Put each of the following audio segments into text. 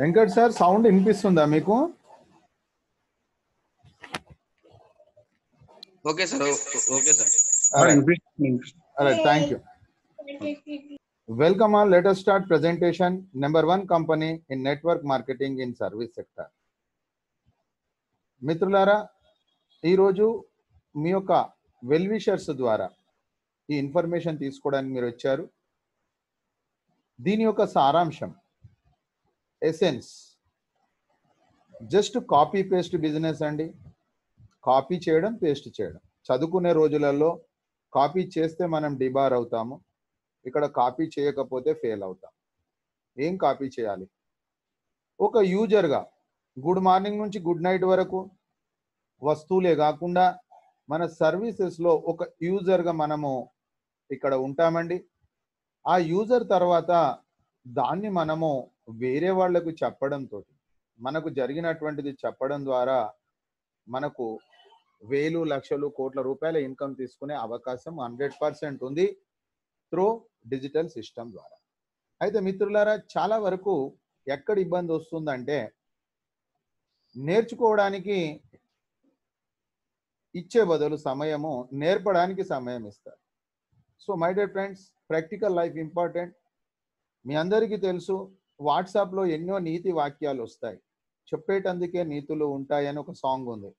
Venkat sir sound వినిపిస్తుందా మీకు okay sir okay sir thank you welcome all letter start presentation number one company in network marketing in service sector మిత్రులారా ఈరోజు మీ యొక్క well-wishers ద్వారా ఈ information తీసుకోవడానికి మీరు వచ్చారు దీని యొక్క సారాంశం essence just copy paste business అండి కాపీ చేయడం పేస్ట్ చేయడం చదువుకునే రోజులలో కాపీ చేస్తే మనం డిబార్ అవుతాము ఇక్కడ కాపీ చేయకపోతే ఫెయిల్ అవుతాం ఏం కాపీ చేయాలి ఒక యూజర్గా గుడ్ మార్నింగ్ నుంచి గుడ్ నైట్ వరకు వస్తువులే కాకుండా మన సర్వీసెస్లో ఒక యూజర్గా మనము ఇక్కడ ఉంటామండి ఆ యూజర్ తర్వాత దాన్ని మనము వేరే వాళ్లకు చెప్పడంతో మనకు జరిగినటువంటిది చెప్పడం ద్వారా మనకు వేలు లక్షలు కోట్ల రూపాయల ఇన్కమ్ తీసుకునే అవకాశం హండ్రెడ్ పర్సెంట్ ఉంది త్రూ డిజిటల్ సిస్టమ్ ద్వారా అయితే మిత్రులారా చాలా వరకు ఎక్కడ ఇబ్బంది వస్తుందంటే నేర్చుకోవడానికి ఇచ్చే బదులు సమయము నేర్పడానికి సమయం ఇస్తారు so my dear friends practical life important మీ అందరికీ తెలుసు వాట్సాప్లో ఎన్నో నీతి వాక్యాలు వస్తాయి చెప్పేటందుకే నీతులు ఉంటాయని ఒక సాంగ్ ఉంది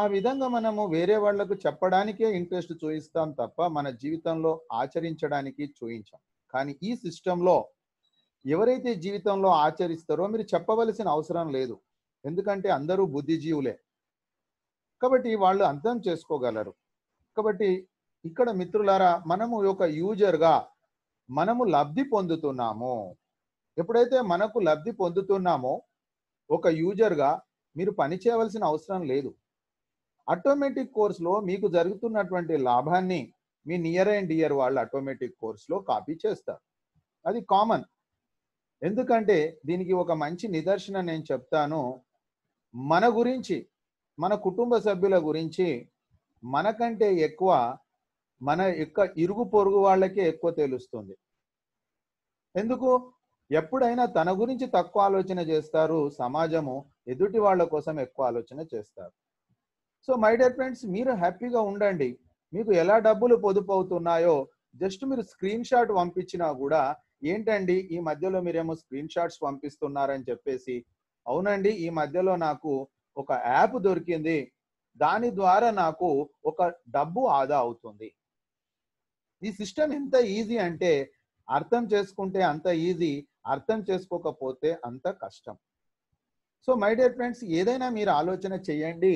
ఆ విధంగా మనము వేరే వాళ్లకు చెప్పడానికే ఇంట్రెస్ట్ చూపిస్తాం తప్ప మన జీవితంలో ఆచరించడానికి చూపించాం కానీ ఈ సిస్టంలో ఎవరైతే జీవితంలో ఆచరిస్తారో మీరు చెప్పవలసిన అవసరం లేదు ఎందుకంటే అందరూ బుద్ధిజీవులే కాబట్టి వాళ్ళు అర్థం చేసుకోగలరు కాబట్టి ఇక్కడ మిత్రులారా మనము ఒక యూజర్గా మనము లబ్ధి పొందుతున్నాము ఎప్పుడైతే మనకు లబ్ధి పొందుతున్నామో ఒక యూజర్గా మీరు పని చేయవలసిన అవసరం లేదు ఆటోమేటిక్ కోర్సులో మీకు జరుగుతున్నటువంటి లాభాన్ని మీ నియర్ అండ్ డియర్ వాళ్ళు ఆటోమేటిక్ కోర్సులో కాపీ చేస్తారు అది కామన్ ఎందుకంటే దీనికి ఒక మంచి నిదర్శన నేను చెప్తాను మన గురించి మన కుటుంబ సభ్యుల గురించి మనకంటే ఎక్కువ మన యొక్క ఇరుగు పొరుగు వాళ్ళకే ఎక్కువ తెలుస్తుంది ఎందుకు ఎప్పుడైనా తన గురించి తక్కువ ఆలోచన చేస్తారు సమాజము ఎదుటి వాళ్ళ కోసం ఎక్కువ ఆలోచన చేస్తారు సో మై డియర్ ఫ్రెండ్స్ మీరు హ్యాపీగా ఉండండి మీకు ఎలా డబ్బులు పొదుపు అవుతున్నాయో జస్ట్ మీరు స్క్రీన్ షాట్ పంపించినా కూడా ఏంటండి ఈ మధ్యలో మీరేమో స్క్రీన్ షాట్స్ పంపిస్తున్నారని చెప్పేసి అవునండి ఈ మధ్యలో నాకు ఒక యాప్ దొరికింది దాని ద్వారా నాకు ఒక డబ్బు ఆదా అవుతుంది ఈ సిస్టమ్ ఎంత ఈజీ అంటే అర్థం చేసుకుంటే అంత ఈజీ అర్థం చేసుకోకపోతే అంత కష్టం సో మై డియర్ ఫ్రెండ్స్ ఏదైనా మీరు ఆలోచన చేయండి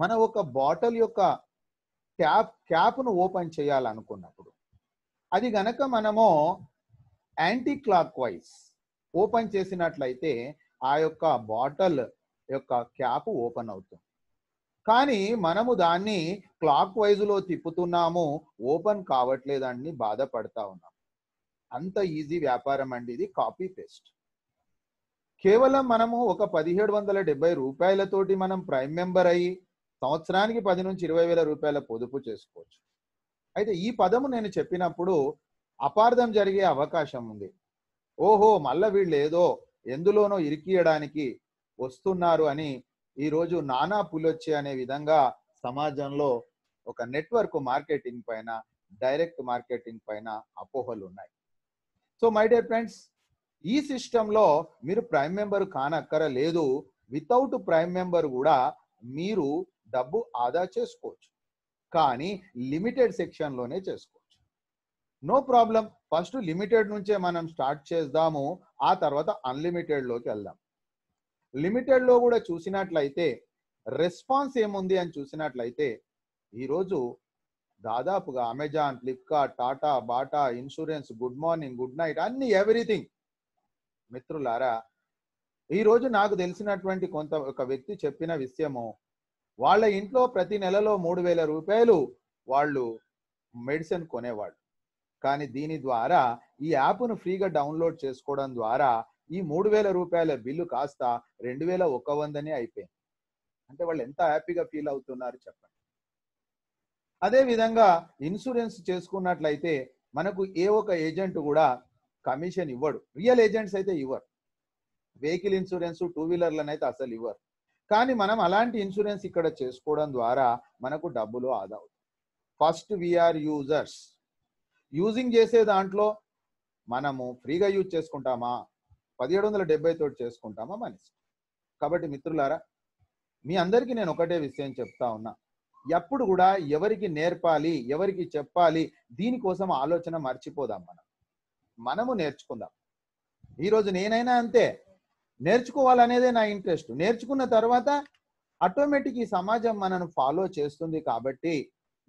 మన ఒక బాటిల్ యొక్క క్యాప్ క్యాప్ను ఓపెన్ చేయాలనుకున్నప్పుడు అది గనక మనము యాంటీ క్లాక్ వైజ్ ఓపెన్ చేసినట్లయితే ఆ యొక్క బాటిల్ యొక్క క్యాప్ ఓపెన్ అవుతుంది కానీ మనము దాన్ని క్లాక్ వైజ్లో తిప్పుతున్నాము ఓపెన్ కావట్లేదని బాధపడతా ఉన్నాం అంత ఈజీ వ్యాపారం అండి ఇది కాపీ పేస్ట్ కేవలం మనము ఒక పదిహేడు వందల డెబ్బై రూపాయలతోటి మనం ప్రైమ్ మెంబర్ అయ్యి సంవత్సరానికి పది నుంచి ఇరవై వేల రూపాయల పొదుపు చేసుకోవచ్చు అయితే ఈ పదము నేను చెప్పినప్పుడు అపార్థం జరిగే అవకాశం ఉంది ఓహో మళ్ళా వీళ్ళు ఏదో ఎందులోనో ఇరికియడానికి వస్తున్నారు అని ఈరోజు నానా పులొచ్చి అనే విధంగా సమాజంలో ఒక నెట్వర్క్ మార్కెటింగ్ పైన డైరెక్ట్ మార్కెటింగ్ పైన అపోహలు ఉన్నాయి సో మై డియర్ ఫ్రెండ్స్ ఈ సిస్టంలో మీరు ప్రైమ్ మెంబర్ కానక్కర లేదు వితౌట్ ప్రైమ్ మెంబర్ కూడా మీరు డబ్బు ఆదా చేసుకోవచ్చు కానీ లిమిటెడ్ సెక్షన్లోనే చేసుకోవచ్చు నో ప్రాబ్లం ఫస్ట్ లిమిటెడ్ నుంచే మనం స్టార్ట్ చేద్దాము ఆ తర్వాత అన్లిమిటెడ్లోకి వెళ్దాం లిమిటెడ్లో కూడా చూసినట్లయితే రెస్పాన్స్ ఏముంది అని చూసినట్లయితే ఈరోజు దాదాపుగా Amazon Flipkart Tata Bata insurance good morning good night అన్ని ఎవ్రీథింగ్ మిత్రులారా ఈరోజు నాకు తెలిసినటువంటి కొంత ఒక వ్యక్తి చెప్పిన విషయము వాళ్ళ ఇంట్లో ప్రతి నెలలో మూడు వేల రూపాయలు వాళ్ళు మెడిసిన్ కొనేవాళ్ళు కానీ దీని ద్వారా ఈ యాప్ను ఫ్రీగా డౌన్లోడ్ చేసుకోవడం ద్వారా ఈ మూడు వేల రూపాయల బిల్లు కాస్త రెండు వేల ఒక వందనే అయిపోయింది అంటే వాళ్ళు ఎంత హ్యాపీగా ఫీల్ అవుతున్నారు చెప్పండి అదేవిధంగా ఇన్సూరెన్స్ చేసుకున్నట్లయితే మనకు ఏ ఒక ఏజెంట్ కూడా కమిషన్ ఇవ్వడు రియల్ ఏజెంట్స్ అయితే ఇవ్వరు వెహికల్ ఇన్సూరెన్స్ టూ వీలర్లను అయితే అసలు ఇవ్వరు కానీ మనం అలాంటి ఇన్సూరెన్స్ ఇక్కడ చేసుకోవడం ద్వారా మనకు డబ్బులు ఆదా అవుతుంది ఫస్ట్ వీఆర్ యూజర్స్ యూజింగ్ చేసే దాంట్లో మనము ఫ్రీగా యూజ్ చేసుకుంటామా పదిహేడు వందల డెబ్బై తోటి చేసుకుంటామా మనిషి కాబట్టి మిత్రులారా మీ అందరికీ నేను ఒకటే విషయం చెప్తా ఉన్నా ఎప్పుడు కూడా ఎవరికి నేర్పాలి ఎవరికి చెప్పాలి దీనికోసం ఆలోచన మర్చిపోదాం మనం మనము నేర్చుకుందాం ఈరోజు నేనైనా అంతే నేర్చుకోవాలనేదే నా ఇంట్రెస్ట్ నేర్చుకున్న తర్వాత ఆటోమేటిక్ ఈ సమాజం మనను ఫాలో చేస్తుంది కాబట్టి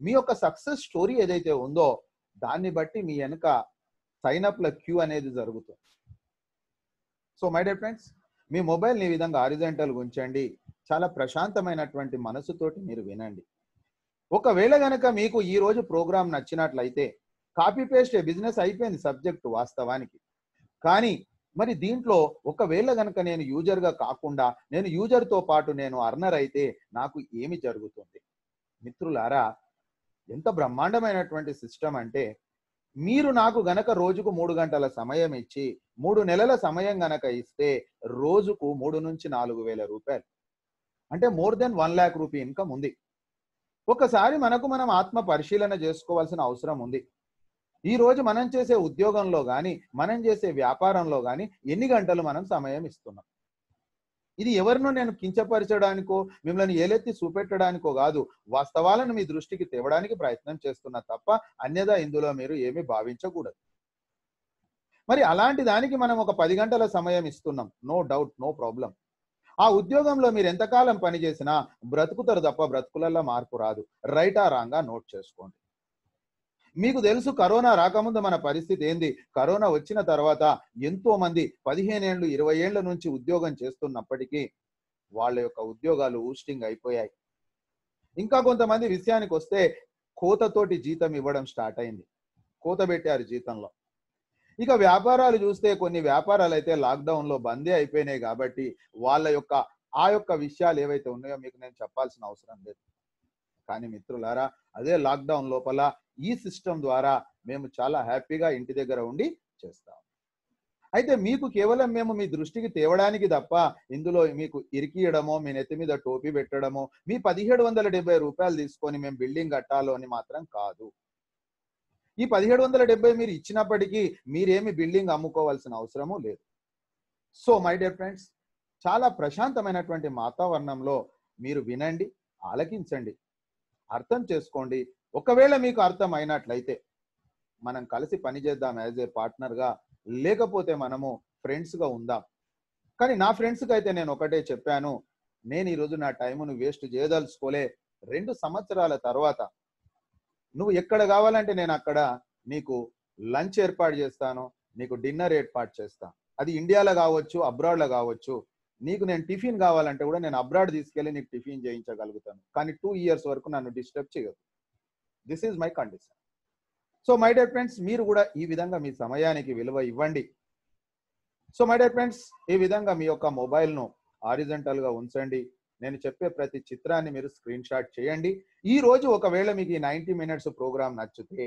మీ యొక్క సక్సెస్ స్టోరీ ఏదైతే ఉందో దాన్ని బట్టి మీ వెనుక సైన్అప్ల క్యూ అనేది జరుగుతుంది సో మై డియర్ ఫ్రెండ్స్ మీ మొబైల్ని ఈ విధంగా ఆరిజెంటల్గా ఉంచండి చాలా ప్రశాంతమైనటువంటి మనసుతోటి మీరు వినండి ఒకవేళ గనక మీకు ఈ రోజు ప్రోగ్రాం నచ్చినట్లయితే కాపీ పేస్ట్ బిజినెస్ అయిపోయింది సబ్జెక్టు వాస్తవానికి కానీ మరి దీంట్లో ఒకవేళ గనక నేను యూజర్గా కాకుండా నేను యూజర్తో పాటు నేను అర్నర్ అయితే నాకు ఏమి జరుగుతుంది మిత్రులారా ఎంత బ్రహ్మాండమైనటువంటి సిస్టమ్ అంటే మీరు నాకు గనక రోజుకు మూడు గంటల సమయం ఇచ్చి మూడు నెలల సమయం గనక ఇస్తే రోజుకు మూడు నుంచి నాలుగు వేల రూపాయలు అంటే more than one lakh rupee income ఉంది ఒకసారి మనకు మనం ఆత్మ పరిశీలన చేసుకోవాల్సిన అవసరం ఉంది ఈ రోజు మనం చేసే ఉద్యోగంలో కానీ మనం చేసే వ్యాపారంలో కానీ ఎన్ని గంటలు మనం సమయం ఇస్తున్నాం ఇది ఎవరినో నేను కించపరచడానికో మిమ్మల్ని ఏలెత్తి చూపెట్టడానికో కాదు వాస్తవాలను మీ దృష్టికి తేవడానికి ప్రయత్నం చేస్తున్నా తప్ప అన్యదా ఇందులో మీరు ఏమి భావించకూడదు మరి అలాంటి దానికి మనం ఒక పది గంటల సమయం ఇస్తున్నాం నో డౌట్ నో ప్రాబ్లం ఆ ఉద్యోగంలో మీరు ఎంతకాలం పనిచేసినా బ్రతుకుతారు తప్ప బ్రతుకులలో మార్పు రాదు రైటా రాంగా నోట్ చేసుకోండి మీకు తెలుసు కరోనా రాకముందు మన పరిస్థితి ఏంది కరోనా వచ్చిన తర్వాత ఎంతో మంది పదిహేనేళ్ళు ఇరవై ఏళ్ల నుంచి ఉద్యోగం చేస్తున్నప్పటికీ వాళ్ళ యొక్క ఉద్యోగాలు ఊస్టింగ్ అయిపోయాయి ఇంకా కొంతమంది విషయానికి వస్తే కోతతోటి జీతం ఇవ్వడం స్టార్ట్ అయింది కోత పెట్టారు జీతంలో ఇక వ్యాపారాలు చూస్తే కొన్ని వ్యాపారాలు అయితే లాక్డౌన్లో బందే అయిపోయినాయి కాబట్టి వాళ్ళ యొక్క ఆ యొక్క విషయాలు ఏవైతే ఉన్నాయో మీకు నేను చెప్పాల్సిన అవసరం లేదు కానీ మిత్రులారా అదే లాక్డౌన్ లోపల ఈ సిస్టమ్ ద్వారా మేము చాలా హ్యాపీగా ఇంటి దగ్గర ఉండి చేస్తాం అయితే మీకు కేవలం మేము మీ దృష్టికి తేవడానికి తప్ప ఇందులో మీకు ఇరికియడమో మీ నెత్తి మీద టోపీ పెట్టడమో మీ పదిహేడు వందల రూపాయలు తీసుకొని మేము బిల్డింగ్ కట్టాలో అని మాత్రం కాదు ఈ పదిహేడు వందల డెబ్బై మీరు ఇచ్చినప్పటికీ మీరేమి బిల్డింగ్ అమ్ముకోవాల్సిన అవసరము లేదు సో మై డియర్ ఫ్రెండ్స్ చాలా ప్రశాంతమైనటువంటి వాతావరణంలో మీరు వినండి ఆలకించండి అర్థం చేసుకోండి ఒకవేళ మీకు అర్థం అయినట్లయితే మనం కలిసి పనిచేద్దాం యాజ్ ఏ పార్ట్నర్గా లేకపోతే మనము ఫ్రెండ్స్గా ఉందాం కానీ నా ఫ్రెండ్స్కి అయితే నేను ఒకటే చెప్పాను నేను ఈరోజు నా టైమును వేస్ట్ చేయదలుచుకోలే రెండు సంవత్సరాల తర్వాత నువ్వు ఎక్కడ కావాలంటే నేను అక్కడ నీకు లంచ్ ఏర్పాటు చేస్తాను నీకు డిన్నర్ ఏర్పాటు చేస్తాను అది ఇండియాలో కావచ్చు అబ్రాడ్లో కావచ్చు నీకు నేను టిఫిన్ కావాలంటే కూడా నేను అబ్రాడ్ తీసుకెళ్ళి నీకు టిఫిన్ చేయించగలుగుతాను కానీ టూ ఇయర్స్ వరకు నన్ను డిస్టర్బ్ చేయదు this is my condition so my dear friends మీరు కూడా ఈ విధంగా మీ సమయానికి విలువ ఇవ్వండి సో మై డియర్ ఫ్రెండ్స్ ఈ విధంగా మీ యొక్క మొబైల్ను ఆరిజెంటల్గా ఉంచండి నేను చెప్పే ప్రతి చిత్రాన్ని మీరు స్క్రీన్ షాట్ చేయండి ఈ రోజు ఒకవేళ మీకు ఈ నైన్టీ మినిట్స్ ప్రోగ్రామ్ నచ్చితే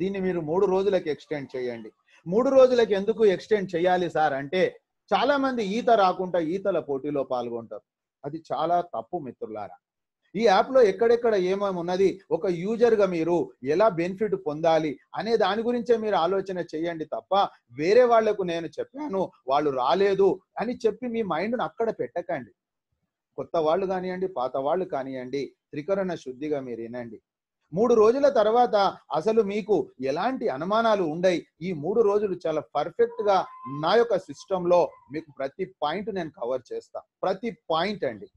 దీన్ని మీరు మూడు రోజులకు ఎక్స్టెండ్ చేయండి మూడు రోజులకు ఎందుకు ఎక్స్టెండ్ చేయాలి సార్ అంటే చాలా మంది ఈత రాకుండా ఈతల పోటీలో పాల్గొంటారు అది చాలా తప్పు మిత్రులారా ఈ యాప్లో ఎక్కడెక్కడ ఏమేమి ఉన్నది ఒక యూజర్గా మీరు ఎలా బెనిఫిట్ పొందాలి అనే దాని గురించే మీరు ఆలోచన చేయండి తప్ప వేరే వాళ్లకు నేను చెప్పాను వాళ్ళు రాలేదు అని చెప్పి మీ మైండ్ను అక్కడ పెట్టకండి కొత్త వాళ్ళు కానివ్వండి పాత వాళ్ళు కానివ్వండి త్రికరణ శుద్ధిగా మీరు వినండి మూడు రోజుల తర్వాత అసలు మీకు ఎలాంటి అనుమానాలు ఉండయి ఈ మూడు రోజులు చాలా పర్ఫెక్ట్ గా నా యొక్క సిస్టంలో మీకు ప్రతి పాయింట్ నేను కవర్ చేస్తా ప్రతి పాయింట్ అండి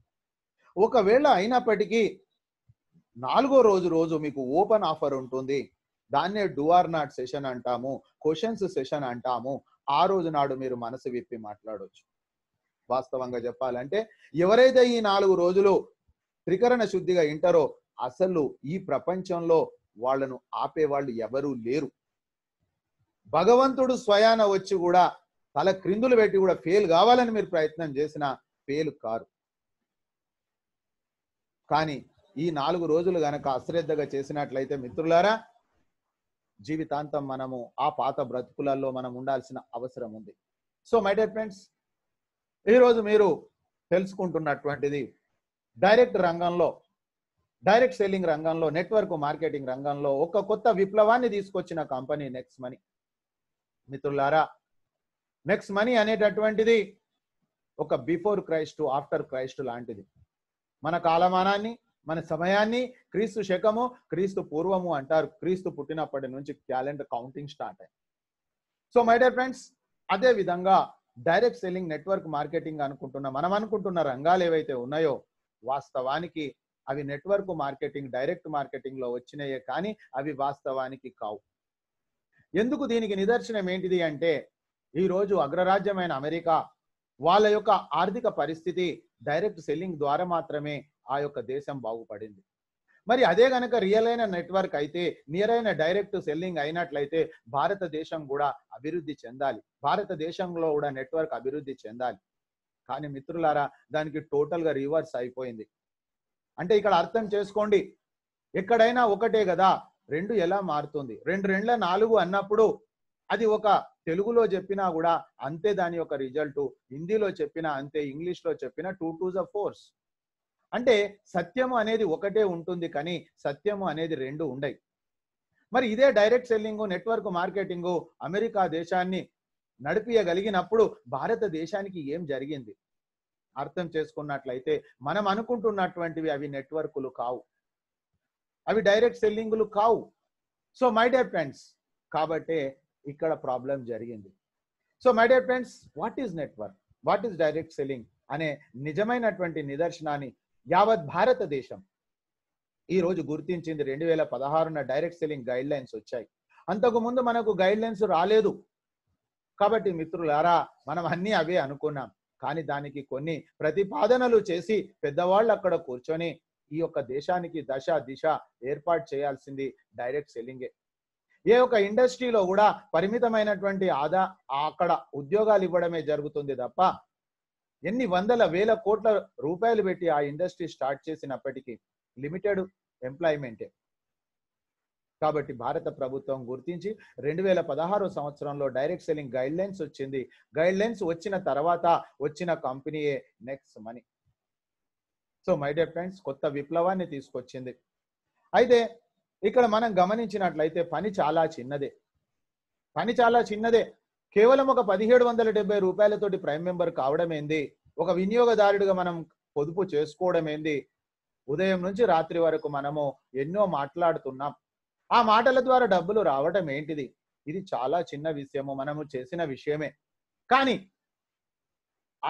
ఒకవేళ అయినప్పటికీ నాలుగో రోజు రోజు మీకు ఓపెన్ ఆఫర్ ఉంటుంది దాన్నే డూఆర్ నాట్ సెషన్ అంటాము క్వశ్చన్స్ సెషన్ అంటాము ఆ రోజు నాడు మీరు మనసు విప్పి మాట్లాడవచ్చు వాస్తవంగా చెప్పాలంటే ఎవరైతే ఈ నాలుగు రోజులు త్రికరణ శుద్ధిగా ఇంటారో అసలు ఈ ప్రపంచంలో వాళ్లను ఆపే వాళ్ళు ఎవరూ లేరు భగవంతుడు స్వయాన వచ్చి కూడా తల క్రిందులు పెట్టి కూడా ఫెయిల్ కావాలని మీరు ప్రయత్నం చేసిన ఫెయిల్ కారు కానీ ఈ నాలుగు రోజులు గనక అశ్రద్ధగా చేసినట్లయితే మిత్రులారా జీవితాంతం మనము ఆ పాత బ్రతుకులలో మనం ఉండాల్సిన అవసరం ఉంది సో మై డియర్ ఫ్రెండ్స్ ఈరోజు మీరు తెలుసుకుంటున్నటువంటిది డైరెక్ట్ రంగంలో డైరెక్ట్ సెల్లింగ్ రంగంలో నెట్వర్క్ మార్కెటింగ్ రంగంలో ఒక కొత్త విప్లవాన్ని తీసుకొచ్చిన కంపెనీ నెక్స్ట్ మనీ మిత్రులారా నెక్స్ట్ మనీ అనేటటువంటిది ఒక బిఫోర్ క్రైస్ట్ ఆఫ్టర్ క్రైస్ట్ లాంటిది మన కాలమానాన్ని మన సమయాన్ని క్రీస్తు శకము క్రీస్తు పూర్వము అంటారు క్రీస్తు పుట్టినప్పటి నుంచి క్యాలెండర్ కౌంటింగ్ స్టార్ట్ అయింది సో మై డియర్ ఫ్రెండ్స్ అదే విధంగా డైరెక్ట్ సెల్లింగ్ నెట్వర్క్ మార్కెటింగ్ అనుకుంటున్న మనం అనుకుంటున్న రంగాలు ఏవైతే ఉన్నాయో వాస్తవానికి అవి నెట్వర్క్ మార్కెటింగ్ డైరెక్ట్ మార్కెటింగ్ లో వచ్చినాయే కానీ అవి వాస్తవానికి కావు ఎందుకు దీనికి నిదర్శనం ఏంటిది అంటే ఈరోజు అగ్రరాజ్యమైన అమెరికా వాళ్ళ యొక్క ఆర్థిక పరిస్థితి డైరెక్ట్ సెల్లింగ్ ద్వారా మాత్రమే ఆ యొక్క దేశం బాగుపడింది మరి అదే గనక రియల్ అయిన నెట్వర్క్ అయితే నియర్ అయిన డైరెక్ట్ సెల్లింగ్ అయినట్లయితే భారతదేశం కూడా అభివృద్ధి చెందాలి భారతదేశంలో కూడా నెట్వర్క్ అభివృద్ధి చెందాలి కానీ మిత్రులారా దానికి టోటల్ గా రివర్స్ అయిపోయింది అంటే ఇక్కడ అర్థం చేసుకోండి ఎక్కడైనా ఒకటే కదా రెండు ఎలా మారుతుంది రెండు రెండ్ల నాలుగు అన్నప్పుడు అది ఒక తెలుగులో చెప్పినా కూడా అంతే దాని యొక్క రిజల్ట్ హిందీలో చెప్పినా అంతే ఇంగ్లీష్లో చెప్పినా టూ టూ ద ఫోర్స్ అంటే సత్యము అనేది ఒకటే ఉంటుంది కానీ సత్యము అనేది రెండు ఉండయి మరి ఇదే direct selling network marketing America దేశాన్ని నడిపియగలిగినప్పుడు భారతదేశానికి ఏం జరిగింది అర్థం చేసుకున్నట్లయితే మనం అనుకుంటున్నటువంటివి అవి నెట్వర్కులు కావు అవి డైరెక్ట్ సెల్లింగులు కావు సో మై డియర్ ఫ్రెండ్స్ కాబట్టి ఇక్కడ ప్రాబ్లం జరిగింది so my dear friends what is network what is direct selling అనే నిజమైనటువంటి నిదర్శనాన్ని యావత్ భారతదేశం ఈ రోజు గుర్తించింది రెండు వేల పదహారున డైరెక్ట్ సెల్లింగ్ గైడ్ లైన్స్ వచ్చాయి అంతకు ముందు మనకు గైడ్ లైన్స్ రాలేదు కాబట్టి మిత్రులారా మనం అన్ని అవే అనుకున్నాం కానీ దానికి కొన్ని ప్రతిపాదనలు చేసి పెద్దవాళ్ళు అక్కడ కూర్చొని ఈ యొక్క దేశానికి దశ దిశ ఏర్పాటు చేయాల్సింది డైరెక్ట్ సెల్లింగే ఏ ఒక ఇండస్ట్రీలో కూడా పరిమితమైనటువంటి ఆదా అక్కడ ఉద్యోగాలు ఇవ్వడమే జరుగుతుంది తప్ప ఎన్ని వందల వేల కోట్ల రూపాయలు పెట్టి ఆ ఇండస్ట్రీ స్టార్ట్ చేసినప్పటికీ లిమిటెడ్ ఎంప్లాయ్మెంటే కాబట్టి భారత ప్రభుత్వం గుర్తించి రెండు వేల పదహారు సంవత్సరంలో డైరెక్ట్ సెల్లింగ్ గైడ్ లైన్స్ వచ్చింది గైడ్ లైన్స్ వచ్చిన తర్వాత వచ్చిన కంపెనీయే Next Money so my dear friends కొత్త విప్లవాన్ని తీసుకొచ్చింది అయితే ఇక్కడ మనం గమనించినట్లయితే పని చాలా చిన్నదే పని చాలా చిన్నదే కేవలం ఒక పదిహేడు వందల డెబ్బై రూపాయలతోటి ప్రైమ్ మెంబర్ కావడం ఏంది ఒక వినియోగదారుడిగా మనం పొదుపు చేసుకోవడం ఏంది ఉదయం నుంచి రాత్రి వరకు మనము ఎన్నో మాట్లాడుతున్నాం ఆ మాటల ద్వారా డబ్బులు రావటం ఏంటిది ఇది చాలా చిన్న విషయము మనము చేసిన విషయమే కానీ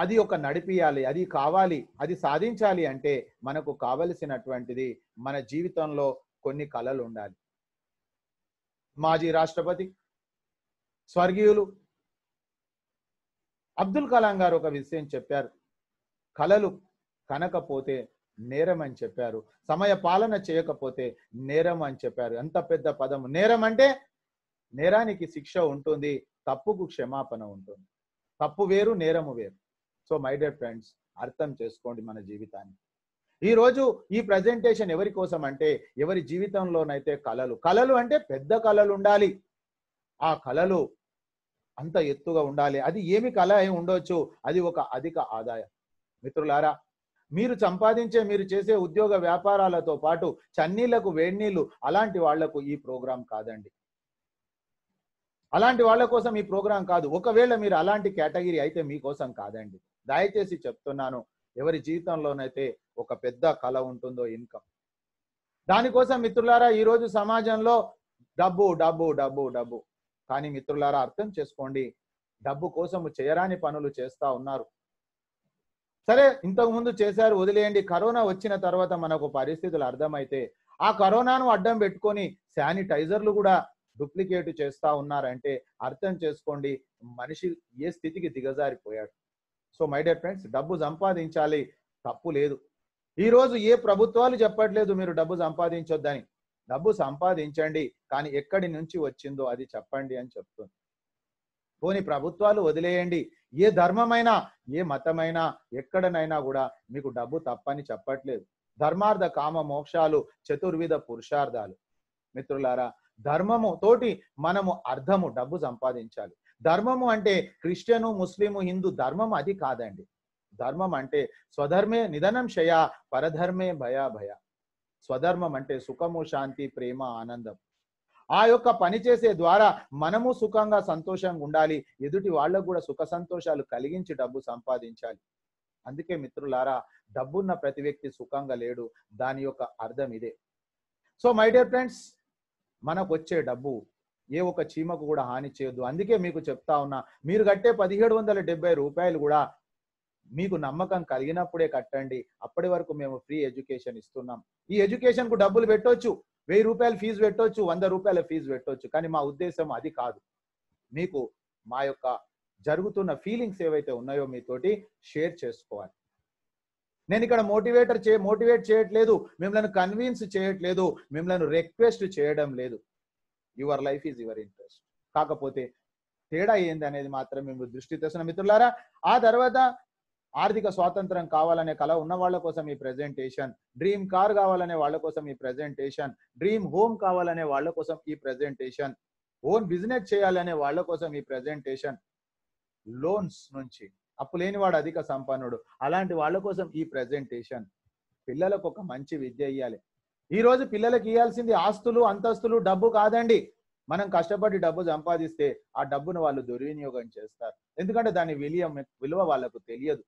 అది ఒక నడిపియాలి అది కావాలి అది సాధించాలి అంటే మనకు కావలసినటువంటిది మన జీవితంలో కొన్ని కళలు ఉండాలి మాజీ రాష్ట్రపతి స్వర్గీయులు అబ్దుల్ కలాం గారు ఒక విషయం చెప్పారు కలలు కనకపోతే నేరం అని చెప్పారు సమయ పాలన చేయకపోతే నేరం అని చెప్పారు ఎంత పెద్ద పదం నేరం అంటే నేరానికి శిక్ష ఉంటుంది తప్పుకు క్షమాపణ ఉంటుంది తప్పు వేరు నేరము వేరు సో మై డియర్ ఫ్రెండ్స్ అర్థం చేసుకోండి మన జీవితాన్ని ఈరోజు ఈ ప్రజెంటేషన్ ఎవరి కోసం అంటే ఎవరి జీవితంలోనైతే కళలు కళలు అంటే పెద్ద కళలు ఉండాలి ఆ కళలు అంత ఎత్తుగా ఉండాలి అది ఏమి కళ అయి ఉండవచ్చు అది ఒక అధిక ఆదాయం మిత్రులారా మీరు సంపాదించే మీరు చేసే ఉద్యోగ వ్యాపారాలతో పాటు చన్నీళ్లకు వేడినీళ్లు అలాంటి వాళ్లకు ఈ ప్రోగ్రాం కాదండి అలాంటి వాళ్ళ కోసం ఈ ప్రోగ్రాం కాదు ఒకవేళ మీరు అలాంటి కేటగిరీ అయితే మీకోసం కాదండి దయచేసి చెప్తున్నాను ఎవరి జీవితంలోనైతే ఒక పెద్ద కళ ఉంటుందో ఇన్కమ్ దానికోసం మిత్రులారా ఈరోజు సమాజంలో డబ్బు డబ్బు డబ్బు డబ్బు కానీ మిత్రులారా అర్థం చేసుకోండి డబ్బు కోసము చేయరాని పనులు చేస్తా ఉన్నారు సరే ఇంతకుముందు చేశారు వదిలేయండి కరోనా వచ్చిన తర్వాత మనకు పరిస్థితులు అర్థమైతే ఆ కరోనాను అడ్డం పెట్టుకొని శానిటైజర్లు కూడా డూప్లికేట్ చేస్తా ఉన్నారంటే అర్థం చేసుకోండి మనిషి ఏ స్థితికి దిగజారిపోయాడు సో మై డియర్ ఫ్రెండ్స్ డబ్బు సంపాదించాలి తప్పు లేదు ఈరోజు ఏ ప్రభుత్వాలు చెప్పట్లేదు మీరు డబ్బు సంపాదించొద్దని డబ్బు సంపాదించండి కానీ ఎక్కడి నుంచి వచ్చిందో అది చెప్పండి అని చెప్తుంది పోని ప్రభుత్వాలు వదిలేయండి ఏ ధర్మమైనా ఏ మతమైనా ఎక్కడనైనా కూడా మీకు డబ్బు తప్పని చెప్పట్లేదు ధర్మార్థ కామ మోక్షాలు చతుర్విధ పురుషార్థాలు మిత్రులారా ధర్మము తోటి మనము అర్థము డబ్బు సంపాదించాలి ధర్మము అంటే క్రిస్టియను ముస్లిము హిందూ ధర్మం అది కాదండి ధర్మం అంటే స్వధర్మే నిధనం శయ పరధర్మే భయా భయ స్వధర్మం అంటే సుఖము శాంతి ప్రేమ ఆనందం ఆ యొక్క పని చేసే ద్వారా మనము సుఖంగా సంతోషంగా ఉండాలి ఎదుటి వాళ్ళకు కూడా సుఖ సంతోషాలు కలిగించి డబ్బు సంపాదించాలి అందుకే మిత్రులారా డబ్బున్న ప్రతి వ్యక్తి సుఖంగా లేడు దాని యొక్క అర్థం ఇదే సో మై డియర్ ఫ్రెండ్స్ మనకు వచ్చే డబ్బు ఏ ఒక చీమకు కూడా హాని చేయొద్దు అందుకే మీకు చెప్తా ఉన్నా మీరు కట్టే పదిహేడు వందల డెబ్బై రూపాయలు కూడా మీకు నమ్మకం కలిగినప్పుడే కట్టండి అప్పటి వరకు మేము ఫ్రీ ఎడ్యుకేషన్ ఇస్తున్నాం ఈ ఎడ్యుకేషన్ కు డబ్బులు పెట్టొచ్చు వెయ్యి రూపాయలు ఫీజు పెట్టొచ్చు వంద రూపాయల ఫీజు పెట్టొచ్చు కానీ మా ఉద్దేశం అది కాదు మీకు మా యొక్క జరుగుతున్న ఫీలింగ్స్ ఏవైతే ఉన్నాయో మీతోటి షేర్ చేసుకోవాలి నేను ఇక్కడ మోటివేటర్ చే మోటివేట్ చేయట్లేదు మిమ్మల్ని కన్విన్స్ చేయట్లేదు మిమ్మల్ని రిక్వెస్ట్ చేయడం లేదు your life is your interest కాకపోతే తేడా ఏంది అనేది మాత్రం మేము దృష్టి తెస్తున్న మిత్రులారా ఆ తర్వాత ఆర్థిక స్వాతంత్రం కావాలనే కళ ఉన్న వాళ్ళ కోసం ఈ ప్రజెంటేషన్ డ్రీమ్ కార్ కావాలనే వాళ్ళ కోసం ఈ ప్రజెంటేషన్ డ్రీమ్ హోమ్ కావాలనే వాళ్ళ కోసం ఈ ప్రజెంటేషన్ ఓన్ బిజినెస్ చేయాలనే వాళ్ళ కోసం ఈ ప్రజెంటేషన్ లోన్స్ నుంచి అప్పు లేనివాడు అధిక సంపన్నుడు అలాంటి వాళ్ళ కోసం ఈ ప్రజెంటేషన్ పిల్లలకు ఒక మంచి విద్య ఇవ్వాలి ఈ రోజు పిల్లలకు ఇవ్వాల్సింది ఆస్తులు అంతస్తులు డబ్బు కాదండి మనం కష్టపడి డబ్బు సంపాదిస్తే ఆ డబ్బును వాళ్ళు దుర్వినియోగం చేస్తారు ఎందుకంటే దాని విలియం విలువ వాళ్ళకు తెలియదు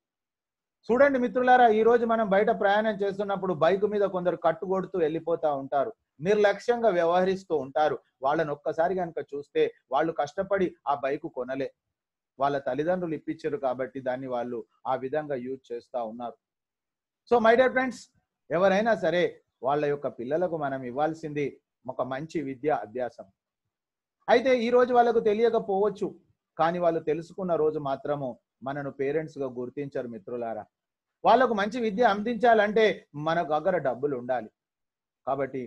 చూడండి మిత్రులారా ఈ రోజు మనం బయట ప్రయాణం చేస్తున్నప్పుడు బైక్ మీద కొందరు కట్టుకొడుతూ వెళ్ళిపోతా ఉంటారు నిర్లక్ష్యంగా వ్యవహరిస్తూ ఉంటారు వాళ్ళని ఒక్కసారి కనుక చూస్తే వాళ్ళు కష్టపడి ఆ బైక్ కొనలే వాళ్ళ తల్లిదండ్రులు ఇప్పించారు కాబట్టి దాన్ని వాళ్ళు ఆ విధంగా యూజ్ చేస్తూ ఉన్నారు సో మై డియర్ ఫ్రెండ్స్ ఎవరైనా సరే వాళ్ళ యొక్క పిల్లలకు మనం ఇవ్వాల్సింది ఒక మంచి విద్య అభ్యాసం అయితే ఈ రోజు వాళ్ళకు తెలియకపోవచ్చు కానీ వాళ్ళు తెలుసుకున్న రోజు మాత్రము మనను పేరెంట్స్గా గుర్తించారు మిత్రులారా వాళ్ళకు మంచి విద్య అందించాలంటే మన దగ్గర డబ్బులు ఉండాలి కాబట్టి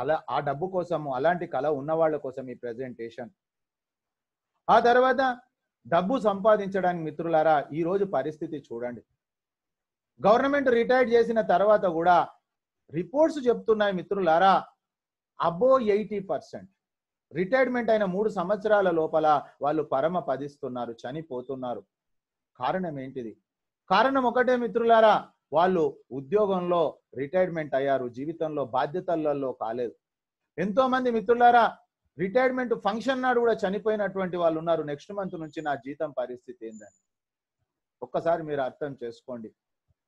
అలా ఆ డబ్బు కోసము అలాంటి కళ ఉన్న వాళ్ళ కోసం ఈ ప్రజెంటేషన్ ఆ తర్వాత డబ్బు సంపాదించడానికి మిత్రులారా ఈరోజు పరిస్థితి చూడండి గవర్నమెంట్ రిటైర్ చేసిన తర్వాత కూడా రిపోర్ట్స్ చెప్తున్నాయి మిత్రులారా అబో ఎయిటీ పర్సెంట్ రిటైర్మెంట్ అయిన మూడు సంవత్సరాల లోపల వాళ్ళు పరమ పదిస్తున్నారు చనిపోతున్నారు కారణం ఏంటిది కారణం ఒకటే మిత్రులారా వాళ్ళు ఉద్యోగంలో రిటైర్మెంట్ అయ్యారు జీవితంలో బాధ్యతలలో కాలేదు ఎంతో మంది మిత్రులారా రిటైర్మెంట్ ఫంక్షన్ నాడు కూడా చనిపోయినటువంటి వాళ్ళు ఉన్నారు నెక్స్ట్ మంత్ నుంచి నా జీతం పరిస్థితి ఏందని ఒక్కసారి మీరు అర్థం చేసుకోండి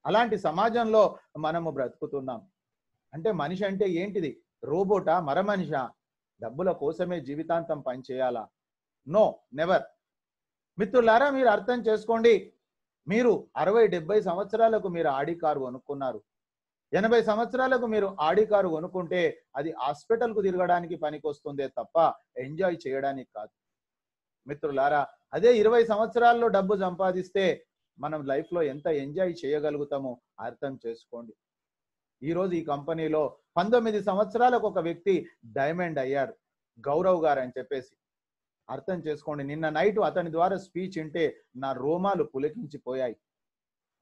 అలాంటి సమాజంలో మనము బ్రతుకుతున్నాం అంటే మనిషి అంటే ఏంటిది రోబోటా మర మనిషా డబ్బుల కోసమే జీవితాంతం పనిచేయాలా నో నెవర్ మిత్రులారా మీరు అర్థం చేసుకోండి మీరు అరవై డెబ్బై సంవత్సరాలకు మీరు ఆడి కారు కొనుక్కున్నారు ఎనభై సంవత్సరాలకు మీరు ఆడి కారు కొనుక్కుంటే అది హాస్పిటల్కు తిరగడానికి పనికొస్తుందే తప్ప ఎంజాయ్ చేయడానికి కాదు మిత్రులారా అదే ఇరవై సంవత్సరాల్లో డబ్బు సంపాదిస్తే మనం లైఫ్లో ఎంత ఎంజాయ్ చేయగలుగుతామో అర్థం చేసుకోండి ఈరోజు ఈ కంపెనీలో పంతొమ్మిది సంవత్సరాలకు ఒక వ్యక్తి డైమండ్ అయ్యారు గౌరవ్ గారు అని చెప్పేసి అర్థం చేసుకోండి నిన్న నైట్ అతని ద్వారా స్పీచ్ వింటే నా రోమాలు పులకించిపోయాయి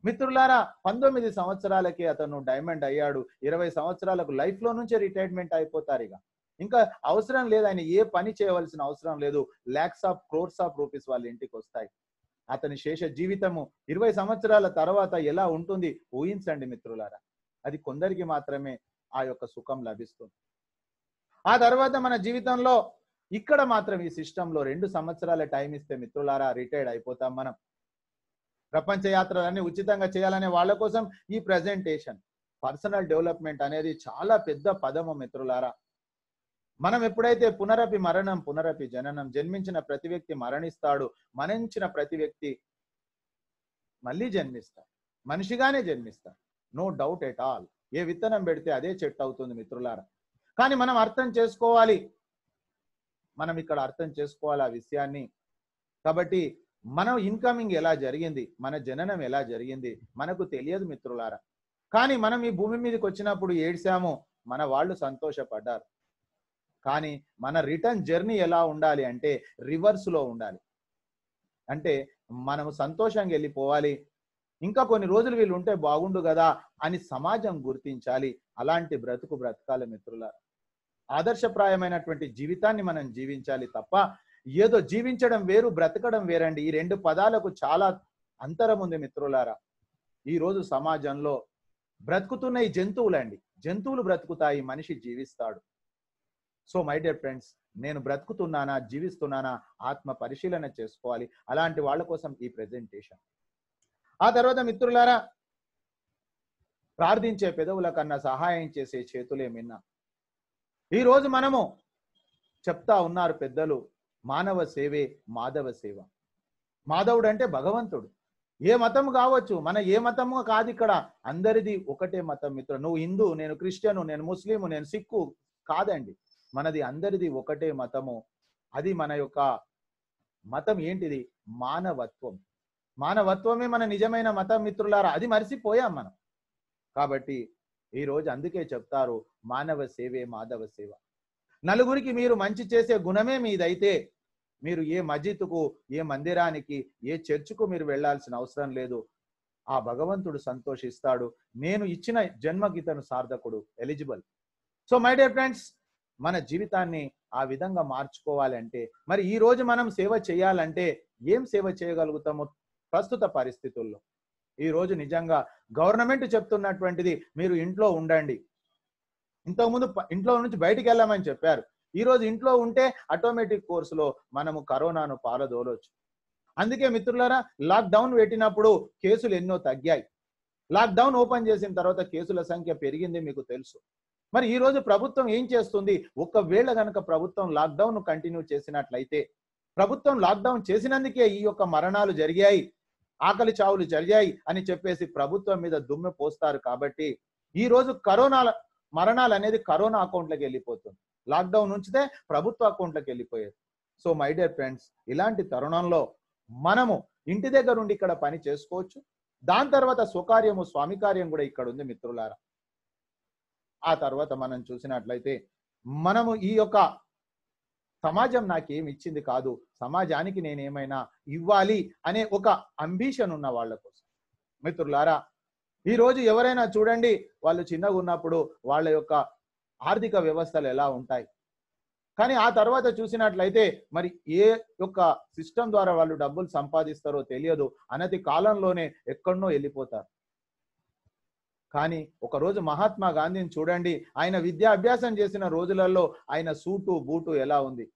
మిత్రులారా పంతొమ్మిది సంవత్సరాలకే అతను డైమండ్ అయ్యాడు ఇరవై సంవత్సరాలకు లైఫ్లో నుంచే రిటైర్మెంట్ అయిపోతారు ఇక ఇంకా అవసరం లేదు ఆయన ఏ పని చేయవలసిన అవసరం లేదు lakhs of crores of rupees వాళ్ళ ఇంటికి వస్తాయి అతని శేష జీవితము ఇరవై సంవత్సరాల తర్వాత ఎలా ఉంటుంది ఊహించండి మిత్రులారా అది కొందరికి మాత్రమే ఆ యొక్క సుఖం లభిస్తుంది ఆ తర్వాత మన జీవితంలో ఇక్కడ మాత్రం ఈ సిస్టంలో రెండు సంవత్సరాల టైం ఇస్తే మిత్రులారా రిటైర్డ్ అయిపోతాం మనం ప్రపంచ యాత్రలన్నీ ఉచితంగా చేయాలనే వాళ్ళ కోసం ఈ ప్రజెంటేషన్ పర్సనల్ డెవలప్మెంట్ అనేది చాలా పెద్ద పదము మిత్రులారా మనం ఎప్పుడైతే పునరపి మరణం పునరపి జననం జన్మించిన ప్రతి వ్యక్తి మరణిస్తాడు మరణించిన ప్రతి వ్యక్తి మళ్ళీ జన్మిస్తాడు మనిషిగానే జన్మిస్తాడు నో డౌట్ ఎట్ ఆల్ ఏ విత్తనం పెడితే అదే చెట్టు అవుతుంది మిత్రులారా కానీ మనం అర్థం చేసుకోవాలి మనం ఇక్కడ అర్థం చేసుకోవాలి ఆ విషయాన్ని కాబట్టి మనం ఇన్కమింగ్ ఎలా జరిగింది మన జననం ఎలా జరిగింది మనకు తెలియదు మిత్రులారా కానీ మనం ఈ భూమి మీదకి వచ్చినప్పుడు ఏడ్చాము మన వాళ్ళు సంతోషపడ్డారు కానీ మన రిటర్న్ జర్నీ ఎలా ఉండాలి అంటే రివర్స్లో ఉండాలి అంటే మనము సంతోషంగా వెళ్ళిపోవాలి ఇంకా కొన్ని రోజులు వీళ్ళు ఉంటే బాగుండు కదా అని సమాజం గుర్తించాలి అలాంటి బ్రతుకు బ్రతకాలి మిత్రులారా ఆదర్శప్రాయమైనటువంటి జీవితాన్ని మనం జీవించాలి తప్ప ఏదో జీవించడం వేరు బ్రతకడం వేరండి ఈ రెండు పదాలకు చాలా అంతరం ఉంది మిత్రులారా ఈరోజు సమాజంలో బ్రతుకుతున్న ఈ జంతువులండి జంతువులు బ్రతుకుతాయి మనిషి జీవిస్తాడు సో మై డియర్ ఫ్రెండ్స్ నేను బ్రతుకుతున్నానా జీవిస్తున్నానా ఆత్మ పరిశీలన చేసుకోవాలి అలాంటి వాళ్ళ కోసం ఈ ప్రెజెంటేషన్ ఆ తర్వాత మిత్రులారా ప్రార్థించే పెదవుల కన్నా సహాయం చేసే చేతులే మిన్నా ఈరోజు మనము చెప్తా ఉన్నారు పెద్దలు మానవ సేవే మాధవ సేవ మాధవుడు అంటే భగవంతుడు ఏ మతం కావచ్చు మన ఏ మతము కాదు ఇక్కడ అందరిది ఒకటే మతం మిత్రుడు నువ్వు హిందూ నేను క్రిస్టియను నేను ముస్లిము నేను సిక్కు కాదండి మనది అందరిది ఒకటే మతము అది మన యొక్క మతం ఏంటిది మానవత్వం మానవత్వమే మన నిజమైన మతం మిత్రులారా అది మరిసిపోయాం మనం కాబట్టి ఈరోజు అందుకే చెప్తారు మానవ సేవే మాధవ సేవ నలుగురికి మీరు మంచి చేసే గుణమే మీదైతే మీరు ఏ మస్జిద్కు ఏ మందిరానికి ఏ చర్చ్కు మీరు వెళ్లాల్సిన అవసరం లేదు ఆ భగవంతుడు సంతోషిస్తాడు నేను ఇచ్చిన జన్మగీతను సార్థకుడు eligible so my dear friends మన జీవితాన్ని ఆ విధంగా మార్చుకోవాలంటే మరి ఈ రోజు మనం సేవ చేయాలంటే ఏం సేవ చేయగలుగుతాము ప్రస్తుత పరిస్థితుల్లో ఈ రోజు నిజంగా గవర్నమెంట్ చెప్తున్నటువంటిది మీరు ఇంట్లో ఉండండి ఇంతకుముందు ఇంట్లో నుంచి బయటికి వెళ్ళామని చెప్పారు ఈరోజు ఇంట్లో ఉంటే ఆటోమేటిక్ కోర్సులో మనము కరోనాను పాలదోలవచ్చు అందుకే మిత్రులారా లాక్డౌన్ పెట్టినప్పుడు కేసులు ఎన్నో తగ్గాయి లాక్డౌన్ ఓపెన్ చేసిన తర్వాత కేసుల సంఖ్య పెరిగింది మీకు తెలుసు మరి ఈ రోజు ప్రభుత్వం ఏం చేస్తుంది ఒకవేళ కనుక ప్రభుత్వం లాక్డౌన్ కంటిన్యూ చేసినట్లయితే ప్రభుత్వం లాక్డౌన్ చేసినందుకే ఈ యొక్క మరణాలు జరిగాయి ఆకలి చావులు జరిగాయి అని చెప్పేసి ప్రభుత్వం మీద దుమ్మె పోస్తారు కాబట్టి ఈ రోజు కరోనా మరణాలు అనేది కరోనా అకౌంట్లోకి వెళ్ళిపోతుంది లాక్డౌన్ ఉంచితే ప్రభుత్వ అకౌంట్లకు వెళ్ళిపోయేది సో మై డియర్ ఫ్రెండ్స్ ఇలాంటి తరుణంలో మనము ఇంటి దగ్గర ఉండి ఇక్కడ పని చేసుకోవచ్చు దాని తర్వాత స్వకార్యము స్వామి కార్యం కూడా ఇక్కడ ఉంది మిత్రులారా ఆ తర్వాత మనం చూసినట్లయితే మనము ఈ యొక్క సమాజం నాకేం ఇచ్చింది కాదు సమాజానికి నేనేమైనా ఇవ్వాలి అనే ఒక అంబిషన్ ఉన్న వాళ్ళ కోసం మిత్రులారా ఈరోజు ఎవరైనా చూడండి వాళ్ళు చిన్నగా ఉన్నప్పుడు వాళ్ళ యొక్క ఆర్థిక వ్యవస్థలు ఎలా ఉంటాయి కానీ ఆ తర్వాత చూసినట్లయితే మరి ఏ యొక్క సిస్టమ్ ద్వారా వాళ్ళు డబ్బులు సంపాదిస్తారో తెలియదు అనతి కాలంలోనే ఎక్కడనో వెళ్ళిపోతారు కానీ ఒకరోజు మహాత్మా గాంధీని చూడండి ఆయన విద్యాభ్యాసం చేసిన రోజులలో ఆయన సూటు బూటు ఎలా ఉంది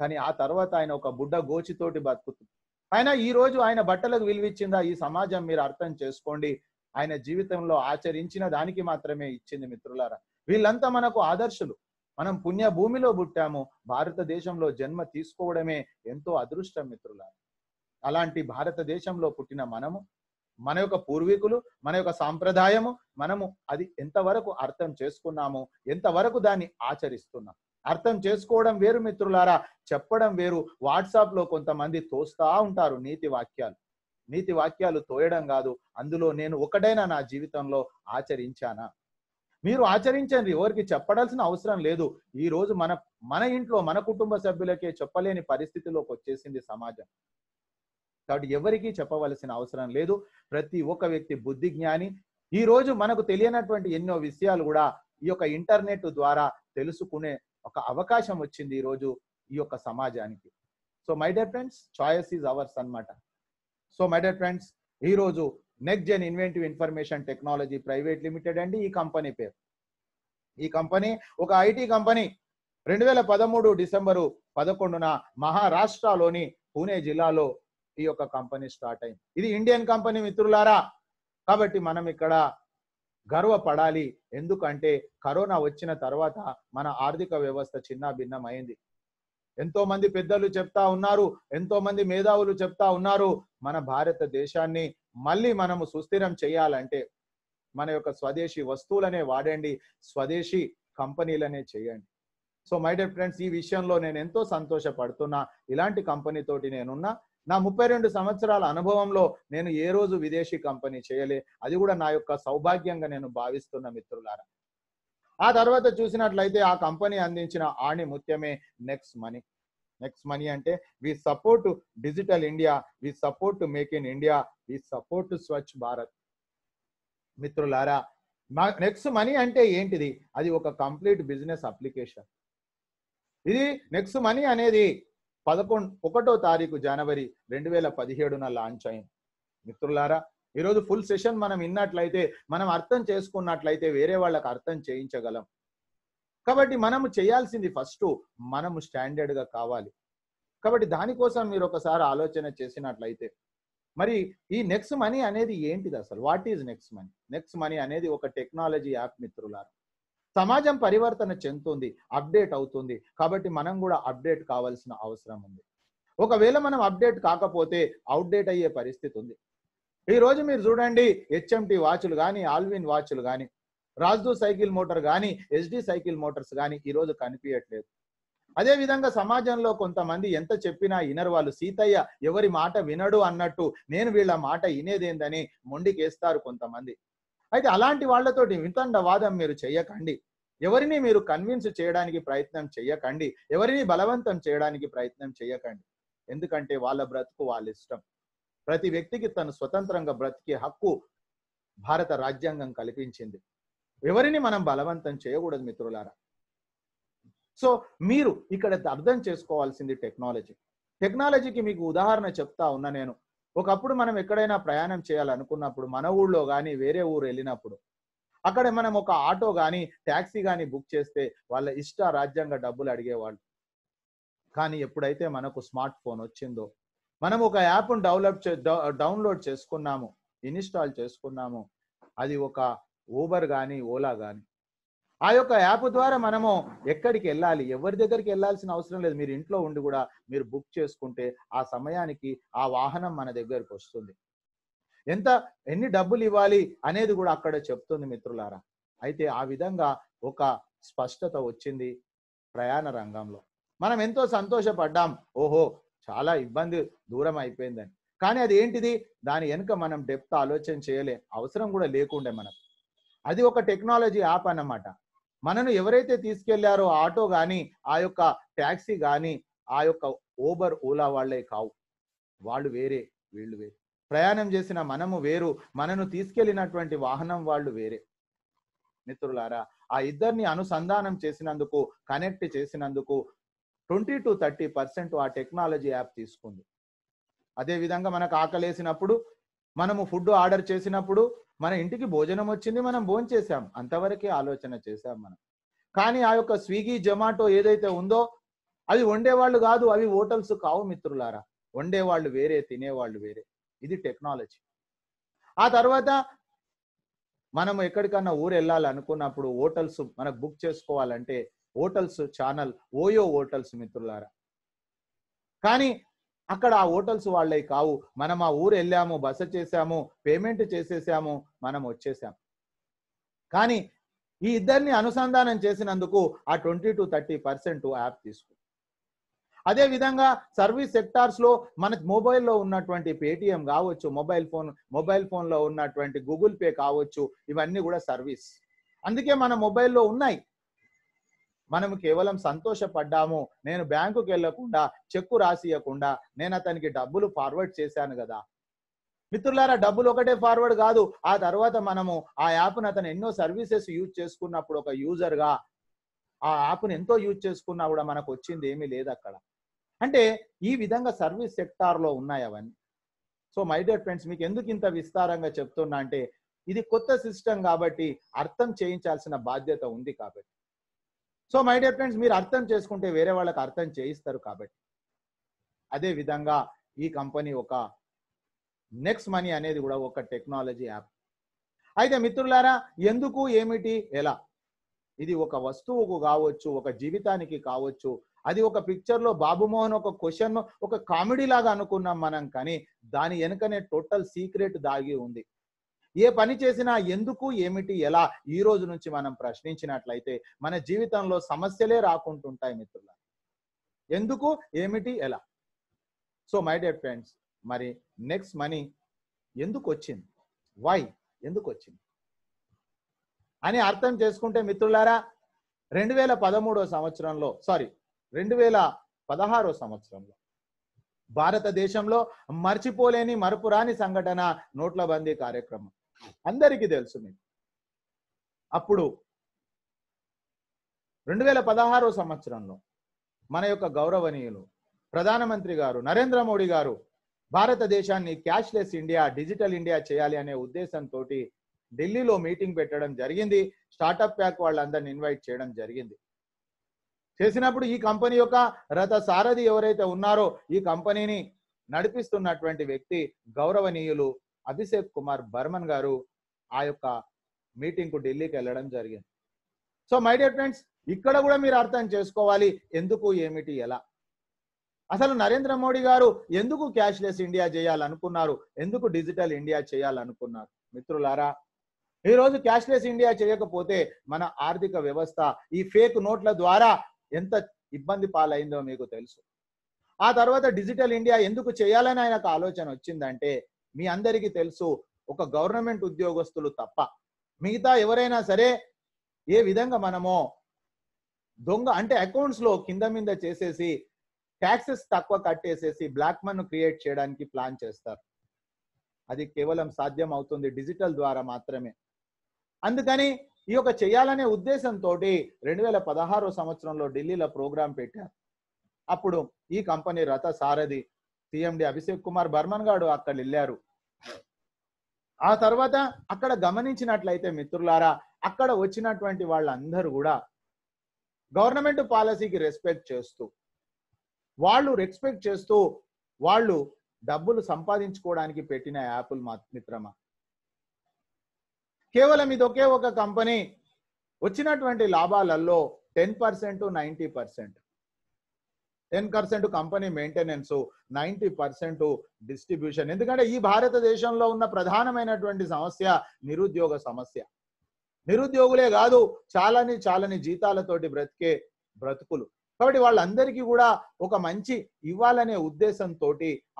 కానీ ఆ తర్వాత ఆయన ఒక బుడ్డ గోచితోటి బతుకుతుంది ఆయన ఈ రోజు ఆయన బట్టలకు విలువిచ్చిందా ఈ సమాజం మీరు అర్థం చేసుకోండి ఆయన జీవితంలో ఆచరించిన దానికి మాత్రమే ఇచ్చింది మిత్రులారా వీళ్ళంతా మనకు ఆదర్శులు మనం పుణ్య భూమిలో పుట్టాము భారతదేశంలో జన్మ తీసుకోవడమే ఎంతో అదృష్టం మిత్రులారా అలాంటి భారతదేశంలో పుట్టిన మనము మన యొక్క పూర్వీకులు మన యొక్క సాంప్రదాయము మనము అది ఎంతవరకు అర్థం చేసుకున్నాము ఎంతవరకు దాన్ని ఆచరిస్తున్నాం అర్థం చేసుకోవడం వేరు మిత్రులారా చెప్పడం వేరు వాట్సాప్లో కొంతమంది తోస్తా ఉంటారు నీతి వాక్యాలు నీతి వాక్యాలు తోయడం కాదు అందులో నేను ఒకటైనా నా జీవితంలో ఆచరించానా మీరు ఆచరించండి ఎవరికి చెప్పడాల్సిన అవసరం లేదు ఈ రోజు మన మన ఇంట్లో మన కుటుంబ సభ్యులకే చెప్పలేని పరిస్థితిలోకి వచ్చేసింది సమాజం కాబట్టి ఎవరికీ చెప్పవలసిన అవసరం లేదు ప్రతి ఒక్క వ్యక్తి బుద్ధి జ్ఞాని ఈ రోజు మనకు తెలియనటువంటి ఎన్నో విషయాలు కూడా ఈ యొక్క ఇంటర్నెట్ ద్వారా తెలుసుకునే ఒక అవకాశం వచ్చింది ఈ రోజు ఈ యొక్క సమాజానికి so my dear friends choice is ours అనమాట సో మై డియర్ ఫ్రెండ్స్ ఈ రోజు Next Gen Inventive Information Technology Private Limited అండి ఈ కంపెనీ పేరు ఈ కంపెనీ ఒక ఐటీ కంపెనీ రెండు వేల పదమూడు డిసెంబరు పదకొండున మహారాష్ట్రలోని పూణే జిల్లాలో ఈ యొక్క కంపెనీ స్టార్ట్ అయింది ఇది ఇండియన్ కంపెనీ మిత్రులారా కాబట్టి మనం ఇక్కడ గర్వపడాలి ఎందుకంటే కరోనా వచ్చిన తర్వాత మన ఆర్థిక వ్యవస్థ చిన్న భిన్నమైంది ఎంతో మంది పెద్దలు చెప్తా ఉన్నారు ఎంతో మంది మేధావులు చెప్తా ఉన్నారు మన భారతదేశాన్ని మళ్ళీ మనము సుస్థిరం చేయాలంటే మన యొక్క స్వదేశీ వస్తువులనే వాడండి స్వదేశీ కంపెనీలనే చేయండి సో మై డియర్ ఫ్రెండ్స్ ఈ విషయంలో నేను ఎంతో సంతోషపడుతున్నా ఇలాంటి కంపెనీ తోటి నేనున్నా నా ముప్పై రెండు సంవత్సరాల అనుభవంలో నేను ఏ రోజు విదేశీ కంపెనీ చేయలే అది కూడా నా యొక్క సౌభాగ్యంగా నేను భావిస్తున్న మిత్రులారా ఆ తర్వాత చూసినట్లయితే ఆ కంపెనీ అందించిన ఆణి ముత్యమే నెక్స్ట్ మనీ నెక్స్ట్ మనీ అంటే we support Digital India we support Make in India we support Swachh Bharat మిత్రులారా నెక్స్ట్ మనీ అంటే ఏంటిది అది ఒక కంప్లీట్ బిజినెస్ అప్లికేషన్ ఇది నెక్స్ట్ మనీ అనేది పదకొండు ఒకటో తారీఖు జనవరి రెండు వేల పదిహేడున లాంచ్ అయింది మిత్రులారా ఈరోజు ఫుల్ సెషన్ మనం విన్నట్లయితే మనం అర్థం చేసుకున్నట్లయితే వేరే వాళ్ళకు అర్థం చేయించగలం కాబట్టి మనము చేయాల్సింది ఫస్ట్ మనము స్టాండర్డ్గా కావాలి కాబట్టి దానికోసం మీరు ఒకసారి ఆలోచన చేసినట్లయితే మరి ఈ నెక్స్ట్ మనీ అనేది ఏంటిది అసలు what is next money next money అనేది ఒక టెక్నాలజీ యాప్ మిత్రులారా సమాజం పరివర్తన చెందుతుంది అప్డేట్ అవుతుంది కాబట్టి మనం కూడా అప్డేట్ కావాల్సిన అవసరం ఉంది ఒకవేళ మనం అప్డేట్ కాకపోతే అవుట్డేట్ అయ్యే పరిస్థితి ఉంది ఈ రోజు మీరు చూడండి హెచ్ఎంటి వాచ్లు కానీ ఆల్విన్ వాచ్లు కానీ రాజ్దూ సైకిల్ మోటార్ కానీ ఎస్డి సైకిల్ మోటార్స్ కానీ ఈరోజు కనిపించట్లేదు అదేవిధంగా సమాజంలో కొంతమంది ఎంత చెప్పినా ఇనరు వాళ్ళు సీతయ్య ఎవరి మాట వినడు అన్నట్టు నేను వీళ్ళ మాట ఇనేదేందని మొండికేస్తారు కొంతమంది అయితే అలాంటి వాళ్ళతోటి వితండ వాదం మీరు చేయకండి ఎవరిని మీరు కన్విన్స్ చేయడానికి ప్రయత్నం చేయకండి ఎవరిని బలవంతం చేయడానికి ప్రయత్నం చేయకండి ఎందుకంటే వాళ్ళ బ్రతుకు వాళ్ళ ఇష్టం ప్రతి వ్యక్తికి తను స్వతంత్రంగా బ్రతికే హక్కు భారత రాజ్యాంగం కల్పించింది ఎవరిని మనం బలవంతం చేయకూడదు మిత్రులారా సో మీరు ఇక్కడ అర్థం చేసుకోవాల్సింది టెక్నాలజీ టెక్నాలజీకి మీకు ఉదాహరణ చెప్తా ఉన్నా నేను ఒకప్పుడు మనం ఎక్కడైనా ప్రయాణం చేయాలనుకున్నప్పుడు మన ఊళ్ళో కానీ వేరే ఊరు వెళ్ళినప్పుడు అక్కడ మనం ఒక ఆటో కానీ ట్యాక్సీ కానీ బుక్ చేస్తే వాళ్ళ ఇష్ట రాజ్యాంగ డబ్బులు అడిగేవాళ్ళు కానీ ఎప్పుడైతే మనకు స్మార్ట్ ఫోన్ వచ్చిందో మనం ఒక యాప్ను డెవలప్ చే డౌన్లోడ్ చేసుకున్నాము ఇన్స్టాల్ చేసుకున్నాము అది ఒక ఊబర్ కానీ ఓలా కానీ ఆ యొక్క యాప్ ద్వారా మనము ఎక్కడికి వెళ్ళాలి ఎవరి దగ్గరికి వెళ్ళాల్సిన అవసరం లేదు మీరు ఇంట్లో ఉండి కూడా మీరు బుక్ చేసుకుంటే ఆ సమయానికి ఆ వాహనం మన దగ్గరకు వస్తుంది ఎంత ఎన్ని డబ్బులు ఇవ్వాలి అనేది కూడా అక్కడ చెప్తుంది మిత్రులారా అయితే ఆ విధంగా ఒక స్పష్టత వచ్చింది ప్రయాణ రంగంలో మనం ఎంతో సంతోషపడ్డాం ఓహో చాలా ఇబ్బంది దూరం అయిపోయిందని కానీ అది ఏంటిది దాని వెనుక మనం డెప్త్ ఆలోచన చేయలే అవసరం కూడా లేకుండే మనకు అది ఒక టెక్నాలజీ యాప్ అన్నమాట మనను ఎవరైతే తీసుకెళ్లారో ఆటో కానీ ఆ యొక్క ట్యాక్సీ కానీ ఆ యొక్క ఓబర్ ఓలా వాళ్లే కావు వాళ్ళు వేరే వీళ్ళు వేరే ప్రయాణం చేసిన మనము వేరు మనను తీసుకెళ్ళినటువంటి వాహనం వాళ్ళు వేరే మిత్రులారా ఆ ఇద్దరిని అనుసంధానం చేసినందుకు కనెక్ట్ చేసినందుకు ట్వంటీ టు థర్టీ పర్సెంట్ ఆ టెక్నాలజీ యాప్ తీసుకుంది అదేవిధంగా మనకు ఆకలేసినప్పుడు మనము ఫుడ్ ఆర్డర్ చేసినప్పుడు మన ఇంటికి భోజనం వచ్చింది మనం భోజనం అంతవరకే ఆలోచన చేశాం మనం కానీ ఆ యొక్క స్విగ్గీ జొమాటో ఏదైతే ఉందో అవి వండేవాళ్ళు కాదు అవి హోటల్స్ కావు మిత్రులారా వండేవాళ్ళు వేరే తినేవాళ్ళు వేరే ఇది టెక్నాలజీ ఆ తర్వాత మనం ఎక్కడికన్నా ఊరు వెళ్ళాలనుకున్నప్పుడు హోటల్స్ మనకు బుక్ చేసుకోవాలంటే హోటల్స్ ఛానల్ ఓయో హోటల్స్ మిత్రులారా కానీ అక్కడ ఆ హోటల్స్ వాళ్ళే కావు మనం ఆ ఊరు వెళ్ళాము బస చేశాము పేమెంట్ చేసేసాము మనం వచ్చేసాము కానీ ఈ ఇద్దరిని అనుసంధానం చేసినందుకు ఆ twenty two thirty percent app తీసుకుంది అదే విధంగా సర్వీస్ సెక్టార్స్ లో మన మొబైల్లో ఉన్నటువంటి పేటిఎం కావచ్చు మొబైల్ ఫోన్ మొబైల్ ఫోన్లో ఉన్నటువంటి గూగుల్ పే కావచ్చు ఇవన్నీ కూడా సర్వీస్ అందుకే మన మొబైల్లో ఉన్నాయి మనము కేవలం సంతోషపడ్డాము నేను బ్యాంకుకి వెళ్ళకుండా చెక్కు రాసియకుండా నేను అతనికి డబ్బులు ఫార్వర్డ్ చేశాను కదా మిత్రులారా డబ్బులు ఒకటే ఫార్వర్డ్ కాదు ఆ తర్వాత మనము ఆ యాప్ను అతను ఎన్నో సర్వీసెస్ యూజ్ చేసుకున్నప్పుడు ఒక యూజర్గా ఆ యాప్ను ఎంతో యూజ్ చేసుకున్నా కూడా మనకు వచ్చింది ఏమీ లేదు అక్కడ అంటే ఈ విధంగా సర్వీస్ సెక్టార్లో ఉన్నాయి అవన్నీ సో మై డియర్ ఫ్రెండ్స్ మీకు ఎందుకు ఇంత విస్తారంగా చెప్తున్నా అంటే ఇది కొత్త సిస్టమ్ కాబట్టి అర్థం చేయించాల్సిన బాధ్యత ఉంది కాబట్టి సో మై డియర్ ఫ్రెండ్స్ మీరు అర్థం చేసుకుంటే వేరే వాళ్ళకి అర్థం చేయిస్తారు కాబట్టి అదే విధంగా ఈ కంపెనీ ఒక నెక్స్ట్ మనీ అనేది కూడా ఒక టెక్నాలజీ యాప్ అయితే మిత్రులారా ఎందుకు ఏమిటి ఎలా ఇది ఒక వస్తువుకు కావచ్చు ఒక జీవితానికి కావచ్చు అది ఒక పిక్చర్లో బాబుమోహన్ ఒక క్వశ్చన్ ఒక కామెడీ లాగా అనుకున్నాం మనం కానీ దాని వెనుకనే టోటల్ సీక్రెట్ దాగి ఉంది ఏ పని చేసినా ఎందుకు ఏమిటి ఎలా ఈ రోజు నుంచి మనం ప్రశ్నించినట్లయితే మన జీవితంలో సమస్యలే రాకుంటుంటాయి మిత్రుల ఎందుకు ఏమిటి ఎలా సో మై డియర్ ఫ్రెండ్స్ మరి నెక్స్ట్ మనీ ఎందుకు వచ్చింది వై ఎందుకు వచ్చింది అని అర్థం చేసుకుంటే మిత్రులారా రెండు వేల పదమూడో సంవత్సరంలో సారీ రెండు వేల పదహారో సంవత్సరంలో భారతదేశంలో మర్చిపోలేని మరపురాని సంఘటన నోట్ల బందీ కార్యక్రమం అందరికీ తెలుసు మీకు అప్పుడు రెండు వేల పదహారో సంవత్సరంలో మన యొక్క గౌరవనీయులు ప్రధానమంత్రి గారు నరేంద్ర మోడీ గారు భారతదేశాన్ని క్యాష్లెస్ ఇండియా డిజిటల్ ఇండియా చేయాలి అనే ఉద్దేశంతో ఢిల్లీలో మీటింగ్ పెట్టడం జరిగింది స్టార్టప్ ప్యాక్ వాళ్ళందరిని ఇన్వైట్ చేయడం జరిగింది చేసినప్పుడు ఈ కంపెనీ యొక్క రథ సారథి ఎవరైతే ఉన్నారో ఈ కంపెనీని నడిపిస్తున్నటువంటి వ్యక్తి గౌరవనీయులు అభిషేక్ కుమార్ బర్మన్ గారు ఆ యొక్క మీటింగ్కు ఢిల్లీకి వెళ్ళడం జరిగింది సో మై డియర్ ఫ్రెండ్స్ ఇక్కడ కూడా మీరు అర్థం చేసుకోవాలి ఎందుకు ఏమిటి ఎలా అసలు నరేంద్ర మోడీ గారు ఎందుకు క్యాష్లెస్ ఇండియా చేయాలనుకున్నారు ఎందుకు డిజిటల్ ఇండియా చేయాలనుకున్నారు మిత్రులారా ఈరోజు క్యాష్లెస్ ఇండియా చేయకపోతే మన ఆర్థిక వ్యవస్థ ఈ ఫేక్ నోట్ల ద్వారా ఎంత ఇబ్బంది పాలైందో మీకు తెలుసు ఆ తర్వాత డిజిటల్ ఇండియా ఎందుకు చేయాలని ఆయనకు ఆలోచన వచ్చిందంటే మీ అందరికీ తెలుసు ఒక గవర్నమెంట్ ఉద్యోగస్తులు తప్ప మిగతా ఎవరైనా సరే ఏ విధంగా మనము దొంగ అంటే అకౌంట్స్ లో కింద మీద చేసేసి ట్యాక్సెస్ తక్కువ కట్టేసేసి బ్లాక్ మన్ క్రియేట్ చేయడానికి ప్లాన్ చేస్తారు అది కేవలం సాధ్యం అవుతుంది డిజిటల్ ద్వారా మాత్రమే అందుకని ఈ యొక్క చేయాలనే ఉద్దేశంతో రెండు వేల పదహారో సంవత్సరంలో ఢిల్లీలో ప్రోగ్రాం పెట్టారు అప్పుడు ఈ కంపెనీ రథ సారథి సిఎండి అభిషేక్ కుమార్ బర్మన్ గారు అక్కడ వెళ్ళారు ఆ తర్వాత అక్కడ గమనించినట్లయితే మిత్రులారా అక్కడ వచ్చినటువంటి వాళ్ళందరూ కూడా గవర్నమెంట్ పాలసీకి రెస్పెక్ట్ చేస్తూ వాళ్ళు రెస్పెక్ట్ చేస్తూ వాళ్ళు డబ్బులు సంపాదించుకోవడానికి పెట్టిన యాప్లు మిత్రమా కేవలం ఇది ఒకే ఒక కంపెనీ వచ్చినటువంటి లాభాలలో ten percent ninety percent ten percent company maintenance ninety percent distribution ఎందుకంటే ఈ భారతదేశంలో ఉన్న ప్రధానమైనటువంటి సమస్య నిరుద్యోగ సమస్య నిరుద్యోగులే కాదు చాలని చాలని జీతాలతోటి బ్రతికే బ్రతుకులు కాబట్టి వాళ్ళందరికీ కూడా ఒక మంచి ఇవ్వాలనే ఉద్దేశంతో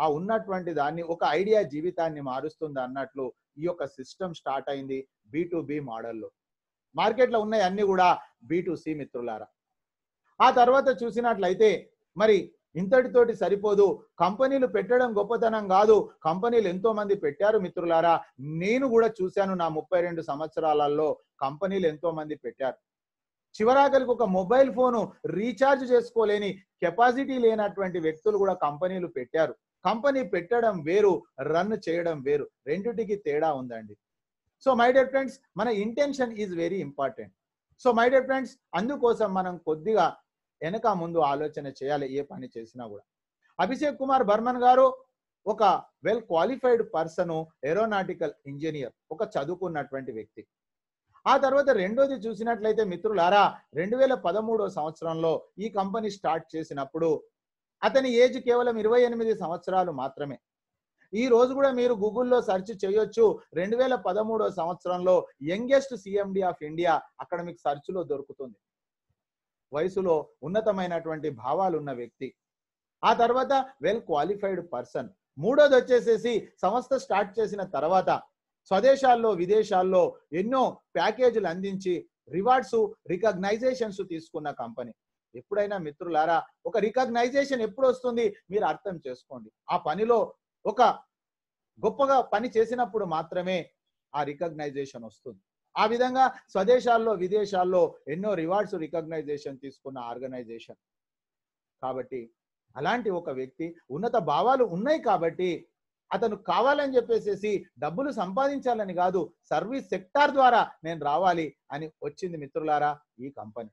ఆ ఉన్నటువంటి దాన్ని ఒక ఐడియా జీవితాన్ని మారుస్తుంది అన్నట్లు ఈ యొక్క సిస్టమ్ స్టార్ట్ అయింది బి టు బి మోడల్లో మార్కెట్లో ఉన్నాయి అన్ని కూడా బి టు సి మిత్రులారా ఆ తర్వాత చూసినట్లయితే మరి ఇంతటితోటి సరిపోదు కంపెనీలు పెట్టడం గొప్పతనం కాదు కంపెనీలు ఎంతో మంది పెట్టారు మిత్రులారా నేను కూడా చూశాను నా ముప్పై రెండు సంవత్సరాలలో కంపెనీలు ఎంతో మంది పెట్టారు చివరాకలికి ఒక మొబైల్ ఫోను రీఛార్జ్ చేసుకోలేని కెపాసిటీ లేనటువంటి వ్యక్తులు కూడా కంపెనీలు పెట్టారు కంపెనీ పెట్టడం వేరు రన్ చేయడం వేరు రెండిటికి తేడా ఉందండి సో మై డియర్ ఫ్రెండ్స్ మన intention is very important so my dear friends అందుకోసం మనం కొద్దిగా వెనక ముందు ఆలోచన చేయాలి ఏ పని చేసినా కూడా అభిషేక్ కుమార్ బర్మన్ గారు ఒక well qualified person aeronautical engineer ఒక చదువుకున్నటువంటి వ్యక్తి ఆ తర్వాత రెండోది చూసినట్లయితే మిత్రులారా రెండు వేల పదమూడో సంవత్సరంలో ఈ కంపెనీ స్టార్ట్ చేసినప్పుడు అతని ఏజ్ కేవలం ఇరవై ఎనిమిది సంవత్సరాలు మాత్రమే ఈ రోజు కూడా మీరు గూగుల్లో సెర్చ్ చేయొచ్చు రెండు వేల పదమూడో సంవత్సరంలో యంగెస్ట్ సిఎండి ఆఫ్ ఇండియా అక్కడ మీకు సెర్చ్లో దొరుకుతుంది వయసులో ఉన్నతమైనటువంటి భావాలు ఉన్న వ్యక్తి ఆ తర్వాత వెల్ క్వాలిఫైడ్ పర్సన్ మూడోది వచ్చేసేసి సంస్థ స్టార్ట్ చేసిన తర్వాత స్వదేశాల్లో విదేశాల్లో ఎన్నో ప్యాకేజీలు అందించి రివార్డ్స్ రికగ్నైజేషన్స్ తీసుకున్న కంపెనీ ఎప్పుడైనా మిత్రులారా ఒక రికగ్నైజేషన్ ఎప్పుడు వస్తుంది మీరు అర్థం చేసుకోండి ఆ పనిలో ఒక గొప్పగా పని చేసినప్పుడు మాత్రమే ఆ రికగ్నైజేషన్ వస్తుంది ఆ విధంగా స్వదేశాల్లో విదేశాల్లో ఎన్నో రివార్డ్స్ రికగ్నైజేషన్ తీసుకున్న ఆర్గనైజేషన్ కాబట్టి అలాంటి ఒక వ్యక్తి ఉన్నత భావాలు ఉన్నాయి కాబట్టి అతను కావాలని చెప్పేసేసి డబ్బులు సంపాదించాలని కాదు సర్వీస్ సెక్టార్ ద్వారా నేను రావాలి అని వచ్చింది మిత్రులారా ఈ కంపెనీ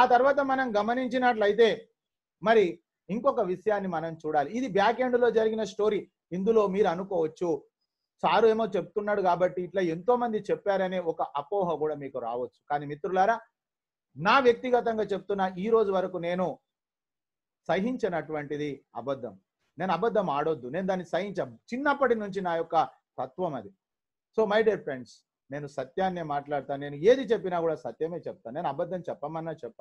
ఆ తర్వాత మనం గమనించినట్లయితే మరి ఇంకొక విషయాన్ని మనం చూడాలి ఇది బ్యాక్ ఎండ్లో జరిగిన స్టోరీ ఇందులో మీరు అనుకోవచ్చు సారు ఏమో చెప్తున్నాడు కాబట్టి ఇట్లా ఎంతో మంది చెప్పారనే ఒక అపోహ కూడా మీకు రావచ్చు కానీ మిత్రులారా నా వ్యక్తిగతంగా చెప్తున్న ఈ రోజు వరకు నేను సహించినటువంటిది అబద్ధం నేను అబద్ధం ఆడొద్దు నేను దాన్ని సహించ చిన్నప్పటి నుంచి నా యొక్క తత్వం అది సో మై డియర్ ఫ్రెండ్స్ నేను సత్యాన్నే మాట్లాడతాను నేను ఏది చెప్పినా కూడా సత్యమే చెప్తాను నేను అబద్ధం చెప్పమన్నా చెప్ప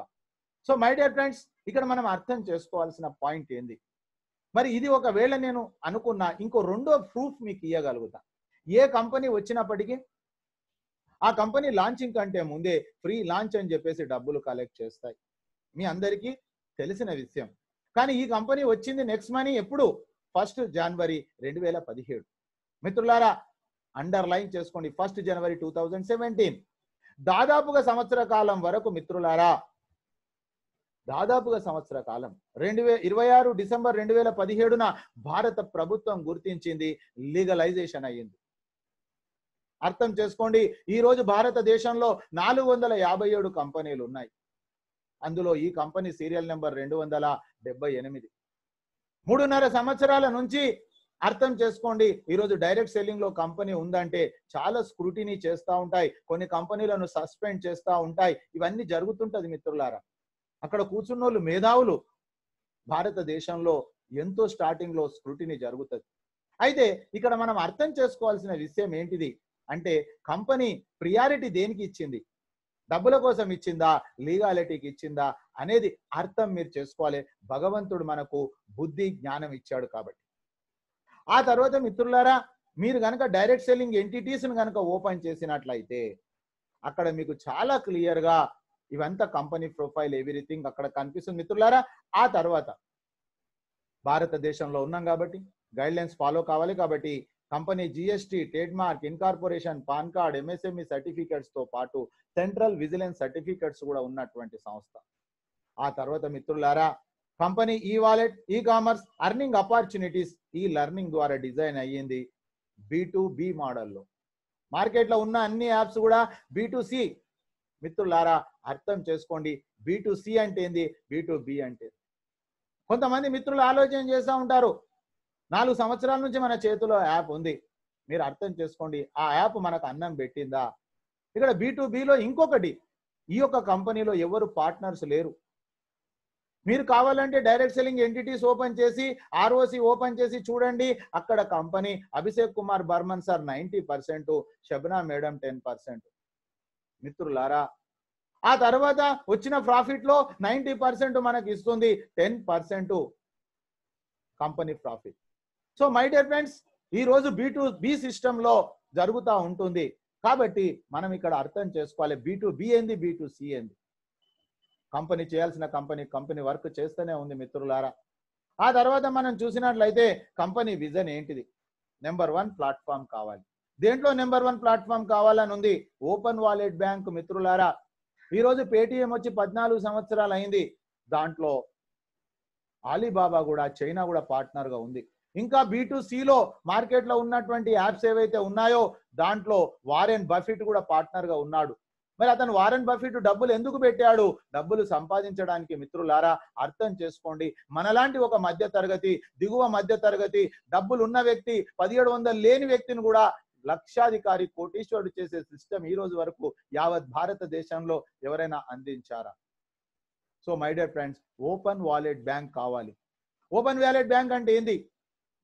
సో మై డియర్ ఫ్రెండ్స్ ఇక్కడ మనం అర్థం చేసుకోవాల్సిన పాయింట్ ఏంది మరి ఇది ఒకవేళ నేను అనుకున్న ఇంకో రెండో ప్రూఫ్ మీకు ఇవ్వగలుగుతా ఏ కంపెనీ వచ్చినప్పటికీ ఆ కంపెనీ లాంచింగ్ కంటే ముందే ఫ్రీ లాంచ్ అని చెప్పేసి డబ్బులు కలెక్ట్ చేస్తాయి మీ అందరికీ తెలిసిన విషయం కానీ ఈ కంపెనీ వచ్చింది నెక్స్ట్ మనీ ఎప్పుడు ఫస్ట్ జనవరి రెండు వేల పదిహేడు మిత్రులారా అండర్లైన్ చేసుకోండి first January two thousand seventeen దాదాపుగా సంవత్సర కాలం వరకు మిత్రులారా దాదాపుగా సంవత్సర కాలం రెండు వే ఇరవై ఆరు డిసెంబర్ రెండు వేల పదిహేడున భారత ప్రభుత్వం గుర్తించింది లీగలైజేషన్ అయ్యింది అర్థం చేసుకోండి ఈరోజు భారతదేశంలో నాలుగు వందల యాభై ఏడు కంపెనీలు ఉన్నాయి అందులో ఈ కంపెనీ సీరియల్ నెంబర్ రెండు వందల డెబ్బై ఎనిమిది మూడున్నర సంవత్సరాల నుంచి అర్థం చేసుకోండి ఈరోజు డైరెక్ట్ సెల్లింగ్ లో కంపెనీ ఉందంటే చాలా స్క్రూటినీ చేస్తూ ఉంటాయి కొన్ని కంపెనీలను సస్పెండ్ చేస్తూ ఉంటాయి ఇవన్నీ జరుగుతుంటది మిత్రులారా అక్కడ కూర్చున్నోళ్ళు మేధావులు భారతదేశంలో ఎంతో స్టార్టింగ్ లో స్క్రూటినీ జరుగుతుంది అయితే ఇక్కడ మనం అర్థం చేసుకోవాల్సిన విషయం ఏంటిది అంటే కంపెనీ ప్రియారిటీ దేనికి ఇచ్చింది డబ్బుల కోసం ఇచ్చిందా లీగాలిటీకి ఇచ్చిందా అనేది అర్థం మీరు చేసుకోవాలి భగవంతుడు మనకు బుద్ధి జ్ఞానం ఇచ్చాడు కాబట్టి ఆ తర్వాత మిత్రులారా మీరు కనుక డైరెక్ట్ సెల్లింగ్ ఎంటిటీస్ని కనుక ఓపెన్ చేసినట్లయితే అక్కడ మీకు చాలా క్లియర్గా ఇవంతా కంపెనీ ప్రొఫైల్ ఎవ్రీథింగ్ అక్కడ కనిపిస్తుంది మిత్రులారా ఆ తర్వాత భారతదేశంలో ఉన్నాం కాబట్టి గైడ్ ఫాలో కావాలి కాబట్టి company GST trade mark incorporation PAN card MSME certificates తో పాటు సెంట్రల్ విజిలెన్స్ సర్టిఫికెట్స్ కూడా ఉన్నటువంటి సంస్థ ఆ తర్వాత మిత్రులారా కంపెనీ ఈ wallet e commerce earning opportunities e learning ద్వారా డిజైన్ అయ్యింది టు బి మోడల్లో మార్కెట్లో ఉన్న అన్ని యాప్స్ కూడా బి సి మిత్రులారా అర్థం చేసుకోండి సి అంటే ఏంది బి టు బి అంటే కొంతమంది మిత్రులు ఆలోచన చేస్తూ ఉంటారు నాలుగు సంవత్సరాల నుంచి మన చేతిలో యాప్ ఉంది మీరు అర్థం చేసుకోండి ఆ యాప్ మనకు అన్నం పెట్టిందా ఇక్కడ బిలో ఇంకొకటి ఈ యొక్క కంపెనీలో ఎవరు పార్ట్నర్స్ లేరు మీరు కావాలంటే డైరెక్ట్ సెల్లింగ్ ఎంటిటీస్ ఓపెన్ చేసి ఆర్ఓసి ఓపెన్ చేసి చూడండి అక్కడ company Abhishek Kumar Barman sir ninety percent Shabna madam ten percent మిత్రులారా ఆ తర్వాత వచ్చిన ప్రాఫిట్లో నైన్టీ పర్సెంట్ మనకి ఇస్తుంది ten percent company profit so my dear friends ఈ రోజు బి టు బి సిస్టంలో జరుగుతూ ఉంటుంది కాబట్టి మనం ఇక్కడ అర్థం చేసుకోవాలి బి టు బి ఏంది బి టు సి ఏంది కంపెనీ చేయాల్సిన కంపెనీ కంపెనీ వర్క్ చేస్తూనే ఉంది మిత్రులారా ఆ తర్వాత మనం చూసినట్లయితే కంపెనీ విజన్ ఏంటిది నెంబర్ వన్ ప్లాట్ఫామ్ కావాలి దేంట్లో నెంబర్ వన్ ప్లాట్ఫామ్ కావాలని ఉంది ఓపెన్ వాలెట్ బ్యాంక్ మిత్రులారా ఈరోజు పేటిఎం వచ్చి పద్నాలుగు సంవత్సరాలు అయింది దాంట్లో అలీబాబా కూడా చైనా కూడా పార్ట్నర్గా ఉంది ఇంకా మార్కెట్ మార్కెట్లో ఉన్నటువంటి యాప్స్ ఏవైతే ఉన్నాయో దాంట్లో వారెన్ బఫిట్ కూడా పార్ట్నర్గా ఉన్నాడు మరి అతను వారెన్ బఫిట్ డబ్బులు ఎందుకు పెట్టాడు డబ్బులు సంపాదించడానికి మిత్రులారా అర్థం చేసుకోండి మనలాంటి ఒక మధ్య తరగతి దిగువ మధ్య తరగతి డబ్బులు ఉన్న వ్యక్తి పదిహేడు వందలు లేని వ్యక్తిని కూడా లక్షాధికారి కోటీశ్వరుడు చేసే సిస్టమ్ ఈ రోజు వరకు యావత్ భారతదేశంలో ఎవరైనా అందించారా so my dear friends open wallet bank కావాలి ఓపెన్ వాలెట్ బ్యాంక్ అంటే ఏంది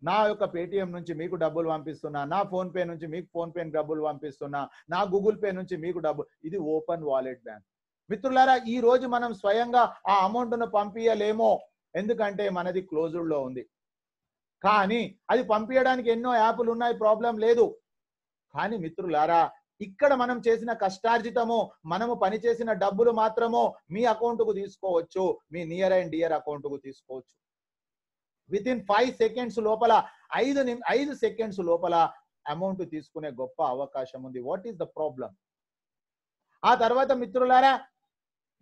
నా యొక్క పేటిఎం నుంచి మీకు డబ్బులు పంపిస్తున్నా నా ఫోన్పే నుంచి మీకు ఫోన్పే డబ్బులు పంపిస్తున్నా నా గూగుల్ పే నుంచి మీకు డబ్బు ఇది ఓపెన్ వాలెట్ బ్యాంక్ మిత్రులారా ఈ రోజు మనం స్వయంగా ఆ అమౌంట్ను పంపించలేమో ఎందుకంటే మనది క్లోజ్డ్లో ఉంది కానీ అది పంపించడానికి ఎన్నో యాప్లు ఉన్నాయి ప్రాబ్లం లేదు కానీ మిత్రులారా ఇక్కడ మనం చేసిన కష్టార్జితము మనము పనిచేసిన డబ్బులు మాత్రము మీ అకౌంట్కు తీసుకోవచ్చు మీ నియర్ అండ్ డియర్ అకౌంట్కు తీసుకోవచ్చు విత్ ఇన్ ఫైవ్ సెకండ్స్ లోపల ఐదు ఐదు సెకండ్స్ లోపల అమౌంట్ తీసుకునే గొప్ప అవకాశం ఉంది వాట్ ఈస్ ద ప్రాబ్లం ఆ తర్వాత మిత్రులారా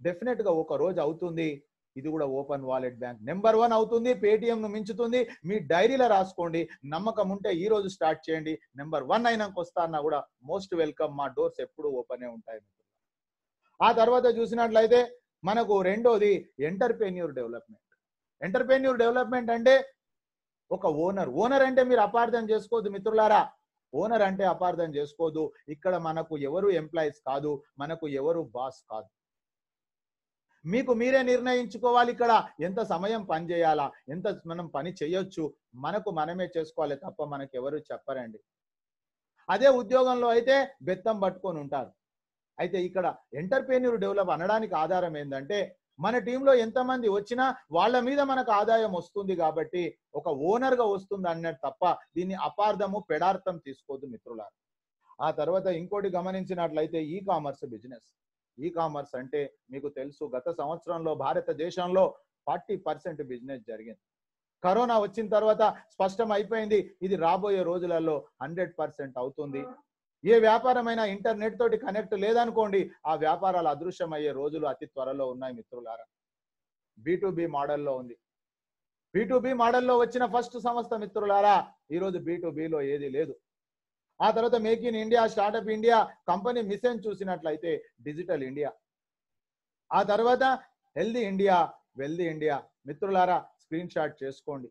డెఫినెట్ గా ఒక రోజు అవుతుంది ఇది కూడా open wallet bank number one అవుతుంది ను మించుతుంది మీ డైరీలో రాసుకోండి నమ్మకం ఉంటే ఈ రోజు స్టార్ట్ చేయండి నెంబర్ వన్ అయినాక వస్తానా కూడా మోస్ట్ వెల్కమ్ మా డోర్స్ ఎప్పుడు ఓపెనే ఉంటాయి ఆ తర్వాత చూసినట్లయితే మనకు రెండోది ఎంటర్ప్రెన్యూర్ డెవలప్మెంట్ ఎంటర్ప్రెన్యూర్ డెవలప్మెంట్ అంటే ఒక ఓనర్ ఓనర్ అంటే మీరు అపార్థం చేసుకోవద్దు మిత్రులారా ఓనర్ అంటే అపార్థం చేసుకోవద్దు ఇక్కడ మనకు ఎవరు ఎంప్లాయీస్ కాదు మనకు ఎవరు బాస్ కాదు మీకు మీరే నిర్ణయించుకోవాలి ఇక్కడ ఎంత సమయం పని చేయాలా ఎంత మనం పని చేయొచ్చు మనకు మనమే చేసుకోవాలి తప్ప మనకు ఎవరు చెప్పరండి అదే ఉద్యోగంలో అయితే బెత్తం పట్టుకొని ఉంటారు అయితే ఇక్కడ ఎంటర్ప్రెన్యూర్ డెవలప్ అనడానికి ఆధారం ఏంటంటే మన టీంలో ఎంతమంది వచ్చినా వాళ్ళ మీద మనకు ఆదాయం వస్తుంది కాబట్టి ఒక ఓనర్ గా వస్తుంది అన్నట్టు తప్ప దీన్ని అపార్థము పెడార్థం తీసుకోవద్దు మిత్రులారు ఆ తర్వాత ఇంకోటి గమనించినట్లయితే e commerce business e commerce అంటే మీకు తెలుసు గత సంవత్సరంలో భారతదేశంలో ఫార్టీ పర్సెంట్ బిజినెస్ జరిగింది కరోనా వచ్చిన తర్వాత స్పష్టం అయిపోయింది ఇది రాబోయే రోజులలో హండ్రెడ్ పర్సెంట్ అవుతుంది ఏ వ్యాపారమైనా ఇంటర్నెట్ తోటి కనెక్ట్ లేదనుకోండి ఆ వ్యాపారాలు అదృశ్యమయ్యే రోజులు అతి త్వరలో ఉన్నాయి మిత్రులారా బీటుబీ మోడల్లో ఉంది బీటుబీ మోడల్లో వచ్చిన ఫస్ట్ సంస్థ మిత్రులారా ఈరోజు బీటుబీలో ఏది లేదు ఆ తర్వాత make in India startup India company mission చూసినట్లయితే డిజిటల్ ఇండియా ఆ తర్వాత హెల్దీ ఇండియా వెల్దీ ఇండియా మిత్రులారా స్క్రీన్ షాట్ చేసుకోండి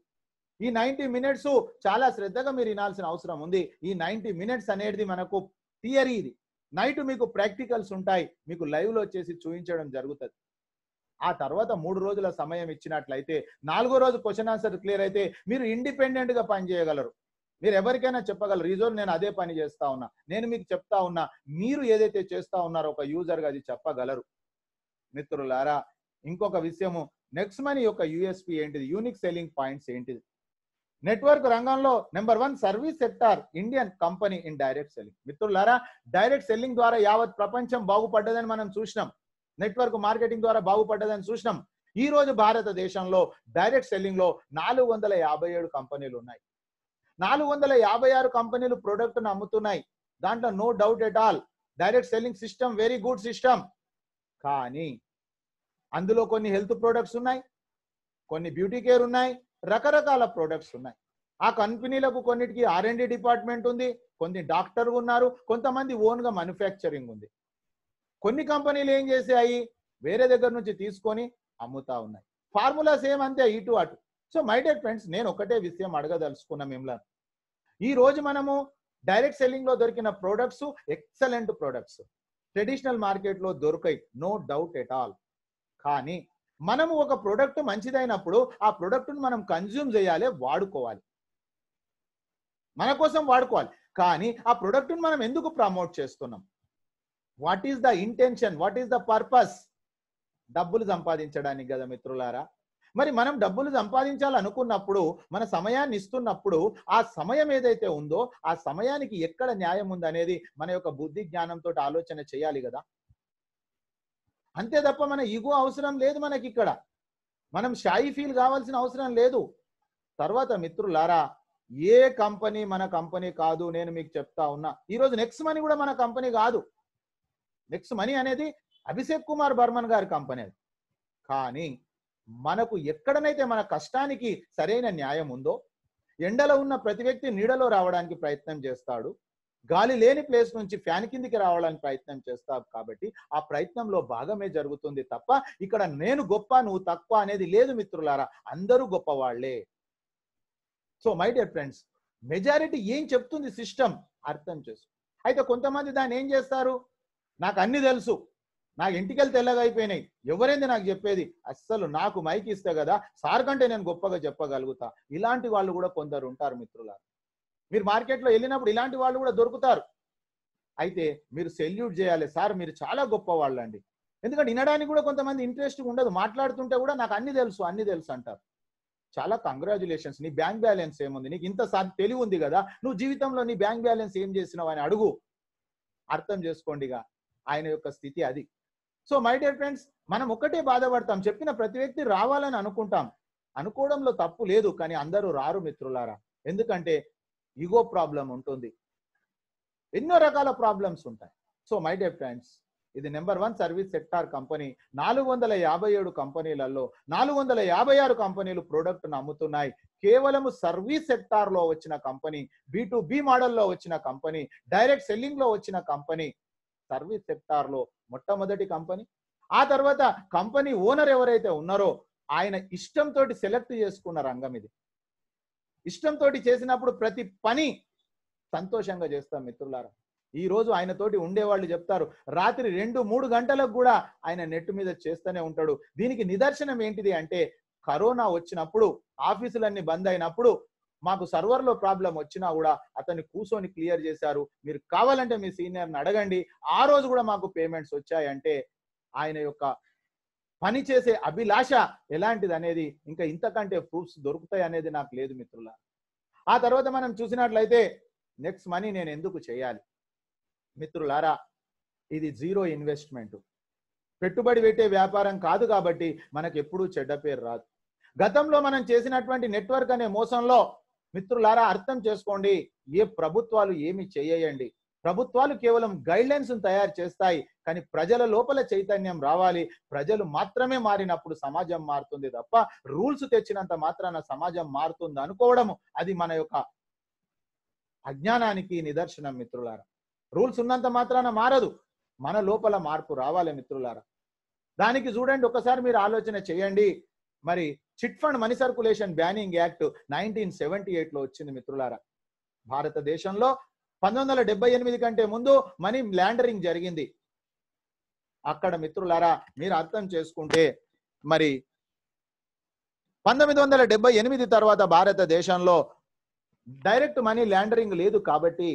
ఈ నైంటీ మినిట్స్ చాలా శ్రద్ధగా మీరు వినాల్సిన అవసరం ఉంది ఈ నైంటీ మినిట్స్ అనేది మనకు థియరీ ఇది నైట్ మీకు ప్రాక్టికల్స్ ఉంటాయి మీకు లైవ్లో వచ్చేసి చూపించడం జరుగుతుంది ఆ తర్వాత మూడు రోజుల సమయం ఇచ్చినట్లయితే నాలుగో రోజు క్వశ్చన్ ఆన్సర్ క్లియర్ అయితే మీరు ఇండిపెండెంట్గా పనిచేయగలరు మీరు ఎవరికైనా చెప్పగలరు రీజోన్ నేను అదే పని చేస్తా ఉన్నా నేను మీకు చెప్తా ఉన్నా మీరు ఏదైతే చేస్తా ఉన్నారో ఒక యూజర్గా అది చెప్పగలరు మిత్రులారా ఇంకొక విషయము నెక్స్ట్ మనీ యొక్క యూఎస్పి ఏంటిది యూనిక్ సెల్లింగ్ పాయింట్స్ ఏంటిది నెట్వర్క్ రంగంలో number one service sector Indian company in direct selling మిత్రులారా డైరెక్ట్ సెల్లింగ్ ద్వారా యావత్ ప్రపంచం బాగుపడ్డదని మనం చూసినాం నెట్వర్క్ మార్కెటింగ్ ద్వారా బాగుపడ్డదని చూసినాం ఈ రోజు భారతదేశంలో డైరెక్ట్ సెల్లింగ్ లో నాలుగు వందల యాభై ఏడు కంపెనీలు ఉన్నాయి నాలుగు వందల యాభై ఆరు కంపెనీలు ప్రోడక్ట్ను అమ్ముతున్నాయి దాంట్లో no doubt at all direct selling system very good system కానీ అందులో కొన్ని హెల్త్ ప్రొడక్ట్స్ ఉన్నాయి కొన్ని బ్యూటీ కేర్ ఉన్నాయి రకరకాల ప్రోడక్ట్స్ ఉన్నాయి ఆ కంపెనీలకు కొన్నిటికి ఆర్ అండ్ డిపార్ట్మెంట్ ఉంది కొన్ని డాక్టర్ ఉన్నారు కొంతమంది ఓన్గా మ్యానుఫ్యాక్చరింగ్ ఉంది కొన్ని కంపెనీలు ఏం చేసాయి వేరే దగ్గర నుంచి తీసుకొని అమ్ముతా ఉన్నాయి ఫార్ములా సేమ్ అంతే ఇటు అటు సో మై డే ఫ్రెండ్స్ నేను ఒకటే విషయం అడగదలుచుకున్నా మిమ్మల్ని ఈ రోజు మనము డైరెక్ట్ సెల్లింగ్ లో దొరికిన ప్రోడక్ట్స్ ఎక్సలెంట్ ప్రోడక్ట్స్ ట్రెడిషనల్ మార్కెట్లో దొరకాయి నో డౌట్ ఎట్ ఆల్ కానీ మనము ఒక ప్రొడక్ట్ మంచిదైనప్పుడు ఆ ప్రొడక్ట్ను మనం కన్జ్యూమ్ చేయాలి వాడుకోవాలి మన కోసం వాడుకోవాలి కానీ ఆ ప్రొడక్ట్ను మనం ఎందుకు ప్రమోట్ చేస్తున్నాం what is the intention what is the purpose డబ్బులు సంపాదించడానికి కదా మిత్రులారా మరి మనం డబ్బులు సంపాదించాలనుకున్నప్పుడు మన సమయాన్ని ఇస్తున్నప్పుడు ఆ సమయం ఏదైతే ఉందో ఆ సమయానికి ఎక్కడ న్యాయం ఉందనేది మన యొక్క బుద్ధి జ్ఞానంతో ఆలోచన చేయాలి కదా అంతే తప్ప మన ఇగో అవసరం లేదు మనకి ఇక్కడ మనం షాయి ఫీల్ కావాల్సిన అవసరం లేదు తర్వాత మిత్రులారా ఏ కంపెనీ మన కంపెనీ కాదు నేను మీకు చెప్తా ఉన్నా ఈరోజు నెక్స్ట్ మనీ కూడా మన కంపెనీ కాదు నెక్స్ట్ మనీ అనేది అభిషేక్ కుమార్ బర్మన్ గారి కంపెనీ అది కానీ మనకు ఎక్కడనైతే మన కష్టానికి సరైన న్యాయం ఉందో ఎండలో ఉన్న ప్రతి వ్యక్తి నీడలో రావడానికి ప్రయత్నం చేస్తాడు గాలి లేని ప్లేస్ నుంచి ఫ్యాన్ కిందికి రావడానికి ప్రయత్నం చేస్తావు కాబట్టి ఆ ప్రయత్నంలో భాగమే జరుగుతుంది తప్ప ఇక్కడ నేను గొప్ప నువ్వు తక్కువ అనేది లేదు మిత్రులారా అందరూ గొప్పవాళ్లే so my dear friends majority ఏం చెప్తుంది సిస్టమ్ అర్థం చేసు అయితే కొంతమంది దాన్ని ఏం చేస్తారు నాకు అన్ని తెలుసు నా ఇంటికెళ్ళి తెల్లగా అయిపోయినాయి ఎవరైంది నాకు చెప్పేది అస్సలు నాకు మైక్ ఇస్తే కదా సార్ కంటే నేను గొప్పగా చెప్పగలుగుతా ఇలాంటి వాళ్ళు కూడా కొందరు ఉంటారు మిత్రులారా మీరు మార్కెట్లో వెళ్ళినప్పుడు ఇలాంటి వాళ్ళు కూడా దొరుకుతారు అయితే మీరు సెల్యూట్ చేయాలి సార్ మీరు చాలా గొప్ప వాళ్ళు అండి ఎందుకంటే వినడానికి కూడా కొంతమంది ఇంట్రెస్ట్ ఉండదు మాట్లాడుతుంటే కూడా నాకు అన్ని తెలుసు అన్ని తెలుసు అంటారు చాలా కంగ్రాచులేషన్స్ నీ బ్యాంక్ బ్యాలెన్స్ ఏముంది నీకు ఇంత తెలివి ఉంది కదా నువ్వు జీవితంలో నీ బ్యాంక్ బ్యాలెన్స్ ఏం చేసినావు అని అడుగు అర్థం చేసుకోండిగా ఆయన యొక్క స్థితి అది సో మై డియర్ ఫ్రెండ్స్ మనం ఒకటే బాధపడతాం చెప్పిన ప్రతి వ్యక్తి రావాలని అనుకుంటాం అనుకోవడంలో తప్పు లేదు కానీ అందరూ రారు మిత్రులారా ఎందుకంటే ఈగో ప్రాబ్లం ఉంటుంది ఎన్నో రకాల ప్రాబ్లమ్స్ ఉంటాయి సో మై డే ఫ్రెండ్స్ ఇది number one service sector company నాలుగు వందల యాభై ఏడు కంపెనీలలో నాలుగు వందల యాభై ఆరు కంపెనీలు ప్రోడక్ట్ను అమ్ముతున్నాయి కేవలం సర్వీస్ సెక్టార్లో వచ్చిన కంపెనీ బి టు బి మోడల్లో వచ్చిన కంపెనీ డైరెక్ట్ సెల్లింగ్లో వచ్చిన కంపెనీ సర్వీస్ సెక్టార్లో మొట్టమొదటి కంపెనీ ఆ తర్వాత కంపెనీ ఓనర్ ఎవరైతే ఉన్నారో ఆయన ఇష్టంతో సెలెక్ట్ చేసుకున్న రంగం ఇది ఇష్టంతో చేసినప్పుడు ప్రతి పని సంతోషంగా చేస్తాం మిత్రులారా ఈ రోజు ఆయనతోటి ఉండేవాళ్ళు చెప్తారు రాత్రి రెండు మూడు గంటలకు కూడా ఆయన నెట్ మీద చేస్తూనే ఉంటాడు దీనికి నిదర్శనం ఏంటిది అంటే కరోనా వచ్చినప్పుడు ఆఫీసులన్నీ బంద్ అయినప్పుడు మాకు సర్వర్లో ప్రాబ్లం వచ్చినా కూడా అతన్ని కూర్చొని క్లియర్ చేశారు మీరు కావాలంటే మీ సీనియర్ని అడగండి ఆ రోజు కూడా మాకు పేమెంట్స్ వచ్చాయంటే ఆయన యొక్క పని చేసే అభిలాష ఎలాంటిది అనేది ఇంకా ఇంతకంటే ప్రూఫ్స్ దొరుకుతాయి అనేది నాకు లేదు మిత్రుల ఆ తర్వాత మనం చూసినట్లయితే నెక్స్ట్ మనీ నేను ఎందుకు చేయాలి మిత్రులారా ఇది జీరో ఇన్వెస్ట్మెంట్ పెట్టుబడి పెట్టే వ్యాపారం కాదు కాబట్టి మనకు ఎప్పుడూ చెడ్డ పేరు రాదు గతంలో మనం చేసినటువంటి నెట్వర్క్ అనే మోసంలో మిత్రులారా అర్థం చేసుకోండి ఏ ప్రభుత్వాలు ఏమి చేయండి ప్రభుత్వాలు కేవలం గైడ్లైన్స్ తయారు చేస్తాయి కానీ ప్రజల లోపల చైతన్యం రావాలి ప్రజలు మాత్రమే మారినప్పుడు సమాజం మారుతుంది తప్ప రూల్స్ తెచ్చినంత మాత్రాన సమాజం మారుతుంది అనుకోవడము అది మన యొక్క అజ్ఞానానికి నిదర్శనం మిత్రులారా రూల్స్ ఉన్నంత మాత్రాన మారదు మన లోపల మార్పు రావాలి మిత్రులారా దానికి చూడండి ఒకసారి మీరు ఆలోచన చేయండి మరి chit fund money circulation banning act nineteen seventy eight లో వచ్చింది మిత్రులారా భారతదేశంలో పంతొమ్మిది వందల ఎనిమిది కంటే ముందు మనీ ల్యాండరింగ్ జరిగింది అక్కడ మిత్రులారా మీరు అర్థం చేసుకుంటే మరి పంతొమ్మిది వందల డెబ్బై ఎనిమిది తర్వాత భారతదేశంలో డైరెక్ట్ మనీ ల్యాండరింగ్ లేదు కాబట్టి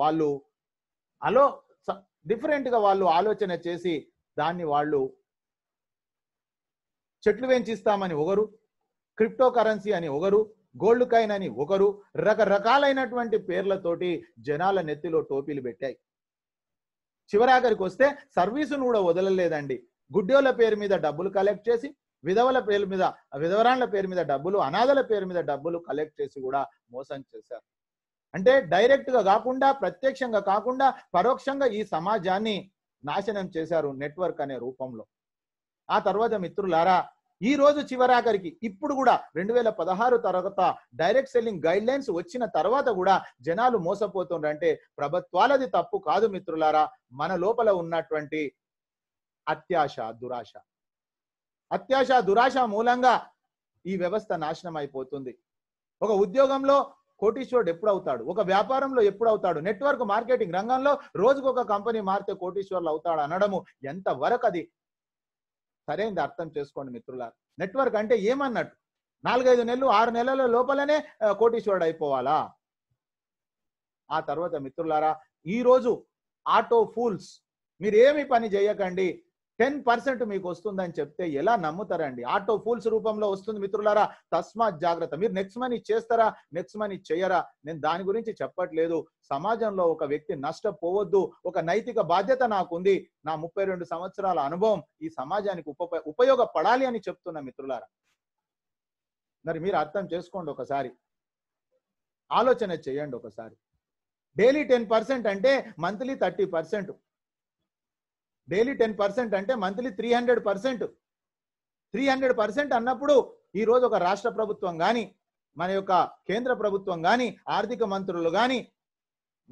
వాళ్ళు అలో డిఫరెంట్గా వాళ్ళు ఆలోచన చేసి దాన్ని వాళ్ళు చెట్లు పెంచిస్తామని ఒకరు క్రిప్టో కరెన్సీ అని ఒకరు గోల్డ్ కాయిన్ అని ఒకరు రకరకాలైనటువంటి పేర్లతోటి జనాల నెత్తిలో టోపీలు పెట్టాయి చివరాఖరికి వస్తే సర్వీసును కూడా వదలలేదండి గుడ్డోల పేరు మీద డబ్బులు కలెక్ట్ చేసి విధవల పేరు మీద విధవరాళ్ల పేరు మీద డబ్బులు అనాథల పేరు మీద డబ్బులు కలెక్ట్ చేసి కూడా మోసం చేశారు అంటే డైరెక్ట్గా కాకుండా ప్రత్యక్షంగా కాకుండా పరోక్షంగా ఈ సమాజాన్ని నాశనం చేశారు నెట్వర్క్ అనే రూపంలో ఆ తర్వాత మిత్రులారా ఈ రోజు చివరాఖరికి ఇప్పుడు కూడా రెండు వేల పదహారు తర్వాత డైరెక్ట్ సెల్లింగ్ గైడ్ లైన్స్ వచ్చిన తర్వాత కూడా జనాలు మోసపోతుండంటే ప్రభుత్వాలది తప్పు కాదు మిత్రులారా మన లోపల ఉన్నటువంటి అత్యాశ దురాశ అత్యాశ దురాశ మూలంగా ఈ వ్యవస్థ నాశనం అయిపోతుంది ఒక ఉద్యోగంలో కోటీశ్వరుడు ఎప్పుడు అవుతాడు ఒక వ్యాపారంలో ఎప్పుడు అవుతాడు నెట్వర్క్ మార్కెటింగ్ రంగంలో రోజుకు ఒక కంపెనీ మారితే కోటీశ్వరులు అవుతాడు అనడము ఎంతవరకు అది సరైనది అర్థం చేసుకోండి మిత్రులారా నెట్వర్క్ అంటే ఏమన్నట్టు నాలుగైదు నెలలు ఆరు నెలల లోపలనే కోటీశ్వరుడు అయిపోవాలా ఆ తర్వాత మిత్రులారా ఈరోజు ఆటో ఫూల్స్ మీరేమి పని చేయకండి టెన్ పర్సెంట్ మీకు వస్తుందని చెప్తే ఎలా నమ్ముతారండి ఆటో ఫూల్స్ రూపంలో వస్తుంది మిత్రులారా తస్మాత్ జాగ్రత్త మీరు నెక్స్ట్ మనీ చేస్తారా నెక్స్ట్ మనీ చేయరా నేను దాని గురించి చెప్పట్లేదు సమాజంలో ఒక వ్యక్తి నష్టపోవద్దు ఒక నైతిక బాధ్యత నాకుంది నా ముప్పై రెండు సంవత్సరాల అనుభవం ఈ సమాజానికి ఉప ఉపయోగపడాలి అని చెప్తున్న మిత్రులారా మరి మీరు అర్థం చేసుకోండి ఒకసారి ఆలోచన చేయండి ఒకసారి డైలీ టెన్ పర్సెంట్ అంటే monthly thirty percent daily ten percent అంటే monthly three hundred percent three hundred percent అన్నప్పుడు ఈరోజు ఒక రాష్ట్ర ప్రభుత్వం కానీ మన యొక్క కేంద్ర ప్రభుత్వం కానీ ఆర్థిక మంత్రులు కానీ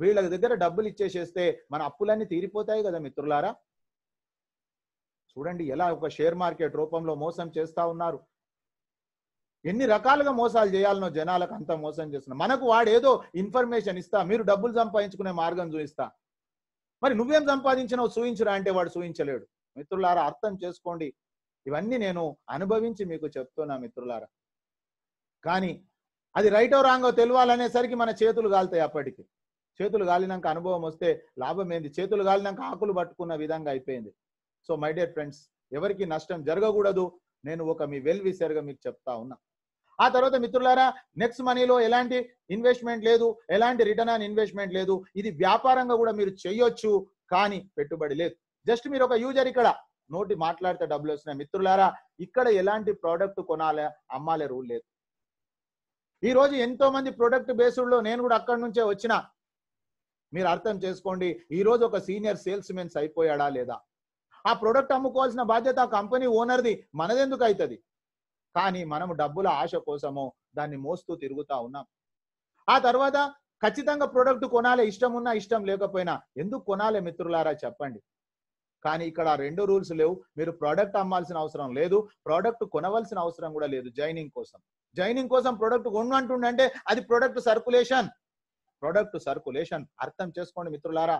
వీళ్ళ దగ్గర డబ్బులు ఇచ్చేసేస్తే మన అప్పులన్నీ తీరిపోతాయి కదా మిత్రులారా చూడండి ఎలా ఒక షేర్ మార్కెట్ రూపంలో మోసం చేస్తా ఉన్నారు ఎన్ని రకాలుగా మోసాలు చేయాలనో జనాలకు అంత మోసం చేస్తున్నా మనకు వాడేదో ఇన్ఫర్మేషన్ ఇస్తా మీరు డబ్బులు సంపాదించుకునే మార్గం చూపిస్తా మరి నువ్వేం సంపాదించినావు సూయించురా అంటే వాడు సూచించలేడు మిత్రులారా అర్థం చేసుకోండి ఇవన్నీ నేను అనుభవించి మీకు చెప్తున్నా మిత్రులారా కానీ అది రైటో రాంగో తెలియాలనేసరికి మన చేతులు గాలితాయి అప్పటికి చేతులు గాలినాక అనుభవం వస్తే లాభం ఏంది చేతులు గాలినాక ఆకులు పట్టుకున్న విధంగా అయిపోయింది సో మై డియర్ ఫ్రెండ్స్ ఎవరికి నష్టం జరగకూడదు నేను ఒక మీ వెల్ విసరిగా మీకు చెప్తా ఉన్నా ఆ తర్వాత మిత్రులారా నెక్స్ట్ మనీలో ఎలాంటి ఇన్వెస్ట్మెంట్ లేదు ఎలాంటి రిటర్న్ ఆన్ ఇన్వెస్ట్మెంట్ లేదు ఇది వ్యాపారంగా కూడా మీరు చేయొచ్చు కానీ పెట్టుబడి లేదు జస్ట్ మీరు ఒక యూజర్ ఇక్కడ నోటి మాట్లాడితే డబ్బులు వస్తున్నాయి మిత్రులారా ఇక్కడ ఎలాంటి ప్రోడక్ట్ కొనాలి అమ్మాలే రూల్ లేదు ఈ రోజు ఎంతో మంది ప్రొడక్ట్ లో నేను కూడా అక్కడి నుంచే వచ్చిన మీరు అర్థం చేసుకోండి ఈ రోజు ఒక సీనియర్ సేల్స్ మెన్స్ అయిపోయాడా లేదా ఆ ప్రోడక్ట్ అమ్ముకోవాల్సిన బాధ్యత ఆ కంపెనీ ఓనర్ది మనదెందుకు అవుతుంది కానీ మనము డబ్బుల ఆశ కోసము దాన్ని మోస్తూ తిరుగుతూ ఉన్నాం ఆ తర్వాత ఖచ్చితంగా ప్రోడక్ట్ కొనాలి ఇష్టం ఉన్నా ఇష్టం లేకపోయినా ఎందుకు కొనాలి మిత్రులారా చెప్పండి కానీ ఇక్కడ రెండు రూల్స్ లేవు మీరు ప్రోడక్ట్ అమ్మాల్సిన అవసరం లేదు ప్రోడక్ట్ కొనవలసిన అవసరం కూడా లేదు జైనింగ్ కోసం జైనింగ్ కోసం ప్రోడక్ట్ కొనుంటుండంటే అది ప్రోడక్ట్ సర్కులేషన్ ప్రోడక్ట్ సర్కులేషన్ అర్థం చేసుకోండి మిత్రులారా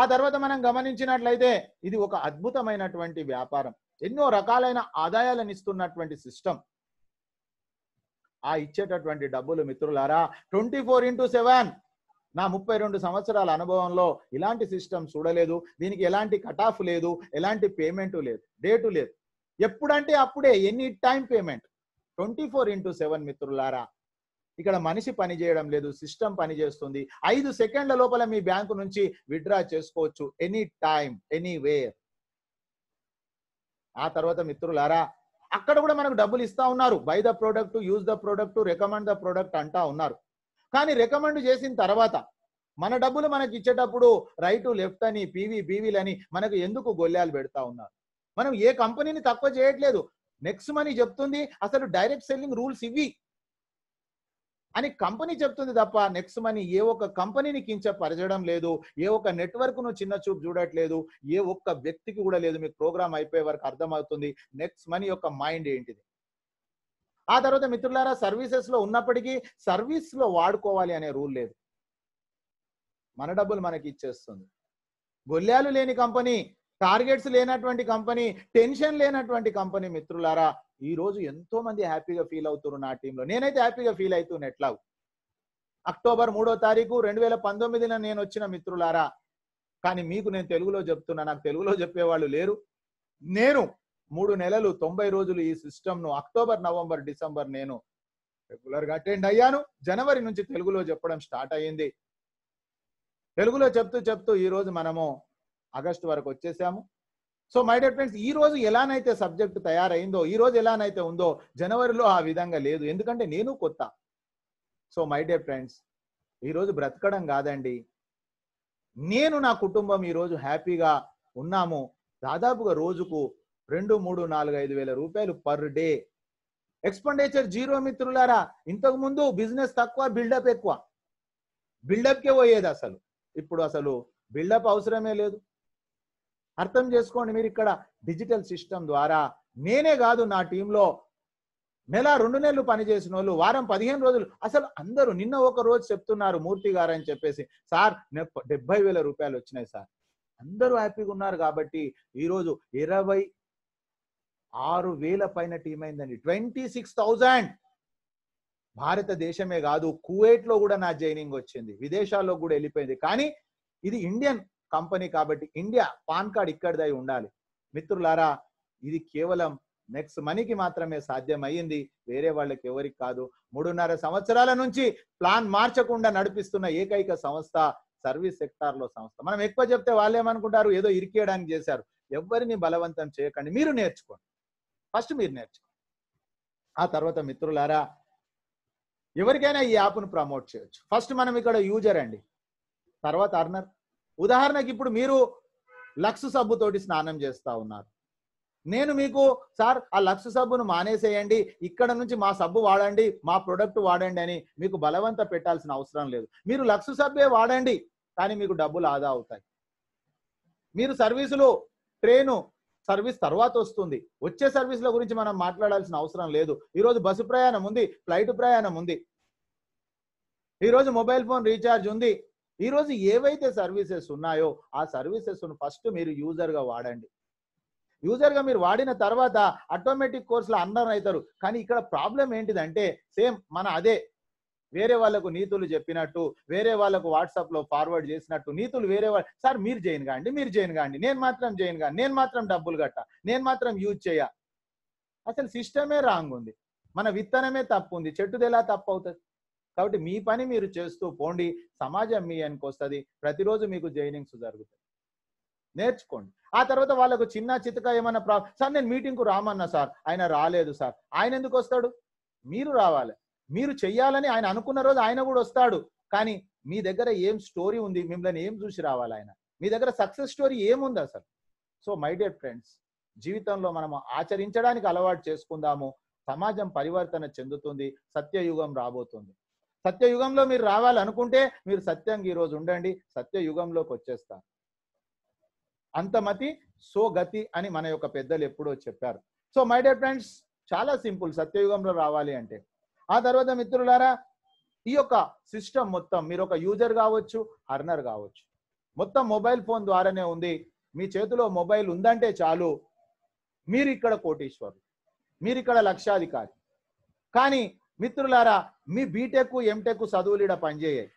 ఆ తర్వాత మనం గమనించినట్లయితే ఇది ఒక అద్భుతమైనటువంటి వ్యాపారం ఎన్నో రకాలైన ఆదాయాలను ఇస్తున్నటువంటి సిస్టమ్ ఆ ఇచ్చేటటువంటి డబ్బులు మిత్రులారా ట్వంటీ ఫోర్ ఇంటూ సెవెన్ నా ముప్పై రెండు సంవత్సరాల అనుభవంలో ఇలాంటి సిస్టమ్ చూడలేదు దీనికి ఎలాంటి కట్ ఆఫ్ లేదు ఎలాంటి పేమెంట్ లేదు డేటు లేదు ఎప్పుడంటే అప్పుడే any time payment twenty four into seven మిత్రులారా ఇక్కడ మనిషి పని చేయడం లేదు సిస్టమ్ పని చేస్తుంది ఐదు సెకండ్ల లోపల మీ బ్యాంకు నుంచి విత్డ్రా చేసుకోవచ్చు ఎనీ టైం ఎనీవేర్ ఆ తర్వాత మిత్రులారా అక్కడ కూడా మనకు డబ్బులు ఇస్తా ఉన్నారు buy the product use the product recommend the product అంటా ఉన్నారు కానీ రికమెండ్ చేసిన తర్వాత మన డబ్బులు మనకి ఇచ్చేటప్పుడు రైటు లెఫ్ట్ అని పీవీ అని మనకు ఎందుకు గొల్లాలు పెడతా ఉన్నారు మనం ఏ కంపెనీని తక్కువ చేయట్లేదు నెక్స్ట్ మనీ చెప్తుంది అసలు డైరెక్ట్ సెల్లింగ్ రూల్స్ ఇవి అని కంపెనీ చెప్తుంది తప్ప నెక్స్ట్ మనీ ఏ ఒక్క కంపెనీని కించపరచడం లేదు ఏ ఒక్క నెట్వర్క్ ను చిన్న చూపు చూడట్లేదు ఏ ఒక్క వ్యక్తికి కూడా లేదు మీకు ప్రోగ్రామ్ అయిపోయే వరకు అర్థమవుతుంది నెక్స్ట్ మనీ యొక్క మైండ్ ఏంటిది ఆ తర్వాత మిత్రులారా సర్వీసెస్ లో ఉన్నప్పటికీ సర్వీస్ లో వాడుకోవాలి అనే రూల్ లేదు మన డబ్బులు మనకి ఇచ్చేస్తుంది గొల్లాలు లేని కంపెనీ టార్గెట్స్ లేనటువంటి కంపెనీ టెన్షన్ లేనటువంటి కంపెనీ మిత్రులారా ఈ రోజు ఎంతో మంది హ్యాపీగా ఫీల్ అవుతున్నారు నా టీంలో నేనైతే హ్యాపీగా ఫీల్ అవుతున్నాను ఎట్లాగూ అక్టోబర్ మూడో తారీఖు రెండు వేల పంతొమ్మిదిన నేను వచ్చిన మిత్రులారా కానీ మీకు నేను తెలుగులో చెప్తున్నా నాకు తెలుగులో చెప్పేవాళ్ళు లేరు నేను మూడు నెలలు తొంభై రోజులు ఈ సిస్టమ్ను అక్టోబర్ నవంబర్ డిసెంబర్ నేను రెగ్యులర్గా అటెండ్ అయ్యాను జనవరి నుంచి తెలుగులో చెప్పడం స్టార్ట్ అయ్యింది తెలుగులో చెప్తూ చెప్తూ ఈరోజు మనము ఆగస్టు వరకు వచ్చేసాము సో మై డియర్ ఫ్రెండ్స్ ఈ రోజు ఎలానైతే సబ్జెక్ట్ తయారైందో ఈ రోజు ఎలానైతే ఉందో జనవరిలో ఆ విధంగా లేదు ఎందుకంటే నేను కొత్త సో మై డియర్ ఫ్రెండ్స్ ఈరోజు బ్రతకడం కాదండి నేను నా కుటుంబం ఈరోజు హ్యాపీగా ఉన్నాము దాదాపుగా రోజుకు రెండు మూడు నాలుగు ఐదు వేల రూపాయలు పర్ డే ఎక్స్పెండిచర్ జీరో మిత్రులారా ఇంతకు ముందు బిజినెస్ తక్కువ బిల్డప్ ఎక్కువ బిల్డప్కే పోయేది అసలు ఇప్పుడు అసలు బిల్డప్ అవసరమే లేదు అర్థం చేసుకోండి మీరు ఇక్కడ డిజిటల్ సిస్టమ్ ద్వారా నేనే కాదు నా టీంలో నెల రెండు నెలలు పనిచేసిన వాళ్ళు వారం పదిహేను రోజులు అసలు అందరూ నిన్న ఒక రోజు చెప్తున్నారు మూర్తి గారు అని చెప్పేసి సార్ డెబ్బై వేల రూపాయలు వచ్చినాయి సార్ అందరూ హ్యాపీగా ఉన్నారు కాబట్టి ఈరోజు ఇరవై ఆరు వేల పైన టీం అయిందండి ట్వంటీ సిక్స్ థౌజండ్ భారతదేశమే కాదు కువైట్లో కూడా నా జైనింగ్ వచ్చింది విదేశాల్లో కూడా వెళ్ళిపోయింది కానీ ఇది ఇండియన్ కంపెనీ కాబట్టి ఇండియా పాన్ కార్డ్ ఇక్కడిదై ఉండాలి మిత్రులారా ఇది కేవలం నెక్స్ట్ మనీకి మాత్రమే సాధ్యమయ్యింది వేరే వాళ్ళకి ఎవరికి కాదు మూడున్నర సంవత్సరాల నుంచి ప్లాన్ మార్చకుండా నడిపిస్తున్న ఏకైక సంస్థ సర్వీస్ సెక్టార్ లో సంస్థ మనం ఎక్కువ చెప్తే వాళ్ళు ఏమనుకుంటారు ఏదో ఇరికేయడానికి చేశారు ఎవరిని బలవంతం చేయకండి మీరు నేర్చుకోండి ఫస్ట్ మీరు నేర్చుకోండి ఆ తర్వాత మిత్రులారా ఎవరికైనా ఈ యాప్ను ప్రమోట్ చేయొచ్చు ఫస్ట్ మనం ఇక్కడ యూజర్ అండి తర్వాత అర్నర్ ఉదాహరణకి ఇప్పుడు మీరు లక్స్ సబ్బుతోటి స్నానం చేస్తూ ఉన్నారు నేను మీకు సార్ ఆ లక్స్ సబ్బును మానేసేయండి ఇక్కడ నుంచి మా సబ్బు వాడండి మా ప్రొడక్ట్ వాడండి అని మీకు బలవంత పెట్టాల్సిన అవసరం లేదు మీరు లక్స్ సబ్బే వాడండి కానీ మీకు డబ్బులు ఆదా అవుతాయి మీరు సర్వీసులు ట్రైను సర్వీస్ తర్వాత వస్తుంది వచ్చే సర్వీసుల గురించి మనం మాట్లాడాల్సిన అవసరం లేదు ఈరోజు బస్సు ప్రయాణం ఉంది ఫ్లైట్ ప్రయాణం ఉంది ఈరోజు మొబైల్ ఫోన్ రీఛార్జ్ ఉంది ఈరోజు ఏవైతే సర్వీసెస్ ఉన్నాయో ఆ ను ఫస్ట్ మీరు యూజర్గా వాడండి యూజర్గా మీరు వాడిన తర్వాత ఆటోమేటిక్ కోర్సులో అందరం అవుతారు కానీ ఇక్కడ ప్రాబ్లం ఏంటిదంటే సేమ్ మన అదే వేరే వాళ్ళకు నీతులు చెప్పినట్టు వేరే వాళ్ళకు వాట్సాప్లో ఫార్వర్డ్ చేసినట్టు నీతులు వేరే వాళ్ళు సార్ మీరు చేయను కాండి మీరు చేయను కాండి నేను మాత్రం చేయను కానీ నేను మాత్రం డబ్బులు కట్ట నేను మాత్రం యూజ్ చేయ అసలు సిస్టమే రాంగ్ ఉంది మన విత్తనమే తప్పు ఉంది చెట్టుది ఎలా తప్పు అవుతుంది కాబట్టి మీ పని మీరు చేస్తూ పోండి సమాజం మీ వస్తుంది ప్రతిరోజు మీకు జైనింగ్స్ జరుగుతాయి నేర్చుకోండి ఆ తర్వాత వాళ్ళకు చిన్న చితక ఏమన్నా ప్రా సార్ నేను మీటింగ్కు రామన్నా సార్ ఆయన రాలేదు సార్ ఆయన ఎందుకు వస్తాడు మీరు రావాలి మీరు చెయ్యాలని ఆయన అనుకున్న రోజు ఆయన కూడా వస్తాడు కానీ మీ దగ్గర ఏం స్టోరీ ఉంది మిమ్మల్ని ఏం చూసి రావాలి ఆయన మీ దగ్గర సక్సెస్ స్టోరీ ఏముంది అసలు సో మై డియర్ ఫ్రెండ్స్ జీవితంలో మనం ఆచరించడానికి అలవాటు చేసుకుందాము సమాజం పరివర్తన చెందుతుంది సత్యయుగం రాబోతుంది సత్యయుగంలో మీరు రావాలనుకుంటే మీరు సత్యంగా ఈరోజు ఉండండి సత్యయుగంలోకి వచ్చేస్తారు అంతమతి సో గతి అని మన యొక్క పెద్దలు ఎప్పుడో చెప్పారు సో మై డియర్ ఫ్రెండ్స్ చాలా సింపుల్ సత్యయుగంలో రావాలి అంటే ఆ తర్వాత మిత్రులారా ఈ యొక్క సిస్టమ్ మొత్తం మీరు ఒక యూజర్ కావచ్చు అర్నర్ కావచ్చు మొత్తం మొబైల్ ఫోన్ ద్వారానే ఉంది మీ చేతిలో మొబైల్ ఉందంటే చాలు మీరు ఇక్కడ కోటీశ్వరు మీరు ఇక్కడ లక్షాధికారి కానీ మిత్రులారా మీ బీటెక్ ఎంటెక్ చదువులు ఇక్కడ పనిచేయాయి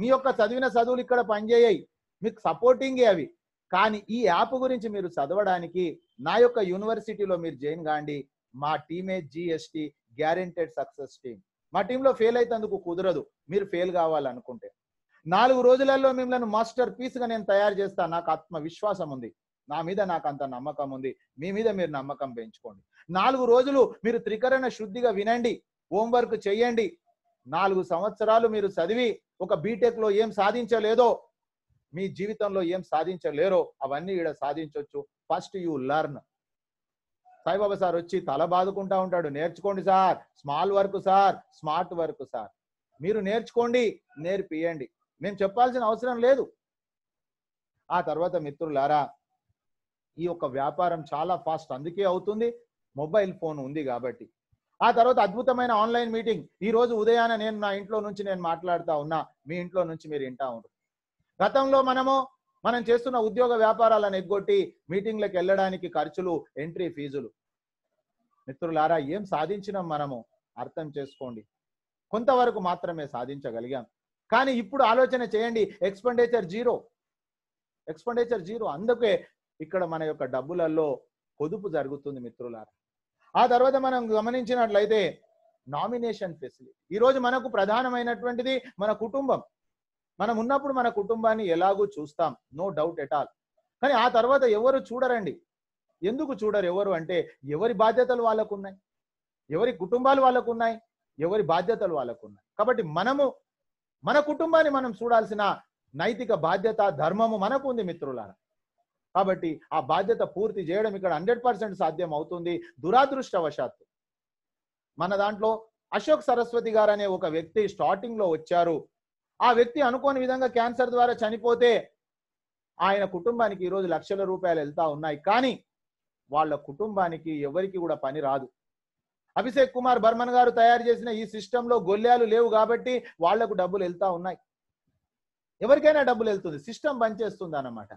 మీ యొక్క చదివిన చదువులు ఇక్కడ పనిచేయాయి మీకు సపోర్టింగే అవి కానీ ఈ యాప్ గురించి మీరు చదవడానికి నా యొక్క యూనివర్సిటీలో మీరు జాయిన్ కాండి మా టీమే జిఎస్టి గ్యారెంటెడ్ సక్సెస్ టీమ్ మా టీంలో ఫెయిల్ అయితందుకు కుదరదు మీరు ఫెయిల్ కావాలనుకుంటే నాలుగు రోజులలో మిమ్మల్ని మాస్టర్ పీస్గా నేను తయారు చేస్తాను నాకు ఆత్మవిశ్వాసం ఉంది నా మీద నాకు అంత నమ్మకం ఉంది మీ మీద మీరు నమ్మకం పెంచుకోండి నాలుగు రోజులు మీరు త్రికరణ శుద్ధిగా వినండి హోంవర్క్ చేయండి నాలుగు సంవత్సరాలు మీరు చదివి ఒక బీటెక్ లో ఏం సాధించలేదో మీ జీవితంలో ఏం సాధించలేరో అవన్నీ ఇక్కడ సాధించవచ్చు first you learn Saibaba sir వచ్చి తల బాదుకుంటా ఉంటాడు నేర్చుకోండి sir small work sir smart work sir మీరు నేర్చుకోండి నేర్పియండి మేము చెప్పాల్సిన అవసరం లేదు ఆ తర్వాత మిత్రులారా ఈ యొక్క వ్యాపారం చాలా ఫాస్ట్ అందుకే అవుతుంది మొబైల్ ఫోన్ ఉంది కాబట్టి ఆ తర్వాత అద్భుతమైన ఆన్లైన్ మీటింగ్ ఈ రోజు ఉదయాన నేను నా ఇంట్లో నుంచి నేను మాట్లాడుతా ఉన్నా మీ ఇంట్లో నుంచి మీరు వింటా ఉండరు గతంలో మనము మనం చేస్తున్న ఉద్యోగ వ్యాపారాలను ఎగ్గొట్టి మీటింగ్లకు వెళ్ళడానికి ఖర్చులు ఎంట్రీ ఫీజులు మిత్రులారా ఏం సాధించినాం మనము అర్థం చేసుకోండి కొంతవరకు మాత్రమే సాధించగలిగాం కానీ ఇప్పుడు ఆలోచన చేయండి ఎక్స్పెండిచర్ జీరో ఎక్స్పెండిచర్ జీరో అందుకే ఇక్కడ మన యొక్క డబ్బులలో పొదుపు జరుగుతుంది మిత్రులారా ఆ తర్వాత మనం గమనించినట్లయితే నామినేషన్ ఫెసిలిటీ ఈరోజు మనకు ప్రధానమైనటువంటిది మన కుటుంబం మనం ఉన్నప్పుడు మన కుటుంబాన్ని ఎలాగూ చూస్తాం నో డౌట్ ఎట్ ఆల్ కానీ ఆ తర్వాత ఎవరు చూడరండి ఎందుకు చూడరు ఎవరు అంటే ఎవరి బాధ్యతలు వాళ్ళకు ఉన్నాయి ఎవరి కుటుంబాలు వాళ్ళకు ఉన్నాయి ఎవరి బాధ్యతలు వాళ్ళకు ఉన్నాయి కాబట్టి మనము మన కుటుంబాన్ని మనం చూడాల్సిన నైతిక బాధ్యత ధర్మము మనకు ఉంది మిత్రులారా కాబట్టి ఆ బాధ్యత పూర్తి చేయడం ఇక్కడ హండ్రెడ్ పర్సెంట్ సాధ్యం అవుతుంది దురాదృష్టవశాత్తు మన దాంట్లో అశోక్ సరస్వతి గారు అనే ఒక వ్యక్తి స్టార్టింగ్ లో వచ్చారు ఆ వ్యక్తి అనుకోని విధంగా క్యాన్సర్ ద్వారా చనిపోతే ఆయన కుటుంబానికి ఈరోజు లక్షల రూపాయలు వెళ్తా ఉన్నాయి కానీ వాళ్ళ కుటుంబానికి ఎవరికి కూడా పని రాదు అభిషేక్ కుమార్ బర్మన్ గారు తయారు చేసిన ఈ సిస్టంలో గొల్లాలు లేవు కాబట్టి వాళ్లకు డబ్బులు వెళ్తా ఉన్నాయి ఎవరికైనా డబ్బులు వెళ్తుంది సిస్టమ్ పనిచేస్తుంది అన్నమాట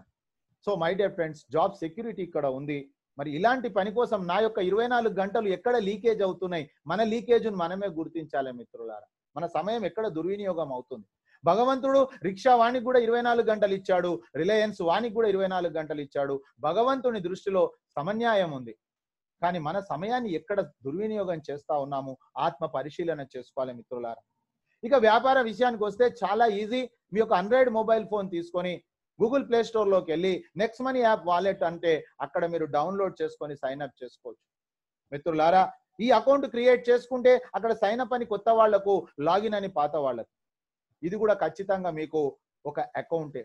so my dear friends job security ఇక్కడ ఉంది మరి ఇలాంటి పని కోసం నా యొక్క ఇరవై నాలుగు గంటలు ఎక్కడ లీకేజ్ అవుతున్నాయి మన లీకేజ్ను మనమే గుర్తించాలి మిత్రులారా మన సమయం ఎక్కడ దుర్వినియోగం అవుతుంది భగవంతుడు రిక్షా వాణికి కూడా ఇరవై నాలుగు గంటలు ఇచ్చాడు రిలయన్స్ వాణికి కూడా ఇరవై నాలుగు గంటలు ఇచ్చాడు భగవంతుని దృష్టిలో సమన్యాయం ఉంది కానీ మన సమయాన్ని ఎక్కడ దుర్వినియోగం చేస్తా ఉన్నాము ఆత్మ పరిశీలన చేసుకోవాలి మిత్రులారా ఇక వ్యాపార విషయానికి వస్తే చాలా ఈజీ మీ యొక్క అండ్రాయిడ్ మొబైల్ ఫోన్ తీసుకొని గూగుల్ ప్లే లోకి వెళ్ళి నెక్స్ట్ మనీ యాప్ వాలెట్ అంటే అక్కడ మీరు డౌన్లోడ్ చేసుకొని సైన్ అప్ చేసుకోవచ్చు మిత్రులారా ఈ అకౌంట్ క్రియేట్ చేసుకుంటే అక్కడ సైన్ అప్ అని కొత్త వాళ్లకు లాగిన్ అని పాత వాళ్ళకు ఇది కూడా ఖచ్చితంగా మీకు ఒక అకౌంటే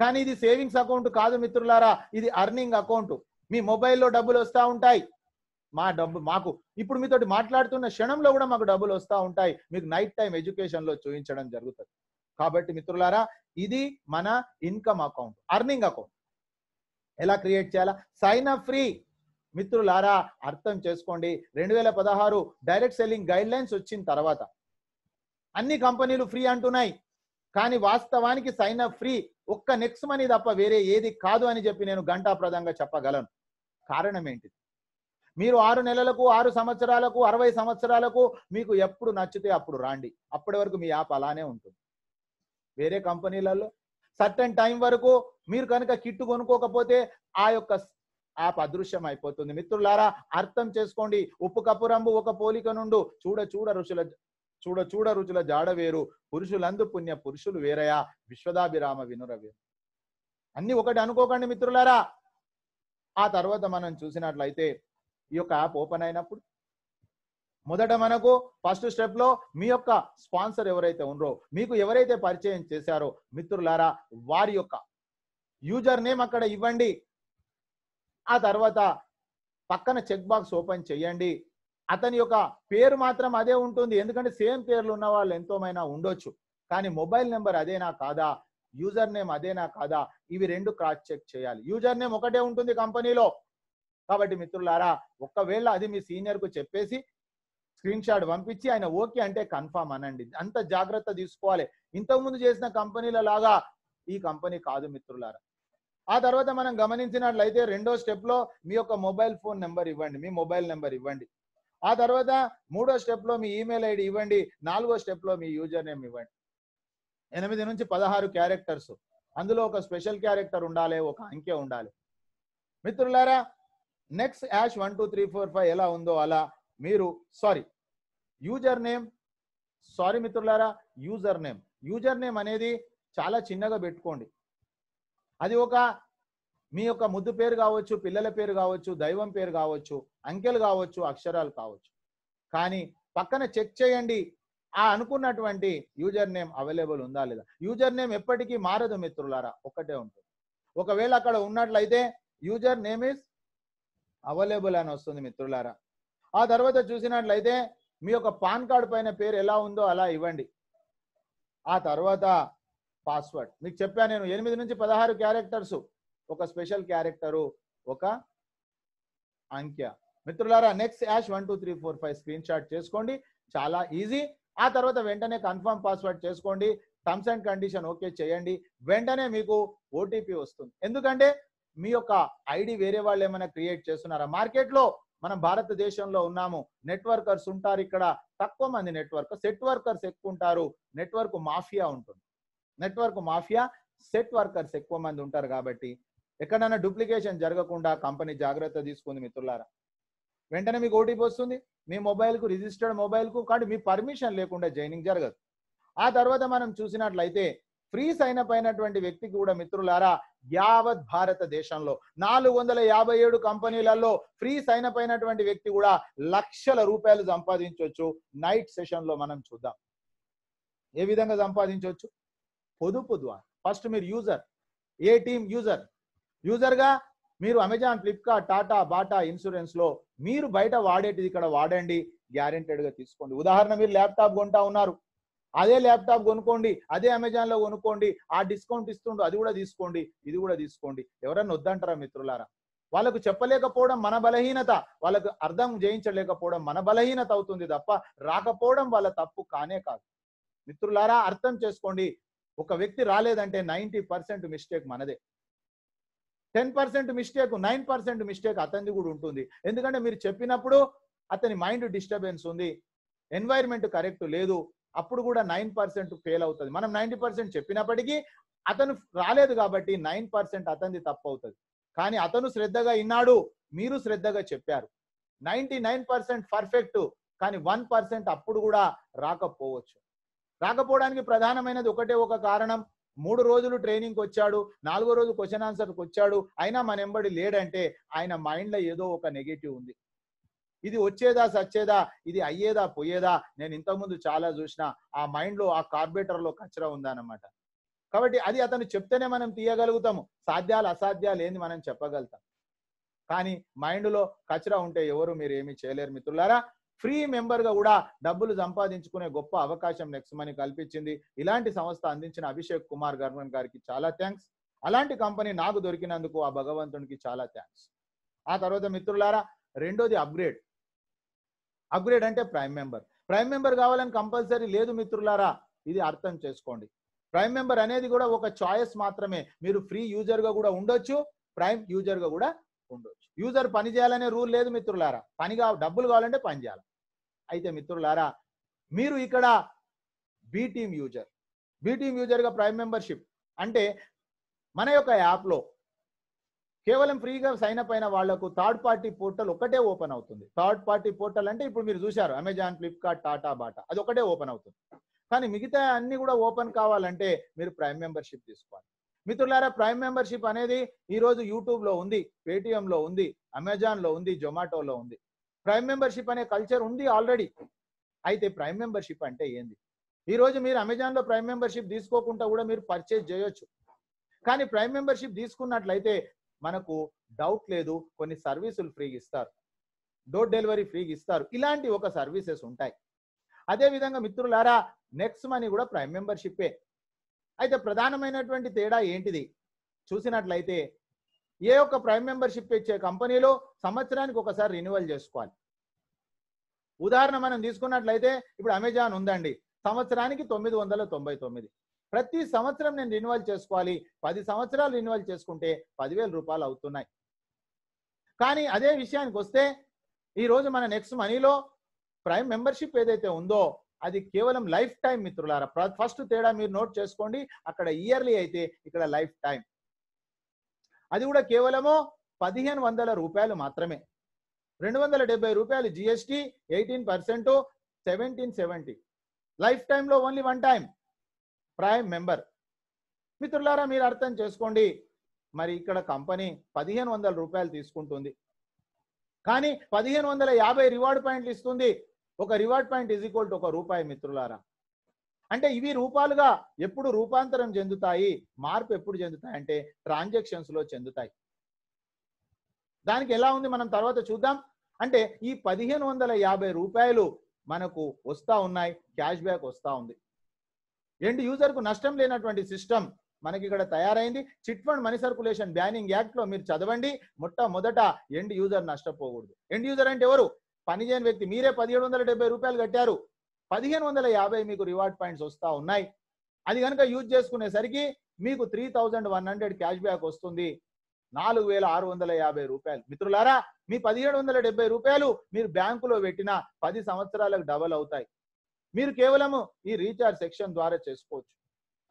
కానీ ఇది సేవింగ్స్ అకౌంట్ కాదు మిత్రులారా ఇది అర్నింగ్ అకౌంట్ మీ మొబైల్లో డబ్బులు వస్తూ ఉంటాయి మా డబ్బు మాకు ఇప్పుడు మీతోటి మాట్లాడుతున్న క్షణంలో కూడా మాకు డబ్బులు వస్తూ ఉంటాయి మీకు నైట్ టైం ఎడ్యుకేషన్లో చూపించడం జరుగుతుంది కాబట్టి మిత్రులారా ఇది మన ఇన్కమ్ అకౌంట్ అర్నింగ్ అకౌంట్ ఎలా క్రియేట్ చేయాలా సైన్ అప్ ఫ్రీ మిత్రులారా అర్థం చేసుకోండి రెండు వేల పదహారు డైరెక్ట్ సెల్లింగ్ గైడ్ లైన్స్ వచ్చిన తర్వాత అన్ని కంపెనీలు ఫ్రీ అంటున్నాయి కానీ వాస్తవానికి సైన్ అప్ ఫ్రీ ఒక్క నెక్స్ట్ మనీ తప్ప వేరే ఏది కాదు అని చెప్పి నేను గంటాప్రదంగా చెప్పగలను కారణం ఏంటిది మీరు ఆరు నెలలకు ఆరు సంవత్సరాలకు అరవై సంవత్సరాలకు మీకు ఎప్పుడు నచ్చితే అప్పుడు రాండి అప్పటి వరకు మీ యాప్ అలానే ఉంటుంది వేరే కంపెనీలలో సర్టన్ టైం వరకు మీరు కనుక కిట్టు కొనుక్కోకపోతే ఆ యొక్క యాప్ అదృశ్యం అయిపోతుంది మిత్రులారా అర్థం చేసుకోండి ఉప్పు కపురంబు ఒక పోలిక నుండు చూడ చూడ రుచుల చూడ చూడ రుచుల జాడ వేరు పురుషులందు పుణ్య పురుషులు వేరయా విశ్వదాభిరామ వేరు అన్ని ఒకటి అనుకోకండి మిత్రులారా ఆ తర్వాత మనం చూసినట్లయితే ఈ యొక్క యాప్ ఓపెన్ అయినప్పుడు మొదట మనకు ఫస్ట్ స్టెప్ లో మీ యొక్క స్పాన్సర్ ఎవరైతే ఉన్నారో మీకు ఎవరైతే పరిచయం చేశారో మిత్రులారా వారి యొక్క యూజర్ నేమ్ అక్కడ ఇవ్వండి ఆ తర్వాత పక్కన చెక్ బాక్స్ ఓపెన్ చేయండి అతని యొక్క పేరు మాత్రం అదే ఉంటుంది ఎందుకంటే సేమ్ పేర్లు ఉన్న వాళ్ళు ఎంతోమైనా ఉండొచ్చు కానీ మొబైల్ నెంబర్ అదేనా కాదా యూజర్ నేమ్ అదేనా కాదా ఇవి రెండు క్రాస్ చెక్ చేయాలి యూజర్ నేమ్ ఒకటే ఉంటుంది కంపెనీలో కాబట్టి మిత్రులారా ఒకవేళ అది మీ సీనియర్ కు చెప్పేసి స్క్రీన్ షాట్ పంపించి ఆయన ఓకే అంటే కన్ఫామ్ అనండి అంత జాగ్రత్త తీసుకోవాలి ఇంతకుముందు చేసిన కంపెనీల లాగా ఈ కంపెనీ కాదు మిత్రులారా ఆ తర్వాత మనం గమనించినట్లయితే రెండో స్టెప్లో మీ యొక్క మొబైల్ ఫోన్ నెంబర్ ఇవ్వండి మీ మొబైల్ నెంబర్ ఇవ్వండి ఆ తర్వాత మూడో స్టెప్లో మీ ఈమెయిల్ ఐడి ఇవ్వండి నాలుగో స్టెప్లో మీ యూజర్ నేమ్ ఇవ్వండి ఎనిమిది నుంచి పదహారు క్యారెక్టర్స్ అందులో ఒక స్పెషల్ క్యారెక్టర్ ఉండాలి ఒక అంకె ఉండాలి మిత్రులారా next hash one two three four five ఎలా ఉందో అలా మీరు సారీ యూజర్ నేమ్ సారీ మిత్రులారా యూజర్ నేమ్ యూజర్ నేమ్ అనేది చాలా చిన్నగా పెట్టుకోండి అది ఒక మీ యొక్క ముద్దు పేరు కావచ్చు పిల్లల పేరు కావచ్చు దైవం పేరు కావచ్చు అంకెలు కావచ్చు అక్షరాలు కావచ్చు కానీ పక్కన చెక్ చేయండి ఆ అనుకున్నటువంటి యూజర్ నేమ్ అవైలబుల్ ఉందా లేదా యూజర్ నేమ్ ఎప్పటికీ మారదు మిత్రులారా ఒక్కటే ఉంటుంది ఒకవేళ అక్కడ ఉన్నట్లయితే యూజర్ నేమ్ ఇస్ అవైలబుల్ అని వస్తుంది మిత్రులారా ఆ తర్వాత చూసినట్లయితే మీ యొక్క పాన్ కార్డ్ పైన పేరు ఎలా ఉందో అలా ఇవ్వండి ఆ తర్వాత పాస్వర్డ్ మీకు చెప్పాను నేను ఎనిమిది నుంచి పదహారు క్యారెక్టర్స్ ఒక స్పెషల్ క్యారెక్టరు ఒక అంక్య మిత్రులారా next hash one two three four five screen shot చేసుకోండి చాలా ఈజీ ఆ తర్వాత వెంటనే కన్ఫర్మ్ పాస్వర్డ్ చేసుకోండి టర్మ్స్ అండ్ కండిషన్ ఓకే చేయండి వెంటనే మీకు ఓటీపీ వస్తుంది ఎందుకంటే మీ యొక్క ఐడి వేరే వాళ్ళు ఏమైనా క్రియేట్ చేస్తున్నారా మార్కెట్లో మనం భారతదేశంలో ఉన్నాము నెట్వర్కర్స్ ఉంటారు ఇక్కడ తక్కువ మంది నెట్వర్క్ సెట్ వర్కర్స్ ఎక్కువ ఉంటారు నెట్వర్క్ మాఫియా ఉంటుంది నెట్వర్క్ మాఫియా సెట్ వర్కర్స్ ఎక్కువ మంది ఉంటారు కాబట్టి ఎక్కడైనా డూప్లికేషన్ జరగకుండా కంపెనీ జాగ్రత్త తీసుకుంది మిత్రులారా వెంటనే మీకు ఓటీపీ వస్తుంది మీ మొబైల్కు రిజిస్టర్డ్ మొబైల్కు కానీ మీ పర్మిషన్ లేకుండా జైనింగ్ జరగదు ఆ తర్వాత మనం చూసినట్లయితే ఫ్రీస్ అయినపోయినటువంటి వ్యక్తికి కూడా మిత్రులారా యావత్ భారతదేశంలో నాలుగు వందల యాభై ఏడు కంపెనీలలో ఫ్రీ సైన్ అప్ అయినటువంటి వ్యక్తి కూడా లక్షల రూపాయలు సంపాదించవచ్చు నైట్ సెషన్లో మనం చూద్దాం ఏ విధంగా సంపాదించవచ్చు పొదుపు ద్వారా ఫస్ట్ మీరు యూజర్ ఏ టీమ్ యూజర్ యూజర్గా మీరు అమెజాన్ ఫ్లిప్కార్ట్ టాటా బాటా ఇన్సూరెన్స్లో మీరు బయట వాడేటిది ఇక్కడ వాడండి గ్యారెంటెడ్గా తీసుకోండి ఉదాహరణ మీరు ల్యాప్టాప్ కొంటా ఉన్నారు అదే ల్యాప్టాప్ కొనుక్కోండి అదే అమెజాన్ లో కొనుక్కోండి ఆ డిస్కౌంట్ ఇస్తుండు అది కూడా తీసుకోండి ఇది కూడా తీసుకోండి ఎవరన్నా వద్దంటారా మిత్రులారా వాళ్ళకు చెప్పలేకపోవడం మన బలహీనత వాళ్ళకు అర్థం చేయించలేకపోవడం మన బలహీనత అవుతుంది తప్ప రాకపోవడం వాళ్ళ తప్పు కానే కాదు మిత్రులారా అర్థం చేసుకోండి ఒక వ్యక్తి రాలేదంటే నైంటీ పర్సెంట్ మిస్టేక్ మనదే ten percent mistake nine percent mistake అతనిది కూడా ఉంటుంది ఎందుకంటే మీరు చెప్పినప్పుడు అతని మైండ్ డిస్టర్బెన్స్ ఉంది ఎన్వైర్న్మెంట్ కరెక్ట్ లేదు అప్పుడు కూడా నైన్ పర్సెంట్ ఫెయిల్ అవుతుంది మనం నైన్టీ పర్సెంట్ చెప్పినప్పటికీ అతను రాలేదు కాబట్టి నైన్ పర్సెంట్ అతనిది తప్పు అవుతుంది కానీ అతను శ్రద్ధగా విన్నాడు మీరు శ్రద్ధగా చెప్పారు నైన్టీ నైన్ పర్సెంట్ పర్ఫెక్ట్ కానీ వన్ పర్సెంట్ అప్పుడు కూడా రాకపోవచ్చు రాకపోవడానికి ప్రధానమైనది ఒకటే ఒక కారణం మూడు రోజులు ట్రైనింగ్కి వచ్చాడు నాలుగో రోజు క్వశ్చన్ ఆన్సర్కి వచ్చాడు అయినా మన ఎంబడి లేడంటే ఆయన మైండ్లో ఏదో ఒక నెగిటివ్ ఉంది ఇది వచ్చేదా సచ్చేదా ఇది అయ్యేదా పోయేదా నేను ఇంతకుముందు చాలా చూసిన ఆ మైండ్లో ఆ కార్బేటర్లో కచ్చరా ఉందన్నమాట కాబట్టి అది అతను చెప్తేనే మనం తీయగలుగుతాము సాధ్యాలు అసాధ్యాలు ఏంది మనం చెప్పగలుగుతాం కానీ మైండ్లో కచరా ఉంటే ఎవరు మీరు ఏమీ చేయలేరు మిత్రులారా ఫ్రీ మెంబర్గా కూడా డబ్బులు సంపాదించుకునే గొప్ప అవకాశం నెక్స్ట్ మనీ కల్పించింది ఇలాంటి సంస్థ అందించిన అభిషేక్ కుమార్ గర్వన్ గారికి చాలా థ్యాంక్స్ అలాంటి కంపెనీ నాకు దొరికినందుకు ఆ భగవంతునికి చాలా థ్యాంక్స్ ఆ తర్వాత మిత్రులారా రెండోది అప్గ్రేడ్ అప్గ్రేడ్ అంటే ప్రైమ్ మెంబర్ ప్రైమ్ మెంబర్ కావాలని కంపల్సరీ లేదు మిత్రులారా ఇది అర్థం చేసుకోండి ప్రైమ్ మెంబర్ అనేది కూడా ఒక చాయిస్ మాత్రమే మీరు ఫ్రీ యూజర్గా కూడా ఉండొచ్చు ప్రైమ్ యూజర్గా కూడా ఉండొచ్చు యూజర్ పని చేయాలనే రూల్ లేదు మిత్రులారా పని కావాలి డబ్బులు కావాలంటే పని చేయాలి అయితే మిత్రులారా మీరు ఇక్కడ బీ యూజర్ బీ యూజర్గా ప్రైమ్ మెంబర్షిప్ అంటే మన యొక్క యాప్లో కేవలం ఫ్రీగా సైన్ అప్ అయిన వాళ్లకు థర్డ్ పార్టీ పోర్టల్ ఒకటే ఓపెన్ అవుతుంది థర్డ్ పార్టీ పోర్టల్ అంటే ఇప్పుడు మీరు చూశారు అమెజాన్ ఫ్లిప్కార్ట్ టాటా బాటా అది ఒకటే ఓపెన్ అవుతుంది కానీ మిగతా అన్ని కూడా ఓపెన్ కావాలంటే మీరు ప్రైమ్ మెంబర్షిప్ తీసుకోవాలి మిత్రులారా ప్రైమ్ మెంబర్షిప్ అనేది ఈ రోజు యూట్యూబ్ లో ఉంది లో ఉంది అమెజాన్ లో ఉంది జొమాటోలో ఉంది ప్రైమ్ మెంబర్షిప్ అనే కల్చర్ ఉంది ఆల్రెడీ అయితే ప్రైమ్ మెంబర్షిప్ అంటే ఏంది ఈ రోజు మీరు అమెజాన్ లో ప్రైమ్ మెంబర్షిప్ తీసుకోకుండా కూడా మీరు పర్చేజ్ చేయొచ్చు కానీ ప్రైమ్ మెంబర్షిప్ తీసుకున్నట్లయితే మనకు డౌట్ లేదు కొన్ని సర్వీసులు ఫ్రీగా ఇస్తారు డోర్ డెలివరీ ఫ్రీగా ఇస్తారు ఇలాంటి ఒక సర్వీసెస్ ఉంటాయి అదేవిధంగా మిత్రులారా నెక్స్ట్ మనీ కూడా ప్రైమ్ మెంబర్షిప్పే అయితే ప్రధానమైనటువంటి తేడా ఏంటిది చూసినట్లయితే ఏ ఒక్క ప్రైమ్ మెంబర్షిప్ ఇచ్చే కంపెనీలో సంవత్సరానికి ఒకసారి రెన్యువల్ చేసుకోవాలి ఉదాహరణ మనం తీసుకున్నట్లయితే ఇప్పుడు అమెజాన్ ఉందండి సంవత్సరానికి తొమ్మిది వందల తొంభై తొమ్మిది ప్రతి సంవత్సరం నేను రిన్యువల్ చేసుకోవాలి పది సంవత్సరాలు రిన్యువల్ చేసుకుంటే పదివేల రూపాయలు అవుతున్నాయి కానీ అదే విషయానికి వస్తే ఈరోజు మన నెక్స్ట్ మనీలో ప్రైమ్ మెంబర్షిప్ ఏదైతే ఉందో అది కేవలం లైఫ్ టైం మిత్రులారా ఫస్ట్ తేడా మీరు నోట్ చేసుకోండి అక్కడ ఇయర్లీ అయితే ఇక్కడ లైఫ్ టైం అది కూడా కేవలము పదిహేను వందల రూపాయలు మాత్రమే రెండు వందల డెబ్బై రూపాయలు GST eighteen percent seventeen seventy life టైంలో only one time prime member మిత్రులారా మీరు అర్థం చేసుకోండి మరి ఇక్కడ కంపెనీ పదిహేను వందల రూపాయలు తీసుకుంటుంది కానీ పదిహేను వందల యాభై రివార్డ్ పాయింట్లు ఇస్తుంది ఒక reward point is equal to ఒక రూపాయి మిత్రులారా అంటే ఇవి రూపాలుగా ఎప్పుడు రూపాంతరం చెందుతాయి మార్పు ఎప్పుడు చెందుతాయి అంటే లో చెందుతాయి దానికి ఎలా ఉంది మనం తర్వాత చూద్దాం అంటే ఈ పదిహేను రూపాయలు మనకు వస్తా ఉన్నాయి క్యాష్ బ్యాక్ వస్తూ ఉంది ఎండ్ యూజర్ కు నష్టం లేనటువంటి సిస్టమ్ మనకి ఇక్కడ తయారైంది chit fund money circulation banning act లో మీరు చదవండి మొట్టమొదట ఎండ్ యూజర్ నష్టపోకూడదు ఎండ్ యూజర్ అంటే ఎవరు పనిచేయని వ్యక్తి మీరే పదిహేడు వందల డెబ్బై రూపాయలు కట్టారు పదిహేను వందల యాభై మీకు రివార్డ్ పాయింట్స్ వస్తా ఉన్నాయి అది కనుక యూజ్ చేసుకునేసరికి మీకు three thousand one hundred cash back వస్తుంది నాలుగు వేల ఆరు వందల యాభై రూపాయలు మిత్రులారా మీ పదిహేడు వందల డెబ్బై రూపాయలు మీరు బ్యాంకులో పెట్టిన పది సంవత్సరాలకు డబల్ అవుతాయి మీరు కేవలము ఈ రీఛార్జ్ సెక్షన్ ద్వారా చేసుకోవచ్చు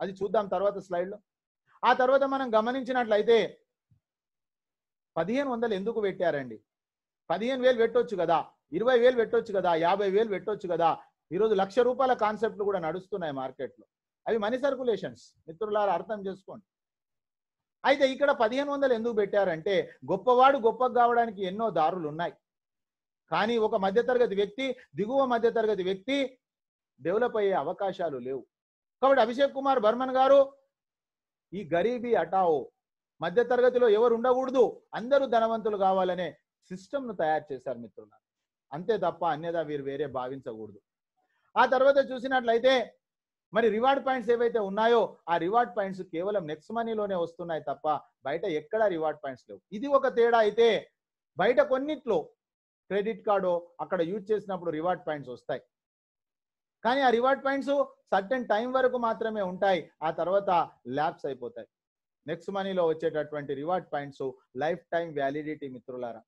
అది చూద్దాం తర్వాత స్లైడ్లో ఆ తర్వాత మనం గమనించినట్లయితే పదిహేను వందలు ఎందుకు పెట్టారండి పదిహేను వేలు పెట్టొచ్చు కదా ఇరవై వేలు పెట్టొచ్చు కదా యాభై వేలు పెట్టొచ్చు కదా ఈరోజు లక్ష రూపాయల కాన్సెప్ట్లు కూడా నడుస్తున్నాయి మార్కెట్లో అవి మనీ సర్కులేషన్స్ మిత్రుల అర్థం చేసుకోండి అయితే ఇక్కడ పదిహేను వందలు ఎందుకు పెట్టారంటే గొప్పవాడు గొప్పకు కావడానికి ఎన్నో దారులు ఉన్నాయి కానీ ఒక మధ్యతరగతి వ్యక్తి దిగువ మధ్యతరగతి వ్యక్తి డెవలప్ అయ్యే అవకాశాలు లేవు కాబట్టి అభిషేక్ కుమార్ బర్మన్ గారు ఈ గరీబీ అటావో మధ్యతరగతిలో ఎవరు ఉండకూడదు అందరూ ధనవంతులు కావాలనే సిస్టమ్ను తయారు చేశారు మిత్రులు అంతే తప్ప అన్యదా వీరు వేరే భావించకూడదు ఆ తర్వాత చూసినట్లయితే మరి రివార్డ్ పాయింట్స్ ఏవైతే ఉన్నాయో ఆ రివార్డ్ పాయింట్స్ కేవలం నెక్స్ట్ మనీలోనే వస్తున్నాయి తప్ప బయట ఎక్కడా రివార్డ్ పాయింట్స్ లేవు ఇది ఒక తేడా అయితే బయట కొన్నిట్లో క్రెడిట్ కార్డు అక్కడ యూజ్ చేసినప్పుడు రివార్డ్ పాయింట్స్ వస్తాయి కానీ ఆ రివార్డ్ పాయింట్స్ సర్టెన్ టైం వరకు మాత్రమే ఉంటాయి ఆ తర్వాత ల్యాబ్స్ అయిపోతాయి నెక్స్ట్ మనీలో వచ్చేటటువంటి reward points life time validity మిత్రులారా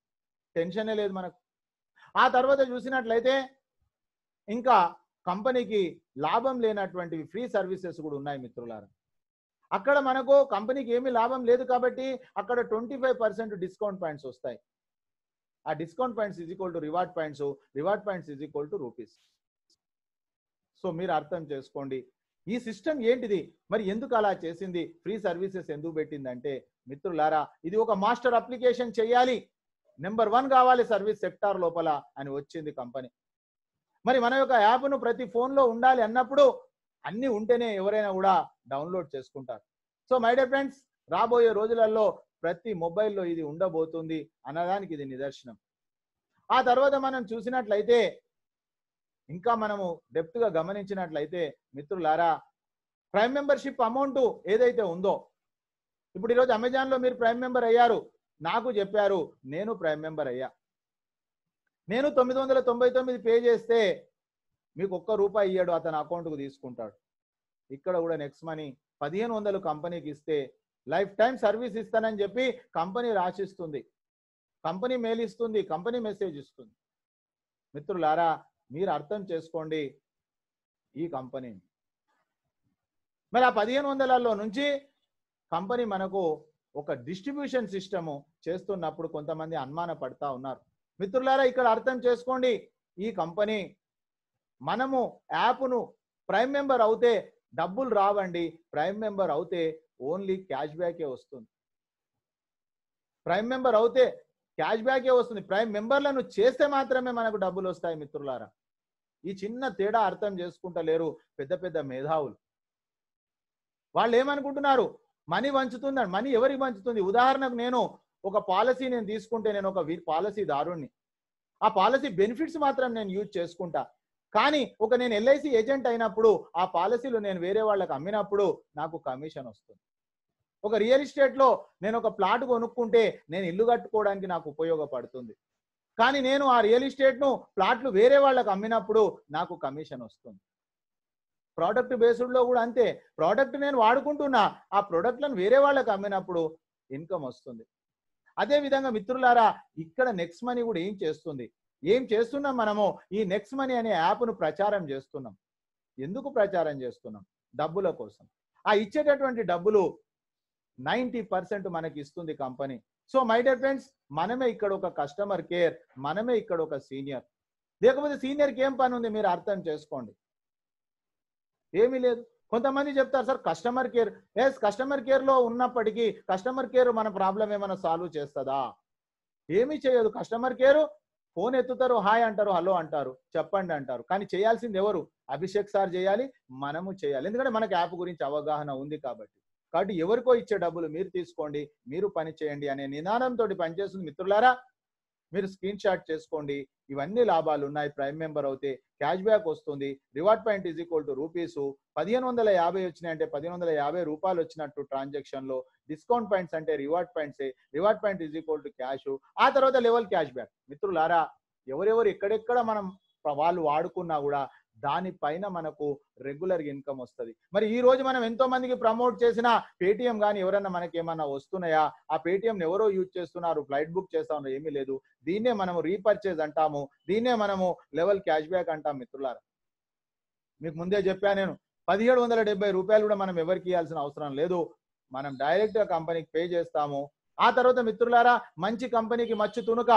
టెన్షనే లేదు మనకు ఆ తర్వాత చూసినట్లయితే ఇంకా కంపెనీకి లాభం లేనటువంటివి ఫ్రీ సర్వీసెస్ కూడా ఉన్నాయి మిత్రులారా అక్కడ మనకు కంపెనీకి ఏమీ లాభం లేదు కాబట్టి అక్కడ twenty five percent discount points వస్తాయి ఆ discount points is equal to reward points reward points is equal to rupees so మీరు అర్థం చేసుకోండి ఈ సిస్టమ్ ఏంటిది మరి ఎందుకు అలా చేసింది ఫ్రీ సర్వీసెస్ ఎందుకు పెట్టిందంటే మిత్రులారా ఇది ఒక మాస్టర్ అప్లికేషన్ చేయాలి నెంబర్ వన్ కావాలి సర్వీస్ సెక్టార్ లోపల అని వచ్చింది కంపెనీ మరి మన యొక్క యాప్ను ప్రతి ఫోన్లో ఉండాలి అన్నప్పుడు అన్నీ ఉంటేనే ఎవరైనా కూడా డౌన్లోడ్ చేసుకుంటారు సో మై డియర్ ఫ్రెండ్స్ రాబోయే రోజులలో ప్రతి మొబైల్లో ఇది ఉండబోతుంది అన్నదానికి ఇది నిదర్శనం ఆ తర్వాత మనం చూసినట్లయితే ఇంకా మనము డెప్త్గా గమనించినట్లయితే మిత్రులారా ప్రైమ్ మెంబర్షిప్ అమౌంట్ ఏదైతే ఉందో ఇప్పుడు ఈరోజు లో మీరు ప్రైమ్ మెంబర్ అయ్యారు నాకు చెప్పారు నేను ప్రైమ్ మెంబర్ అయ్యా నేను తొమ్మిది వందల తొంభై తొమ్మిది పే చేస్తే మీకు ఒక్క రూపాయి ఇయ్యాడు అతని అకౌంట్కు తీసుకుంటాడు ఇక్కడ కూడా నెక్స్ట్ మనీ పదిహేను వందలు కంపెనీకి ఇస్తే లైఫ్ టైం సర్వీస్ ఇస్తానని చెప్పి కంపెనీ రాసిస్తుంది కంపెనీ మెయిల్ ఇస్తుంది కంపెనీ మెసేజ్ ఇస్తుంది మిత్రులారా మీరు అర్థం చేసుకోండి ఈ కంపెనీని మరి ఆ పదిహేను వందలలో నుంచి కంపెనీ మనకు ఒక డిస్ట్రిబ్యూషన్ సిస్టము చేస్తున్నప్పుడు కొంతమంది అనుమాన పడతా ఉన్నారు మిత్రులారా ఇక్కడ అర్థం చేసుకోండి ఈ కంపెనీ మనము యాప్ను ప్రైమ్ మెంబర్ అవుతే డబ్బులు రావండి ప్రైమ్ మెంబర్ అవుతే ఓన్లీ క్యాష్ బ్యాకే వస్తుంది ప్రైమ్ మెంబర్ అవుతే క్యాష్ బ్యాకే వస్తుంది ప్రైమ్ మెంబర్లను చేస్తే మాత్రమే మనకు డబ్బులు వస్తాయి మిత్రులారా ఈ చిన్న తేడా అర్థం చేసుకుంటలేరు పెద్ద పెద్ద మేధావులు వాళ్ళు ఏమనుకుంటున్నారు మనీ అని మనీ ఎవరికి పంచుతుంది ఉదాహరణకు నేను ఒక పాలసీ నేను తీసుకుంటే నేను ఒక పాలసీ దారుణ్ణి ఆ పాలసీ బెనిఫిట్స్ మాత్రం నేను యూజ్ చేసుకుంటా కానీ ఒక నేను ఎల్ఐసి ఏజెంట్ అయినప్పుడు ఆ పాలసీలు నేను వేరే వాళ్ళకి అమ్మినప్పుడు నాకు కమిషన్ వస్తుంది ఒక రియల్ ఎస్టేట్లో నేను ఒక ప్లాట్ కొనుక్కుంటే నేను ఇల్లు కట్టుకోవడానికి నాకు ఉపయోగపడుతుంది కానీ నేను ఆ రియల్ ఎస్టేట్ను ప్లాట్లు వేరే వాళ్ళకి అమ్మినప్పుడు నాకు కమిషన్ వస్తుంది ప్రోడక్ట్ బేస్డ్లో కూడా అంతే ప్రోడక్ట్ నేను వాడుకుంటున్నా ఆ ప్రోడక్ట్లను వేరే వాళ్ళకి అమ్మినప్పుడు ఇన్కమ్ వస్తుంది అదే విధంగా మిత్రులారా ఇక్కడ నెక్స్ట్ మనీ కూడా ఏం చేస్తుంది ఏం చేస్తున్నాం మనము ఈ నెక్స్ట్ మనీ అనే యాప్ను ప్రచారం చేస్తున్నాం ఎందుకు ప్రచారం చేస్తున్నాం డబ్బుల కోసం ఆ ఇచ్చేటటువంటి డబ్బులు నైంటీ పర్సెంట్ మనకి ఇస్తుంది company so my dear friends మనమే ఇక్కడ ఒక కస్టమర్ కేర్ మనమే ఇక్కడ ఒక సీనియర్ లేకపోతే సీనియర్కి ఏం పని ఉంది మీరు అర్థం చేసుకోండి ఏమీ లేదు కొంతమంది చెప్తారు sir customer care yes customer కేర్లో ఉన్నప్పటికీ కస్టమర్ కేర్ మన ప్రాబ్లం ఏమైనా సాల్వ్ చేస్తుందా ఏమీ చేయదు కస్టమర్ కేరు ఫోన్ ఎత్తుతారు హాయ్ అంటారు హలో అంటారు చెప్పండి అంటారు కానీ చేయాల్సింది ఎవరు అభిషేక్ సార్ చేయాలి మనము చేయాలి ఎందుకంటే మనకు యాప్ గురించి అవగాహన ఉంది కాబట్టి కాబట్టి ఎవరికో ఇచ్చే డబ్బులు మీరు తీసుకోండి మీరు పని చేయండి అనే నినాదంతో పనిచేస్తుంది మిత్రులారా మీరు స్క్రీన్ షాట్ చేసుకోండి ఇవన్నీ లాభాలు ఉన్నాయి ప్రైమ్ మెంబర్ అవుతే క్యాష్ బ్యాక్ వస్తుంది reward point is equal to rupees పదిహేను వందల యాభై వచ్చినాయంటే పదిహేను వందల యాభై రూపాయలు వచ్చినట్టు ట్రాన్సాక్షన్ లో డిస్కౌంట్ పాయింట్స్ అంటే reward points reward point is equal to cash ఆ తర్వాత లెవెల్ క్యాష్ బ్యాక్ మిత్రులారా ఎవరెవరు ఎక్కడెక్కడ మనం వాళ్ళు వాడుకున్నా కూడా దానిపైన మనకు రెగ్యులర్ ఇన్కమ్ వస్తుంది మరి ఈ రోజు మనం ఎంతో మందికి ప్రమోట్ చేసిన పేటిఎం కానీ ఎవరైనా మనకి ఏమైనా వస్తున్నాయా ఆ పేటిఎం ఎవరో యూజ్ చేస్తున్నారు ఫ్లైట్ బుక్ చేస్తా ఉన్నారు ఏమీ లేదు దీన్నే మనము రీపర్చేజ్ అంటాము దీన్నే మనము లెవెల్ క్యాష్ బ్యాక్ అంటాం మిత్రులారా మీకు ముందే చెప్పా నేను పదిహేడు వందల డెబ్బై రూపాయలు కూడా మనం ఎవరికి ఇవ్వాల్సిన అవసరం లేదు మనం డైరెక్ట్ గా కంపెనీకి పే చేస్తాము ఆ తర్వాత మిత్రులారా మంచి కంపెనీకి మచ్చు తునుక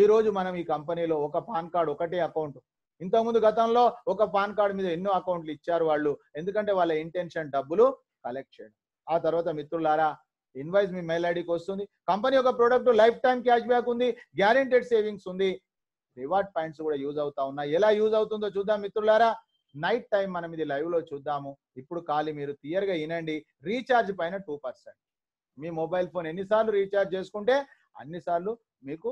ఈ రోజు మనం ఈ కంపెనీలో ఒక పాన్ కార్డ్ ఒకటే అకౌంట్ ఇంతకుముందు గతంలో ఒక పాన్ కార్డు మీద ఎన్నో అకౌంట్లు ఇచ్చారు వాళ్ళు ఎందుకంటే వాళ్ళ ఇంటెన్షన్ డబ్బులు కలెక్ట్ చేయడం ఆ తర్వాత మిత్రులారా ఇన్వాయిస్ మీ మెయిల్ ఐడికి వస్తుంది కంపెనీ యొక్క product life time cash back ఉంది గ్యారెంటెడ్ సేవింగ్స్ ఉంది రివార్డ్ పాయింట్స్ కూడా యూజ్ అవుతా ఉన్నాయి ఎలా యూజ్ అవుతుందో చూద్దాం మిత్రులారా నైట్ టైం మనం ఇది లైవ్ లో చూద్దాము ఇప్పుడు ఖాళీ మీరు క్లియర్గా వినండి రీఛార్జ్ పైన టూ పర్సెంట్ మీ మొబైల్ ఫోన్ ఎన్నిసార్లు రీఛార్జ్ చేసుకుంటే అన్నిసార్లు మీకు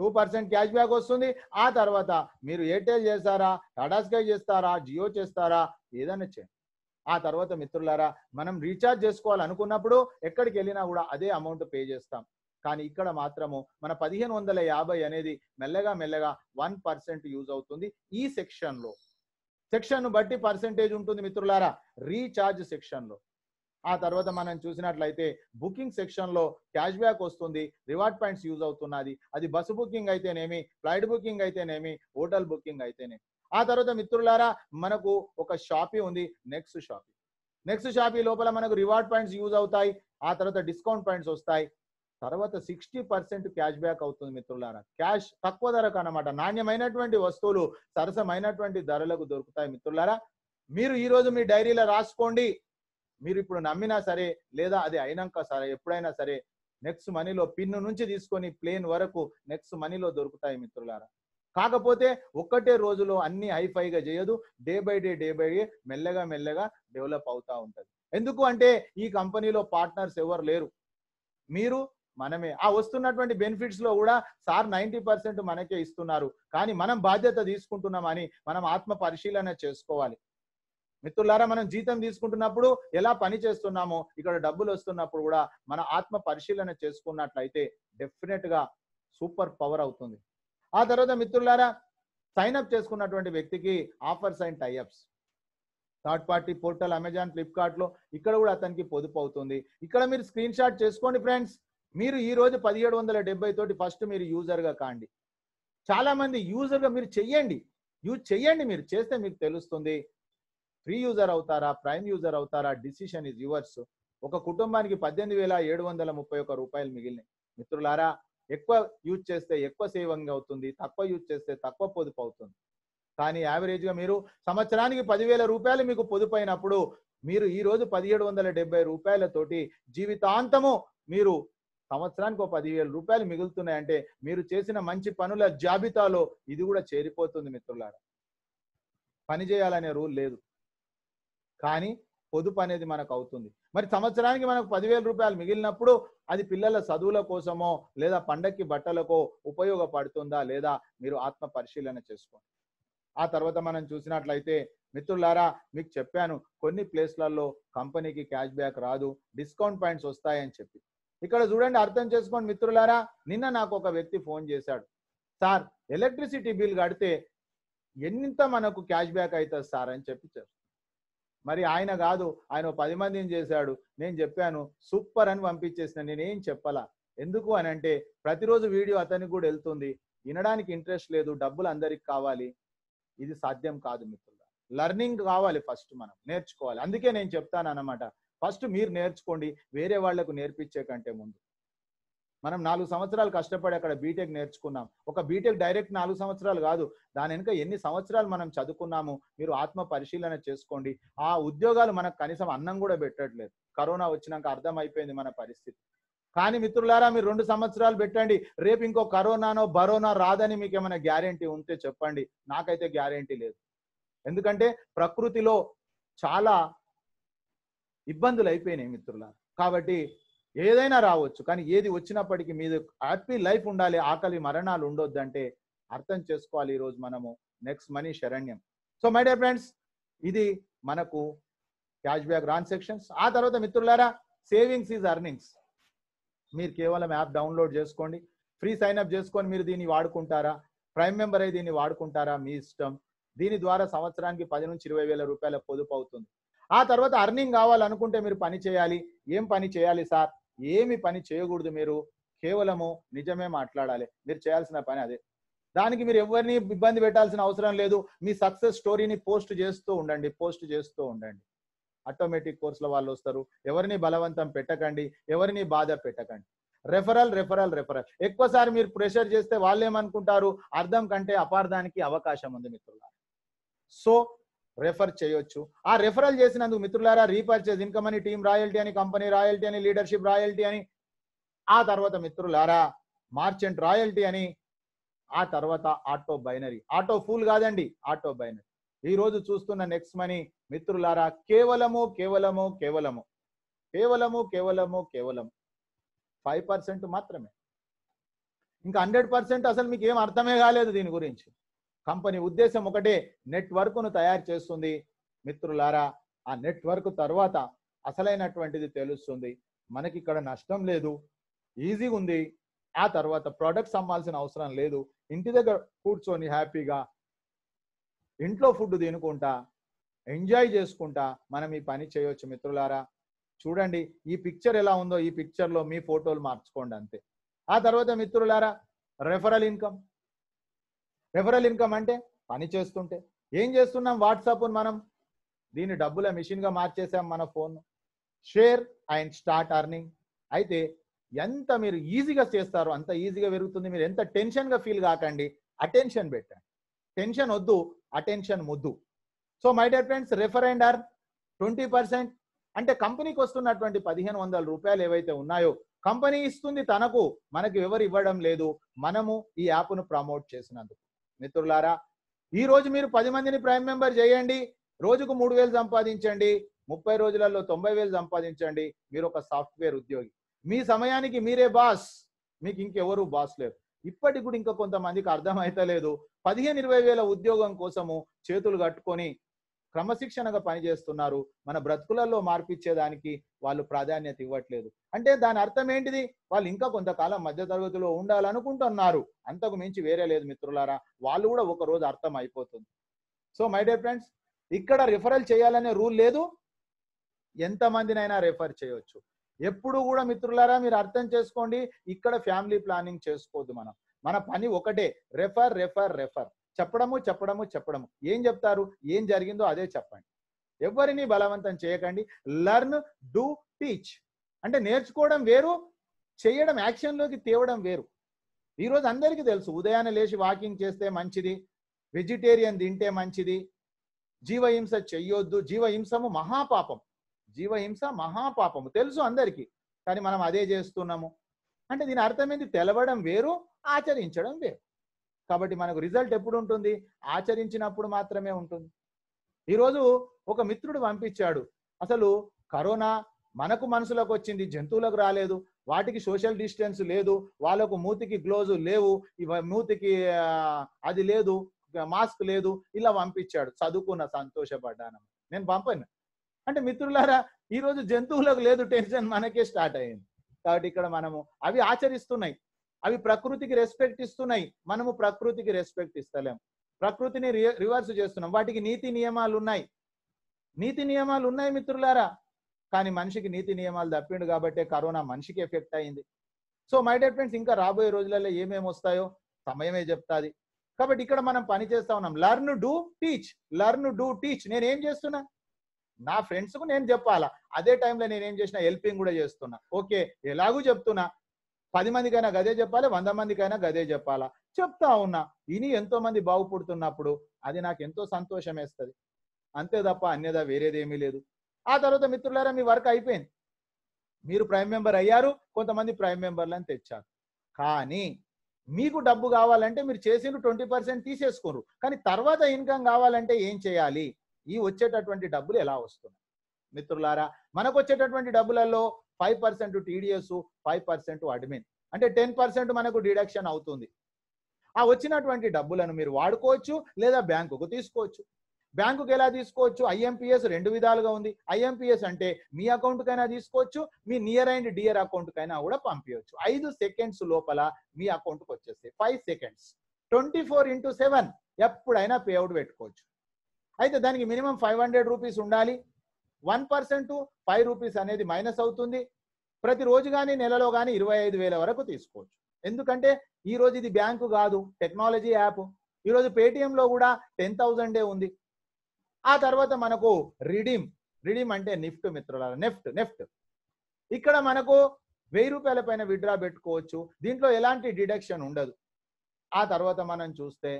టూ పర్సెంట్ క్యాష్ బ్యాక్ వస్తుంది ఆ తర్వాత మీరు ఎయిర్టెల్ చేస్తారా టాటా స్కై చేస్తారా జియో చేస్తారా ఏదైనా చేయండి ఆ తర్వాత మిత్రులారా మనం రీఛార్జ్ చేసుకోవాలనుకున్నప్పుడు ఎక్కడికి వెళ్ళినా కూడా అదే అమౌంట్ పే చేస్తాం కానీ ఇక్కడ మాత్రము మన పదిహేను వందల యాభై అనేది మెల్లగా మెల్లగా వన్ పర్సెంట్ యూజ్ అవుతుంది ఈ సెక్షన్లో సెక్షన్ను బట్టి పర్సెంటేజ్ ఉంటుంది మిత్రులారా రీఛార్జ్ సెక్షన్లో ఆ తర్వాత మనం చూసినట్లయితే బుకింగ్ సెక్షన్ లో క్యాష్ బ్యాక్ వస్తుంది రివార్డ్ పాయింట్స్ యూజ్ అవుతున్నది అది బస్సు బుకింగ్ అయితేనేమి ఫ్లైట్ బుకింగ్ అయితేనేమి హోటల్ బుకింగ్ అయితేనే ఆ తర్వాత మిత్రులారా మనకు ఒక షాపీ ఉంది నెక్స్ట్ షాపీ నెక్స్ట్ షాపీ లోపల మనకు రివార్డ్ పాయింట్స్ యూజ్ అవుతాయి ఆ తర్వాత డిస్కౌంట్ పాయింట్స్ వస్తాయి తర్వాత సిక్స్టీ పర్సెంట్ క్యాష్ బ్యాక్ అవుతుంది మిత్రులారా క్యాష్ తక్కువ ధరకు అనమాట నాణ్యమైనటువంటి వస్తువులు సరసమైనటువంటి ధరలకు దొరుకుతాయి మిత్రులారా మీరు ఈరోజు మీ డైరీలో రాసుకోండి మీరు ఇప్పుడు నమ్మినా సరే లేదా అది అయినాక సరే ఎప్పుడైనా సరే నెక్స్ట్ మనీలో పిన్ నుంచి తీసుకొని ప్లేన్ వరకు నెక్స్ట్ మనీలో దొరుకుతాయి మిత్రులారా కాకపోతే ఒక్కటే రోజులో అన్ని హైఫైగా చేయదు day by day day by day మెల్లగా మెల్లగా డెవలప్ అవుతా ఉంటుంది ఎందుకు అంటే ఈ కంపెనీలో పార్ట్నర్స్ ఎవరు లేరు మీరు మనమే ఆ వస్తున్నటువంటి బెనిఫిట్స్ లో కూడా సార్ నైన్టీ పర్సెంట్ మనకే ఇస్తున్నారు కానీ మనం బాధ్యత తీసుకుంటున్నామని మనం ఆత్మ పరిశీలన చేసుకోవాలి మిత్రులారా మనం జీతం తీసుకుంటున్నప్పుడు ఎలా పని చేస్తున్నామో ఇక్కడ డబ్బులు వస్తున్నప్పుడు కూడా మన ఆత్మ పరిశీలన చేసుకున్నట్లయితే డెఫినెట్ గా సూపర్ పవర్ అవుతుంది ఆ తర్వాత మిత్రులారా సైన్ అప్ చేసుకున్నటువంటి వ్యక్తికి offers and tieups third party portal Amazon ఫ్లిప్కార్ట్లో ఇక్కడ కూడా అతనికి పొదుపు అవుతుంది ఇక్కడ మీరు స్క్రీన్ షాట్ చేసుకోండి ఫ్రెండ్స్ మీరు ఈ రోజు పదిహేడు వందల డెబ్బై తోటి ఫస్ట్ మీరు యూజర్ గా కాండి చాలామంది యూజర్గా మీరు చెయ్యండి యూజ్ చెయ్యండి మీరు చేస్తే మీకు తెలుస్తుంది ఫ్రీ యూజర్ అవుతారా ప్రైమ్ యూజర్ అవుతారా డిసిషన్ ఇస్ యువర్స్ ఒక కుటుంబానికి పద్దెనిమిది వేల ఏడు వందల ముప్పై ఒక్క రూపాయలు మిగిలినాయి మిత్రులారా ఎక్కువ యూజ్ చేస్తే ఎక్కువ సేవింగ్ అవుతుంది తక్కువ యూజ్ చేస్తే తక్కువ పొదుపు అవుతుంది కానీ యావరేజ్గా మీరు సంవత్సరానికి పదివేల రూపాయలు మీకు పొదుపు అయినప్పుడు మీరు ఈరోజు పదిహేడు వందల డెబ్బై రూపాయలతోటి జీవితాంతము మీరు సంవత్సరానికి ఒక పదివేల రూపాయలు మిగులుతున్నాయంటే మీరు చేసిన మంచి పనుల జాబితాలో ఇది కూడా చేరిపోతుంది మిత్రులారా పని చేయాలనే రూల్ లేదు కానీ పొదుపు అనేది మనకు అవుతుంది మరి సంవత్సరానికి మనకు పదివేల రూపాయలు మిగిలినప్పుడు అది పిల్లల చదువుల కోసమో లేదా పండక్కి బట్టలకో ఉపయోగపడుతుందా లేదా మీరు ఆత్మ పరిశీలన చేసుకోండి ఆ తర్వాత మనం చూసినట్లయితే మిత్రులారా మీకు చెప్పాను కొన్ని ప్లేస్లలో కంపెనీకి క్యాష్ బ్యాక్ రాదు డిస్కౌంట్ పాయింట్స్ వస్తాయని చెప్పి ఇక్కడ చూడండి అర్థం చేసుకోండి మిత్రులారా నిన్న నాకు ఒక వ్యక్తి ఫోన్ చేశాడు సార్ ఎలక్ట్రిసిటీ బిల్ కడితే ఎంత మనకు క్యాష్ బ్యాక్ అవుతుంది సార్ అని చెప్పి మరి ఆయన కాదు ఆయన పది మందిని చేశాడు నేను చెప్పాను సూపర్ అని పంపించేసిన నేనేం చెప్పాలా ఎందుకు అని అంటే ప్రతిరోజు వీడియో అతనికి కూడా వెళ్తుంది వినడానికి ఇంట్రెస్ట్ లేదు డబ్బులు అందరికి కావాలి ఇది సాధ్యం కాదు మిత్రుల లర్నింగ్ కావాలి ఫస్ట్ మనం నేర్చుకోవాలి అందుకే నేను చెప్తాను అనమాట ఫస్ట్ మీరు నేర్చుకోండి వేరే వాళ్లకు నేర్పించే కంటే ముందు మనం నాలుగు సంవత్సరాలు కష్టపడి అక్కడ బీటెక్ నేర్చుకున్నాం ఒక బీటెక్ డైరెక్ట్ నాలుగు సంవత్సరాలు కాదు దాని వెనుక ఎన్ని సంవత్సరాలు మనం చదువుకున్నాము మీరు ఆత్మ పరిశీలన చేసుకోండి ఆ ఉద్యోగాలు మనకు కనీసం అన్నం కూడా పెట్టట్లేదు కరోనా వచ్చినాక అర్థమైపోయింది మన పరిస్థితి కానీ మిత్రులారా మీరు రెండు సంవత్సరాలు పెట్టండి రేపు ఇంకో కరోనానో బరోనా రాదని మీకు ఏమైనా గ్యారంటీ ఉంటే చెప్పండి నాకైతే గ్యారంటీ లేదు ఎందుకంటే ప్రకృతిలో చాలా ఇబ్బందులు అయిపోయినాయి మిత్రుల కాబట్టి ఏదైనా రావచ్చు కానీ ఏది వచ్చినప్పటికీ మీద హ్యాపీ లైఫ్ ఉండాలి ఆకలి మరణాలు ఉండొద్దంటే అర్థం చేసుకోవాలి ఈరోజు మనము నెక్స్ట్ మనీ శరణ్యం సో మై డియర్ ఫ్రెండ్స్ ఇది మనకు క్యాష్ బ్యాక్ ట్రాన్సాక్షన్స్ ఆ తర్వాత మిత్రులారా సేవింగ్స్ ఈజ్ అర్నింగ్స్ మీరు కేవలం యాప్ డౌన్లోడ్ చేసుకోండి ఫ్రీ సైన్ అప్ చేసుకొని మీరు దీన్ని వాడుకుంటారా ప్రైమ్ మెంబర్ అయి దీన్ని వాడుకుంటారా మీ ఇష్టం దీని ద్వారా సంవత్సరానికి పది నుంచి ఇరవై వేల రూపాయల పొదుపు అవుతుంది ఆ తర్వాత అర్నింగ్ కావాలనుకుంటే మీరు పని చేయాలి ఏం పని చేయాలి సార్ ఏమి పని చేయకూడదు మీరు కేవలము నిజమే మాట్లాడాలి మీరు చేయాల్సిన పని అదే దానికి మీరు ఎవరిని ఇబ్బంది పెట్టాల్సిన అవసరం లేదు మీ సక్సెస్ స్టోరీని పోస్ట్ చేస్తూ ఉండండి పోస్ట్ చేస్తూ ఉండండి ఆటోమేటిక్ కోర్సుల వాళ్ళు వస్తారు ఎవరిని బలవంతం పెట్టకండి ఎవరిని బాధ పెట్టకండి రెఫరల్ రెఫరల్ రెఫరల్ ఎక్కువసారి మీరు ప్రెషర్ చేస్తే వాళ్ళు ఏమనుకుంటారు అర్థం కంటే అపార్థానికి అవకాశం ఉంది మిత్రులారా సో రెఫర్ చేయొచ్చు ఆ రెఫరల్ చేసినందుకు మిత్రులారా రీపర్చేజ్ ఇన్కమ్ అని టీం రాయల్టీ అని కంపెనీ రాయల్టీ అని లీడర్షిప్ రాయల్టీ అని ఆ తర్వాత మిత్రులారా మార్చెంట్ రాయల్టీ అని ఆ తర్వాత ఆటో బైనరీ ఆటో ఫుల్ కాదండి ఆటో బైనరీ ఈ రోజు చూస్తున్న నెక్స్ట్ మనీ మిత్రులారా కేవలము కేవలము కేవలము కేవలము కేవలము కేవలం ఫైవ్ పర్సెంట్ మాత్రమే ఇంకా హండ్రెడ్ పర్సెంట్ అసలు మీకు ఏం అర్థమే కాలేదు దీని గురించి కంపెనీ ఉద్దేశం ఒకటే నెట్వర్క్ను తయారు చేస్తుంది మిత్రులారా ఆ నెట్వర్క్ తర్వాత అసలైనటువంటిది తెలుస్తుంది మనకి ఇక్కడ నష్టం లేదు ఈజీ ఉంది ఆ తర్వాత ప్రోడక్ట్స్ అమ్మాల్సిన అవసరం లేదు ఇంటి దగ్గర కూర్చొని హ్యాపీగా ఇంట్లో ఫుడ్ తినుకుంటా ఎంజాయ్ చేసుకుంటా మనం ఈ పని చేయొచ్చు మిత్రులారా చూడండి ఈ పిక్చర్ ఎలా ఉందో ఈ పిక్చర్లో మీ ఫోటోలు మార్చుకోండి అంతే ఆ తర్వాత మిత్రులారా రెఫరల్ ఇన్కమ్ రెఫరల్ ఇన్కమ్ అంటే పని చేస్తుంటే ఏం చేస్తున్నాం వాట్సాప్ మనం దీన్ని డబ్బుల మిషన్గా మార్చేసాం మన phone share and start earning అయితే ఎంత మీరు ఈజీగా చేస్తారో అంత ఈజీగా పెరుగుతుంది మీరు ఎంత టెన్షన్గా ఫీల్ కాకండి అటెన్షన్ పెట్టండి టెన్షన్ వద్దు అటెన్షన్ ముద్దు so my dear friends refer and earn twenty percent అంటే కంపెనీకి వస్తున్నటువంటి పదిహేను వందల రూపాయలు ఏవైతే ఉన్నాయో కంపెనీ ఇస్తుంది తనకు మనకు ఎవరు ఇవ్వడం లేదు మనము ఈ యాప్ను ప్రమోట్ చేసినందుకు మిత్రులారా ఈ రోజు మీరు పది మందిని ప్రైమ్ మెంబర్ చేయండి రోజుకు మూడు వేలు సంపాదించండి ముప్పై రోజులలో తొంభై వేలు సంపాదించండి మీరు ఒక సాఫ్ట్వేర్ ఉద్యోగి మీ సమయానికి మీరే బాస్ మీకు ఇంకెవరు బాస్ లేరు ఇప్పటికి కూడా ఇంకా కొంతమందికి అర్థమైతలేదు పదిహేను ఇరవై వేల ఉద్యోగం కోసము చేతులు కట్టుకొని క్రమశిక్షణగా పనిచేస్తున్నారు మన బ్రతుకులలో మార్పిచ్చేదానికి వాళ్ళు ప్రాధాన్యత ఇవ్వట్లేదు అంటే దాని అర్థం ఏంటిది వాళ్ళు ఇంకా కొంతకాలం తరగతిలో ఉండాలనుకుంటున్నారు అంతకు మించి వేరే లేదు మిత్రులారా వాళ్ళు కూడా ఒక రోజు అర్థం అయిపోతుంది సో మై డియర్ ఫ్రెండ్స్ ఇక్కడ రిఫరల్ చేయాలనే రూల్ లేదు ఎంతమందినైనా రెఫర్ చేయొచ్చు ఎప్పుడు కూడా మిత్రులారా మీరు అర్థం చేసుకోండి ఇక్కడ ఫ్యామిలీ ప్లానింగ్ చేసుకోవద్దు మనం మన పని ఒకటే రెఫర్ రెఫర్ రెఫర్ చెప్పడము చెప్పడము చెప్పడము ఏం చెప్తారు ఏం జరిగిందో అదే చెప్పండి ఎవరిని బలవంతం చేయకండి లర్న్ డూ టీచ్ అంటే నేర్చుకోవడం వేరు చేయడం యాక్షన్లోకి తేవడం వేరు ఈరోజు అందరికీ తెలుసు ఉదయాన్నే లేచి వాకింగ్ చేస్తే మంచిది వెజిటేరియన్ తింటే మంచిది జీవహింస చెయ్యొద్దు జీవహింసము మహాపాపం జీవహింస మహాపాపము తెలుసు అందరికీ కానీ మనం అదే చేస్తున్నాము అంటే దీని అర్థం ఏంటి తెలవడం వేరు ఆచరించడం వేరు కాబట్టి మనకు రిజల్ట్ ఎప్పుడు ఉంటుంది ఆచరించినప్పుడు మాత్రమే ఉంటుంది ఈరోజు ఒక మిత్రుడు పంపించాడు అసలు కరోనా మనకు మనసులోకి వచ్చింది జంతువులకు రాలేదు వాటికి సోషల్ డిస్టెన్స్ లేదు వాళ్ళకు మూతికి గ్లోజు లేవు మూతికి అది లేదు మాస్క్ లేదు ఇలా పంపించాడు చదువుకున్న సంతోషపడ్డాను నేను పంపాను అంటే మిత్రులారా ఈరోజు జంతువులకు లేదు టెన్షన్ మనకే స్టార్ట్ అయింది కాబట్టి ఇక్కడ మనము అవి ఆచరిస్తున్నాయి అవి ప్రకృతికి రెస్పెక్ట్ ఇస్తున్నాయి మనము ప్రకృతికి రెస్పెక్ట్ ఇస్తలేం ప్రకృతిని రివర్స్ చేస్తున్నాం వాటికి నీతి నియమాలు ఉన్నాయి నీతి నియమాలు ఉన్నాయి మిత్రులారా కానీ మనిషికి నీతి నియమాలు తప్పిండు కాబట్టి కరోనా మనిషికి ఎఫెక్ట్ అయింది సో మై డెట్ ఫ్రెండ్స్ ఇంకా రాబోయే రోజులలో ఏమేమి వస్తాయో సమయమే చెప్తాది కాబట్టి ఇక్కడ మనం పని చేస్తా ఉన్నాం learn do teach learn do teach నేను ఏం చేస్తున్నా నా ఫ్రెండ్స్కు నేను చెప్పాలా అదే టైంలో నేనేం చేసిన హెల్పింగ్ కూడా చేస్తున్నా ఓకే ఎలాగూ చెప్తున్నా పది మందికైనా గదే చెప్పాలి వంద మందికైనా గదే చెప్పాలా చెప్తా ఉన్నా ఇని ఎంతో మంది బాగుపడుతున్నప్పుడు అది నాకు ఎంతో సంతోషం వేస్తుంది అంతే తప్ప అన్యదా వేరేదేమీ లేదు ఆ తర్వాత మిత్రులారా మీ వర్క్ అయిపోయింది మీరు ప్రైమ్ మెంబర్ అయ్యారు కొంతమంది ప్రైమ్ మెంబర్లను తెచ్చారు కానీ మీకు డబ్బు కావాలంటే మీరు చేసిన ట్వంటీ పర్సెంట్ తీసేసుకోరు కానీ తర్వాత ఇన్కమ్ కావాలంటే ఏం చేయాలి ఈ వచ్చేటటువంటి డబ్బులు ఎలా వస్తున్నాయి మిత్రులారా మనకు వచ్చేటటువంటి డబ్బులలో five percent TDS five percent admin అంటే టెన్ పర్సెంట్ మనకు డిడక్షన్ అవుతుంది ఆ వచ్చినటువంటి డబ్బులను మీరు వాడుకోవచ్చు లేదా బ్యాంకుకు తీసుకోవచ్చు బ్యాంకుకి ఎలా తీసుకోవచ్చు ఐఎంపీఎస్ రెండు విధాలుగా ఉంది ఐఎంపీఎస్ అంటే మీ అకౌంట్కైనా తీసుకోవచ్చు మీ నియర్ అండ్ డియర్ అకౌంట్కైనా కూడా పంపించవచ్చు ఐదు సెకండ్స్ లోపల మీ అకౌంట్కి వచ్చేస్తాయి five seconds twenty four into seven ఎప్పుడైనా అవుట్ పెట్టుకోవచ్చు అయితే దానికి మినిమం ఫైవ్ హండ్రెడ్ రూపీస్ ఉండాలి వన్ పర్సెంట్ ఫైవ్ రూపీస్ అనేది మైనస్ అవుతుంది ప్రతిరోజు కానీ నెలలో కానీ ఇరవై ఐదు వేల వరకు తీసుకోవచ్చు ఎందుకంటే ఈరోజు ఇది బ్యాంకు కాదు టెక్నాలజీ యాప్ ఈరోజు పేటిఎంలో కూడా టెన్ థౌజండే ఉంది ఆ తర్వాత మనకు రిడీమ్ రిడీమ్ అంటే నిఫ్ట్ మిత్రుల నెఫ్ట్ నెఫ్ట్ ఇక్కడ మనకు వెయ్యి రూపాయల పైన విడ్రా పెట్టుకోవచ్చు దీంట్లో ఎలాంటి డిడక్షన్ ఉండదు ఆ తర్వాత మనం చూస్తే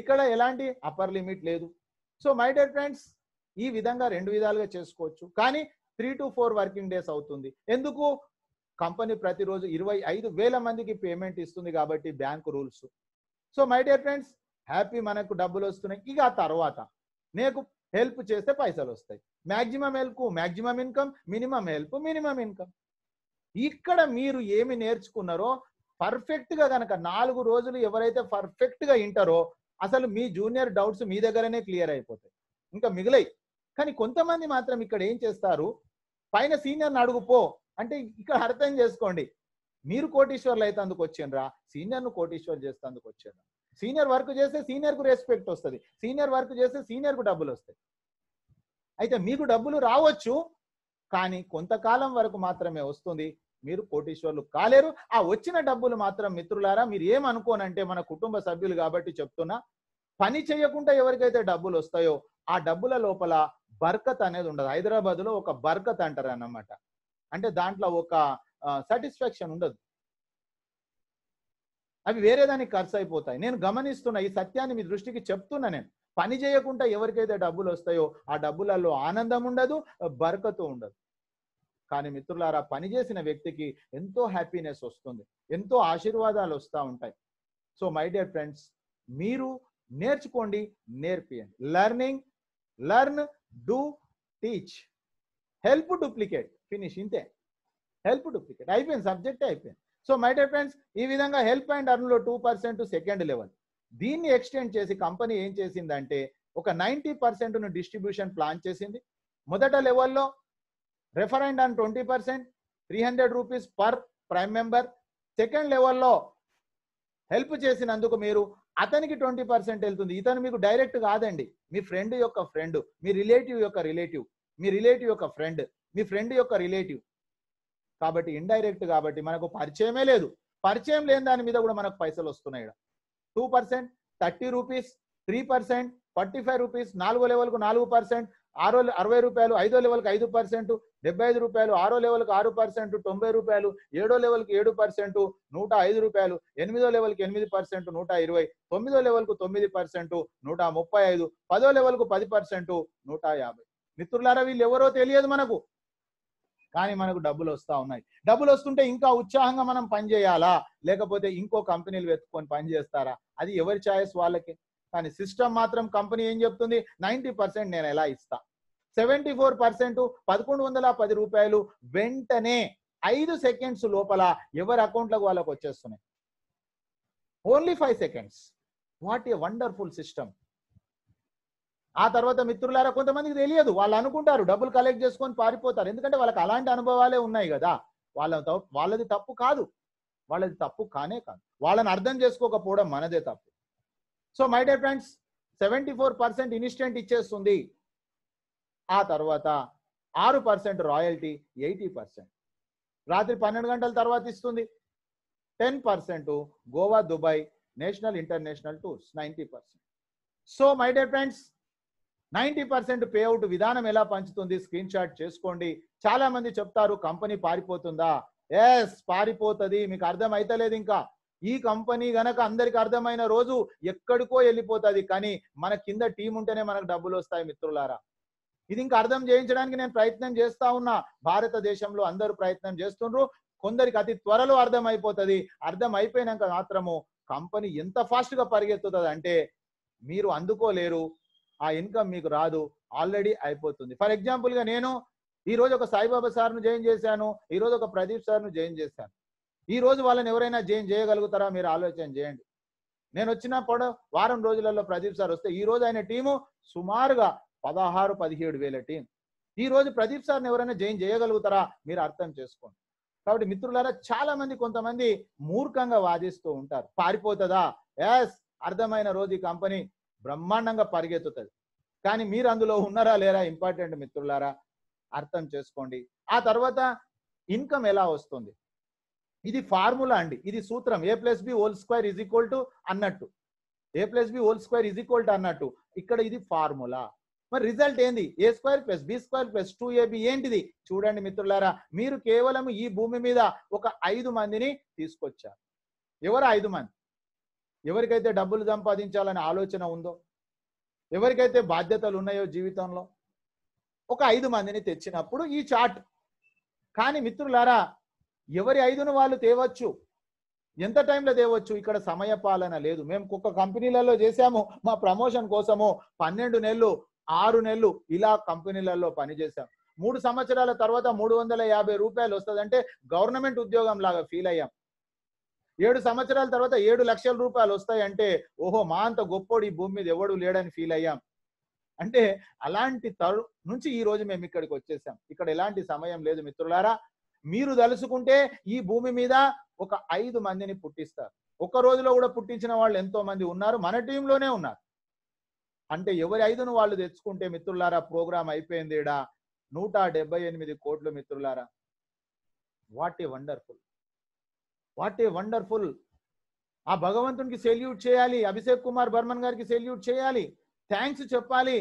ఇక్కడ ఎలాంటి అప్పర్ లిమిట్ లేదు సో మై డెర్ ఫ్రెండ్స్ ఈ విధంగా రెండు విధాలుగా చేసుకోవచ్చు కానీ three to four working days అవుతుంది ఎందుకు కంపెనీ ప్రతిరోజు ఇరవై ఐదు వేల మందికి పేమెంట్ ఇస్తుంది కాబట్టి bank rules so my dear friends happy మనకు డబ్బులు వస్తున్నాయి ఇక తర్వాత నీకు హెల్ప్ చేస్తే పైసలు వస్తాయి maximum help maximum income minimum help minimum income ఇక్కడ మీరు ఏమి నేర్చుకున్నారో పర్ఫెక్ట్ గా కనుక నాలుగు రోజులు ఎవరైతే పర్ఫెక్ట్ గా వింటారో అసలు మీ జూనియర్ డౌట్స్ మీ దగ్గరనే క్లియర్ అయిపోతాయి ఇంకా మిగిలాయి కానీ కొంతమంది మాత్రం ఇక్కడ ఏం చేస్తారు పైన సీనియర్ని అడుగుపో అంటే ఇక్కడ అర్థం చేసుకోండి మీరు కోటీశ్వర్లు అయితే అందుకు వచ్చిండ్రా సీనియర్ను కోటీశ్వర్ చేస్తే అందుకు వచ్చాను సీనియర్ వర్క్ చేస్తే సీనియర్కు రెస్పెక్ట్ వస్తుంది సీనియర్ వర్క్ చేస్తే సీనియర్కు డబ్బులు వస్తాయి అయితే మీకు డబ్బులు రావచ్చు కానీ కొంతకాలం వరకు మాత్రమే వస్తుంది మీరు కోటీశ్వర్లు కాలేరు ఆ వచ్చిన డబ్బులు మాత్రం మిత్రులారా మీరు ఏమనుకోనంటే మన కుటుంబ సభ్యులు కాబట్టి చెప్తున్నా పని చేయకుండా ఎవరికైతే డబ్బులు వస్తాయో ఆ డబ్బుల లోపల బర్కత్ అనేది ఉండదు హైదరాబాద్ లో ఒక బర్కత్ అంటారు అన్నమాట అంటే దాంట్లో ఒక సాటిస్ఫాక్షన్ ఉండదు అవి వేరే దానికి ఖర్చు అయిపోతాయి నేను గమనిస్తున్నా ఈ సత్యాన్ని మీ దృష్టికి చెప్తున్నా నేను పని చేయకుండా ఎవరికైతే డబ్బులు వస్తాయో ఆ డబ్బులలో ఆనందం ఉండదు బరకతో ఉండదు కానీ మిత్రులారా పని చేసిన వ్యక్తికి ఎంతో హ్యాపీనెస్ వస్తుంది ఎంతో ఆశీర్వాదాలు వస్తూ ఉంటాయి సో మై డియర్ ఫ్రెండ్స్ మీరు నేర్చుకోండి నేర్పియండి learning learn do teach help duplicate finish ఇంతే హెల్ప్ డూప్లికేట్ అయిపోయింది సబ్జెక్టే అయిపోయింది సో మై డియర్ ఫ్రెండ్స్ ఈ విధంగా హెల్ప్ అండ్ అర్న్లో టూ పర్సెంట్ సెకండ్ లెవెల్ దీన్ని ఎక్స్టెండ్ చేసి కంపెనీ ఏం చేసిందంటే ఒక నైంటీ పర్సెంట్ను డిస్ట్రిబ్యూషన్ ప్లాన్ చేసింది మొదట లెవెల్లో refer and and twenty percent three hundred rupees per prime member second లెవెల్లో హెల్ప్ చేసినందుకు మీరు అతనికి ట్వంటీ పర్సెంట్ వెళ్తుంది ఇతను మీకు డైరెక్ట్ కాదండి మీ ఫ్రెండ్ యొక్క ఫ్రెండ్ మీ రిలేటివ్ యొక్క రిలేటివ్ మీ రిలేటివ్ యొక్క ఫ్రెండ్ మీ ఫ్రెండ్ యొక్క రిలేటివ్ కాబట్టి ఇండైరెక్ట్ కాబట్టి మనకు పరిచయమే లేదు పరిచయం లేని దాని మీద కూడా మనకు పైసలు వస్తున్నాయి two percent thirty rupees three percent forty five rupees నాలుగో లెవెల్కు నాలుగు పర్సెంట్ ఆరో అరవై రూపాయలు ఐదో లెవెల్కి ఐదు పర్సెంట్ డెబ్బై ఐదు రూపాయలు ఆరో లెవెల్కి ఆరు పర్సెంట్ తొంభై రూపాయలు ఏడో లెవెల్కి ఏడు పర్సెంట్ నూట ఐదు రూపాయలు ఎనిమిదో లెవెల్కి ఎనిమిది పర్సెంట్ నూట ఇరవై తొమ్మిదో లెవెల్కు తొమ్మిది పర్సెంట్ నూట ముప్పై ఐదు పదో లెవెల్కు పది పర్సెంట్ నూట యాభై మిత్రులారా వీళ్ళు ఎవరో తెలియదు మనకు కానీ మనకు డబ్బులు వస్తూ ఉన్నాయి డబ్బులు వస్తుంటే ఇంకా ఉత్సాహంగా మనం పనిచేయాలా లేకపోతే ఇంకో కంపెనీలు వెతుక్కొని పని చేస్తారా అది ఎవరి ఛాయస్ వాళ్ళకి కానీ సిస్టమ్ మాత్రం కంపెనీ ఏం చెప్తుంది నైంటీ పర్సెంట్ నేను ఎలా ఇస్తా సెవెంటీ ఫోర్ పర్సెంట్ పదకొండు వందల పది రూపాయలు వెంటనే ఐదు సెకండ్స్ లోపల ఎవరి అకౌంట్లకు వాళ్ళకు వచ్చేస్తున్నాయి only five seconds what a wonderful system ఆ తర్వాత మిత్రులారా కొంతమందికి తెలియదు వాళ్ళు అనుకుంటారు డబ్బులు కలెక్ట్ చేసుకొని పారిపోతారు ఎందుకంటే వాళ్ళకి అలాంటి అనుభవాలే ఉన్నాయి కదా వాళ్ళ వాళ్ళది తప్పు కాదు వాళ్ళది తప్పు కానే కాదు వాళ్ళని అర్థం చేసుకోకపోవడం మనదే తప్పు so my dear friends seventy four percent instant ఇచ్చేస్తుంది ఆ తర్వాత ఆరు పర్సెంట్ రాయల్టీ ఎయిటీ పర్సెంట్ రాత్రి పన్నెండు గంటల తర్వాత ఇస్తుంది ten percent Goa Dubai national international tours ninety percent so my day friends ninety percent payout విధానం ఎలా పంచుతుంది స్క్రీన్ షాట్ చేసుకోండి చాలా మంది చెప్తారు కంపెనీ పారిపోతుందా ఎస్ పారిపోతుంది మీకు అర్థం అయితలేదు ఇంకా ఈ కంపెనీ గనక అందరికి అర్థమైన రోజు ఎక్కడికో వెళ్ళిపోతుంది కానీ మన కింద టీం ఉంటేనే మనకు డబ్బులు వస్తాయి మిత్రులారా ఇది ఇంకా అర్థం చేయించడానికి నేను ప్రయత్నం చేస్తా ఉన్నా భారతదేశంలో అందరూ ప్రయత్నం చేస్తుండ్రు కొందరికి అతి త్వరలో అర్థం అయిపోతుంది అర్థం అయిపోయినాక మాత్రము కంపెనీ ఎంత ఫాస్ట్గా పరిగెత్తుతుంది అంటే మీరు అందుకోలేరు ఆ ఇన్కమ్ మీకు రాదు ఆల్రెడీ అయిపోతుంది ఫర్ ఎగ్జాంపుల్గా నేను ఈ రోజు ఒక సాయిబాబా సార్ను జాయిన్ చేశాను ఈ రోజు ఒక ప్రదీప్ సార్ను జాయిన్ చేశాను ఈ రోజు వాళ్ళని ఎవరైనా జాయిన్ చేయగలుగుతారా మీరు ఆలోచన చేయండి నేను వచ్చినప్పుడు వారం రోజులలో ప్రదీప్ సార్ వస్తే ఈ రోజు ఆయన టీము సుమారుగా పదహారు పదిహేడు వేల టీం ఈ రోజు ప్రదీప్ సార్ని ఎవరైనా జైన్ చేయగలుగుతారా మీరు అర్థం చేసుకోండి కాబట్టి మిత్రులారా చాలా మంది కొంతమంది మూర్ఖంగా వాదిస్తూ ఉంటారు పారిపోతుందా ఎస్ అర్థమైన రోజు ఈ కంపెనీ బ్రహ్మాండంగా పరిగెత్తుతుంది కానీ మీరు అందులో ఉన్నారా లేరా ఇంపార్టెంట్ మిత్రులారా అర్థం చేసుకోండి ఆ తర్వాత ఇన్కమ్ ఎలా వస్తుంది ఇది ఫార్ములా అండి ఇది సూత్రం A plus B whole square is equal to అన్నట్టు A plus B whole square is equal to అన్నట్టు ఇక్కడ ఇది ఫార్ములా మరి రిజల్ట్ ఏంది A square plus B square plus two AB ఏంటిది చూడండి మిత్రులారా మీరు కేవలం ఈ భూమి మీద ఒక ఐదు మందిని తీసుకొచ్చారు ఎవరు ఐదు మంది ఎవరికైతే డబ్బులు సంపాదించాలనే ఆలోచన ఉందో ఎవరికైతే బాధ్యతలు ఉన్నాయో జీవితంలో ఒక ఐదు మందిని తెచ్చినప్పుడు ఈ చాట్ కానీ మిత్రులారా ఎవరి ఐదును వాళ్ళు తేవచ్చు ఎంత టైంలో తేవచ్చు ఇక్కడ సమయ పాలన లేదు మేము ఒక్క కంపెనీలలో చేసాము మా ప్రమోషన్ కోసము పన్నెండు నెలలు ఆరు నెలలు ఇలా కంపెనీలలో పనిచేశాం మూడు సంవత్సరాల తర్వాత మూడు వందల యాభై రూపాయలు వస్తుందంటే గవర్నమెంట్ ఉద్యోగం లాగా ఫీల్ అయ్యాం ఏడు సంవత్సరాల తర్వాత ఏడు లక్షల రూపాయలు వస్తాయంటే ఓహో మా అంత గొప్పోడు ఈ భూమి మీద ఎవడు లేడని ఫీల్ అయ్యాం అంటే అలాంటి తరు నుంచి ఈ రోజు మేము ఇక్కడికి వచ్చేసాం ఇక్కడ ఎలాంటి సమయం లేదు మిత్రులారా మీరు తలుసుకుంటే ఈ భూమి మీద ఒక ఐదు మందిని పుట్టిస్తారు ఒక రోజులో కూడా పుట్టించిన వాళ్ళు ఎంతో మంది ఉన్నారు మన టీంలోనే ఉన్నారు అంటే ఎవరి ఐదును వాళ్ళు తెచ్చుకుంటే మిత్రులారా ప్రోగ్రాం అయిపోయింది ఇడా నూట డెబ్బై ఎనిమిది కోట్లు మిత్రులారా what a wonderful what a wonderful ఆ భగవంతునికి సెల్యూట్ చేయాలి అభిషేక్ కుమార్ బర్మన్ గారికి సెల్యూట్ చేయాలి థ్యాంక్స్ చెప్పాలి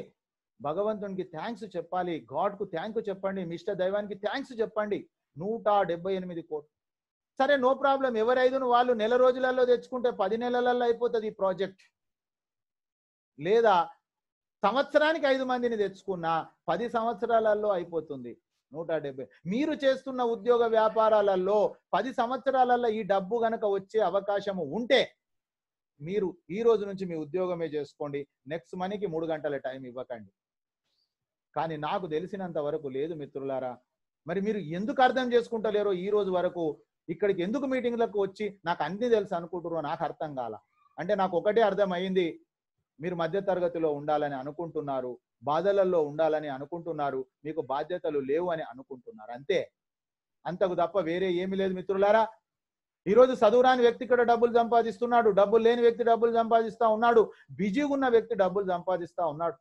భగవంతునికి థ్యాంక్స్ చెప్పాలి గాడ్కు థ్యాంక్ చెప్పండి మిస్టర్ దైవానికి థ్యాంక్స్ చెప్పండి నూట డెబ్బై ఎనిమిది కోట్లు సరే నో ప్రాబ్లం ఐదును వాళ్ళు నెల రోజులలో తెచ్చుకుంటే పది నెలలలో అయిపోతుంది ఈ ప్రాజెక్ట్ లేదా సంవత్సరానికి ఐదు మందిని తెచ్చుకున్నా పది సంవత్సరాలలో అయిపోతుంది నూట డెబ్బై మీరు చేస్తున్న ఉద్యోగ వ్యాపారాలలో పది సంవత్సరాలలో ఈ డబ్బు గనక వచ్చే అవకాశము ఉంటే మీరు ఈ రోజు నుంచి మీ ఉద్యోగమే చేసుకోండి నెక్స్ట్ మనీకి మూడు గంటల టైం ఇవ్వకండి కానీ నాకు తెలిసినంత వరకు లేదు మిత్రులారా మరి మీరు ఎందుకు అర్థం చేసుకుంటలేరో ఈ రోజు వరకు ఇక్కడికి ఎందుకు మీటింగ్లకు వచ్చి నాకు అన్ని తెలుసు అనుకుంటున్నారో నాకు అర్థం కాల అంటే నాకు ఒకటే అర్థం అయింది మీరు మధ్యతరగతిలో ఉండాలని అనుకుంటున్నారు బాధలలో ఉండాలని అనుకుంటున్నారు మీకు బాధ్యతలు లేవు అని అనుకుంటున్నారు అంతే అంతకు తప్ప వేరే ఏమి లేదు మిత్రులారా ఈరోజు చదువురాని వ్యక్తి ఇక్కడ డబ్బులు సంపాదిస్తున్నాడు డబ్బులు లేని వ్యక్తి డబ్బులు సంపాదిస్తూ ఉన్నాడు బిజీగా ఉన్న వ్యక్తి డబ్బులు సంపాదిస్తూ ఉన్నాడు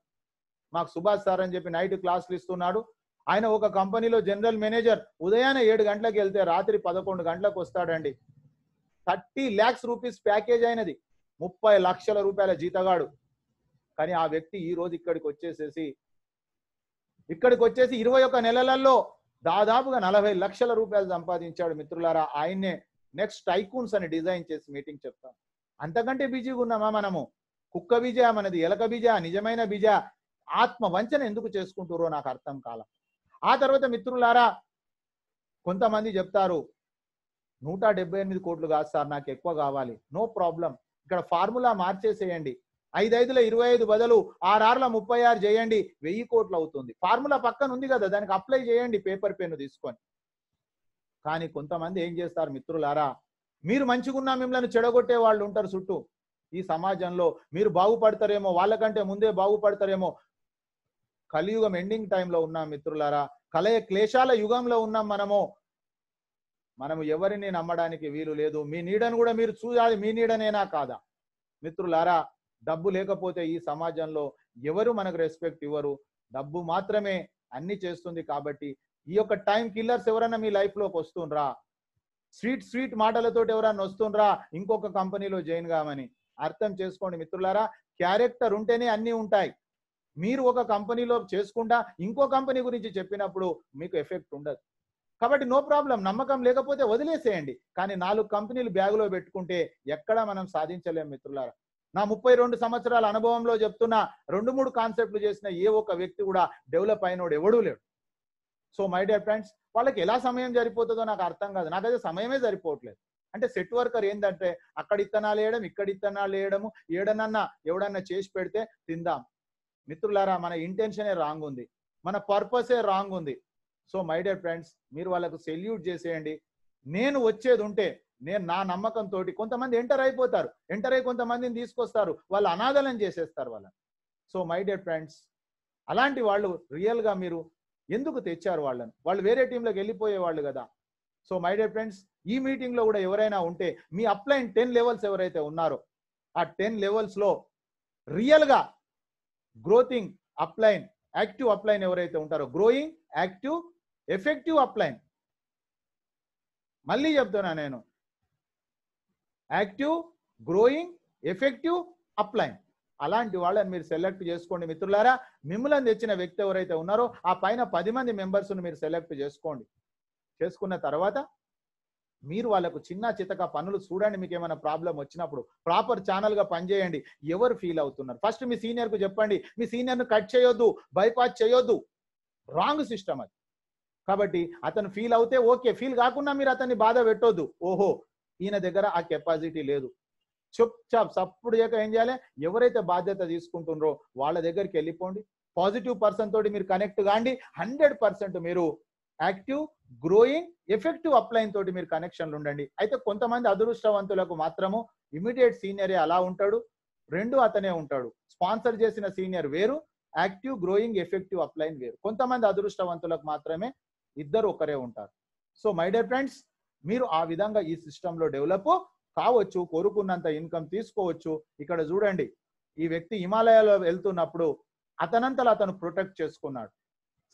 మాకు సుభాష్ సార్ అని చెప్పి నైట్ క్లాసులు ఇస్తున్నాడు ఆయన ఒక కంపెనీలో జనరల్ మేనేజర్ ఉదయాన్నే ఏడు గంటలకు వెళ్తే రాత్రి పదకొండు గంటలకు వస్తాడండి థర్టీ ల్యాక్స్ రూపీస్ ప్యాకేజ్ అయినది ముప్పై లక్షల రూపాయల జీతగాడు కానీ ఆ వ్యక్తి ఈ రోజు ఇక్కడికి వచ్చేసేసి ఇక్కడికి వచ్చేసి ఇరవై ఒక్క నెలలలో దాదాపుగా నలభై లక్షల రూపాయలు సంపాదించాడు మిత్రులారా ఆయన్నే నెక్స్ట్ టైకూన్స్ అని డిజైన్ చేసి మీటింగ్ చెప్తాం అంతకంటే బిజీగా ఉన్నామా మనము కుక్క బీజ మనది ఎలక బీజ నిజమైన బీజ ఆత్మ వంచన ఎందుకు చేసుకుంటారో నాకు అర్థం కాల ఆ తర్వాత మిత్రులారా కొంతమంది చెప్తారు నూట డెబ్బై ఎనిమిది కోట్లు కాదు సార్ నాకు ఎక్కువ కావాలి నో ప్రాబ్లం ఇక్కడ ఫార్ములా మార్చేసేయండి ఐదైదుల ఇరవై ఐదు బదులు ఆరార్ల ముప్పై ఆరు చేయండి వెయ్యి కోట్లు అవుతుంది ఫార్ములా పక్కన ఉంది కదా దానికి అప్లై చేయండి పేపర్ పెన్ను తీసుకొని కానీ కొంతమంది ఏం చేస్తారు మిత్రులారా మీరు మంచిగున్నా మిమ్మల్ని చెడగొట్టే వాళ్ళు ఉంటారు చుట్టూ ఈ సమాజంలో మీరు బాగుపడతారేమో వాళ్ళకంటే ముందే బాగుపడతారేమో కలియుగం ఎండింగ్ టైంలో ఉన్నాం మిత్రులారా కలయ క్లేశాల యుగంలో ఉన్నాం మనము మనము ఎవరిని నమ్మడానికి వీలు లేదు మీ నీడను కూడా మీరు చూడాలి మీ నీడనేనా కాదా మిత్రులారా డబ్బు లేకపోతే ఈ సమాజంలో ఎవరు మనకు రెస్పెక్ట్ ఇవ్వరు డబ్బు మాత్రమే అన్ని చేస్తుంది కాబట్టి ఈ యొక్క టైం కిల్లర్స్ ఎవరైనా మీ లైఫ్లోకి వస్తుండ్రా స్వీట్ స్వీట్ మాటలతోటి ఎవరైనా వస్తుండ్రా ఇంకొక కంపెనీలో జాయిన్ కామని అర్థం చేసుకోండి మిత్రులారా క్యారెక్టర్ ఉంటేనే అన్ని ఉంటాయి మీరు ఒక కంపెనీలో చేసుకుంటా ఇంకో కంపెనీ గురించి చెప్పినప్పుడు మీకు ఎఫెక్ట్ ఉండదు కాబట్టి నో ప్రాబ్లం నమ్మకం లేకపోతే వదిలేసేయండి కానీ నాలుగు కంపెనీలు బ్యాగులో పెట్టుకుంటే ఎక్కడా మనం సాధించలేం మిత్రులారా నా ముప్పై రెండు సంవత్సరాల అనుభవంలో చెప్తున్న రెండు మూడు కాన్సెప్ట్లు చేసిన ఏ ఒక్క వ్యక్తి కూడా డెవలప్ అయినోడు ఎవడూ లేడు సో మై డియర్ ఫ్రెండ్స్ వాళ్ళకి ఎలా సమయం సరిపోతుందో నాకు అర్థం కాదు నాకైతే సమయమే సరిపోవట్లేదు అంటే సెట్ వర్కర్ ఏంటంటే అక్కడ ఇత్తనాలు వేయడం ఇక్కడ ఇత్తనాలు వేయడము ఏడనన్నా ఎవడన్నా చేసి పెడితే తిందాం మిత్రులారా మన ఇంటెన్షనే రాంగ్ ఉంది మన పర్పసే రాంగ్ ఉంది సో మై డియర్ ఫ్రెండ్స్ మీరు వాళ్ళకు సెల్యూట్ చేసేయండి నేను వచ్చేది ఉంటే నేను నా నమ్మకంతో కొంతమంది ఎంటర్ అయిపోతారు ఎంటర్ అయి కొంతమందిని తీసుకొస్తారు వాళ్ళు అనాథలను చేసేస్తారు వాళ్ళని సో మై డియర్ ఫ్రెండ్స్ అలాంటి వాళ్ళు రియల్గా మీరు ఎందుకు తెచ్చారు వాళ్ళని వాళ్ళు వేరే టీంలోకి వెళ్ళిపోయే వాళ్ళు కదా సో మై డియర్ ఫ్రెండ్స్ ఈ మీటింగ్లో కూడా ఎవరైనా ఉంటే మీ అప్లైన్ టెన్ లెవెల్స్ ఎవరైతే ఉన్నారో ఆ టెన్ లెవెల్స్లో రియల్గా గ్రోతింగ్ అప్లైన్ యాక్టివ్ అప్లైన్ ఎవరైతే ఉంటారో గ్రోయింగ్ యాక్టివ్ ఎఫెక్టివ్ అప్లైన్ మళ్ళీ చెప్తున్నా నేను యాక్టివ్ గ్రోయింగ్ ఎఫెక్టివ్ అప్లైన్ అలాంటి వాళ్ళని మీరు సెలెక్ట్ చేసుకోండి మిత్రులారా మిమ్మల్ని తెచ్చిన వ్యక్తి ఎవరైతే ఉన్నారో ఆ పైన పది మంది మెంబర్స్ను మీరు సెలెక్ట్ చేసుకోండి చేసుకున్న తర్వాత మీరు వాళ్ళకు చిన్న చితక పనులు చూడండి మీకు ఏమైనా ప్రాబ్లం వచ్చినప్పుడు ప్రాపర్ ఛానల్గా పనిచేయండి ఎవరు ఫీల్ అవుతున్నారు ఫస్ట్ మీ సీనియర్కు చెప్పండి మీ సీనియర్ను కట్ చేయొద్దు బైపాస్ చేయొద్దు రాంగ్ సిస్టమ్ అది కాబట్టి అతను ఫీల్ అవుతే ఓకే ఫీల్ కాకుండా మీరు అతన్ని బాధ పెట్టొద్దు ఓహో ఈయన దగ్గర ఆ కెపాసిటీ లేదు చుప్ చాప్ సప్పుడు చేయక ఏం చేయాలి ఎవరైతే బాధ్యత తీసుకుంటున్నారో వాళ్ళ దగ్గరికి వెళ్ళిపోండి పాజిటివ్ పర్సన్ తోటి మీరు కనెక్ట్ కాండి హండ్రెడ్ పర్సెంట్ మీరు యాక్టివ్ గ్రోయింగ్ ఎఫెక్టివ్ అప్లైన్ తోటి మీరు కనెక్షన్లు ఉండండి అయితే కొంతమంది అదృష్టవంతులకు మాత్రము ఇమీడియట్ సీనియరే అలా ఉంటాడు రెండు అతనే ఉంటాడు స్పాన్సర్ చేసిన సీనియర్ వేరు యాక్టివ్ గ్రోయింగ్ ఎఫెక్టివ్ అప్లైన్ వేరు కొంతమంది అదృష్టవంతులకు మాత్రమే ఇద్దరు ఒకరే ఉంటారు సో మై డియర్ ఫ్రెండ్స్ మీరు ఆ విధంగా ఈ సిస్టంలో డెవలప్ కావచ్చు కోరుకున్నంత ఇన్కమ్ తీసుకోవచ్చు ఇక్కడ చూడండి ఈ వ్యక్తి హిమాలయాలో వెళ్తున్నప్పుడు అతనంతలు అతను ప్రొటెక్ట్ చేసుకున్నాడు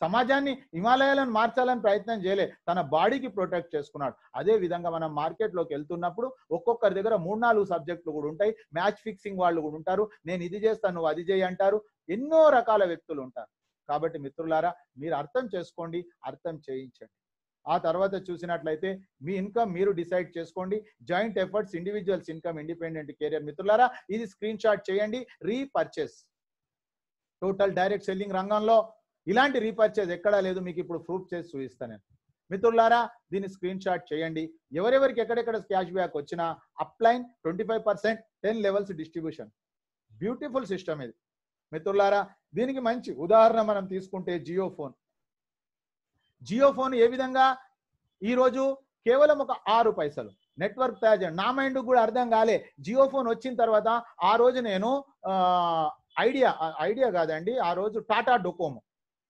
సమాజాన్ని హిమాలయాలను మార్చాలని ప్రయత్నం చేయలే తన బాడీకి ప్రొటెక్ట్ చేసుకున్నాడు అదే విధంగా మనం మార్కెట్లోకి వెళ్తున్నప్పుడు ఒక్కొక్కరి దగ్గర మూడు నాలుగు సబ్జెక్టులు కూడా ఉంటాయి మ్యాచ్ ఫిక్సింగ్ వాళ్ళు కూడా ఉంటారు నేను ఇది చేస్తాను నువ్వు అది చేయి అంటారు ఎన్నో రకాల వ్యక్తులు ఉంటారు కాబట్టి మిత్రులారా మీరు అర్థం చేసుకోండి అర్థం చేయించండి ఆ తర్వాత చూసినట్లయితే మీ ఇన్కమ్ మీరు డిసైడ్ చేసుకోండి joint efforts individuals income independent career మిత్రులారా ఇది స్క్రీన్ షాట్ చేయండి రీపర్చేస్ టోటల్ డైరెక్ట్ సెల్లింగ్ రంగంలో ఇలాంటి రీపర్చేస్ ఎక్కడా లేదు మీకు ఇప్పుడు ప్రూఫ్ చేసి చూపిస్తాను నేను మిత్రులారా దీన్ని స్క్రీన్ షాట్ చేయండి ఎవరెవరికి ఎక్కడెక్కడ క్యాష్ బ్యాక్ వచ్చినా upline twenty five percent ten levels distribution beautiful system ఇది మిత్రులారా దీనికి మంచి ఉదాహరణ మనం తీసుకుంటే జియో ఫోన్ జియో ఫోన్ ఏ విధంగా ఈరోజు కేవలం ఒక ఆరు పైసలు నెట్వర్క్ ప్యాజ్ నా మైండ్ కూడా అర్థం కాలే జియో ఫోన్ వచ్చిన తర్వాత ఆ రోజు నేను ఐడియా ఐడియా కాదండి ఆ రోజు టాటా డొకోమో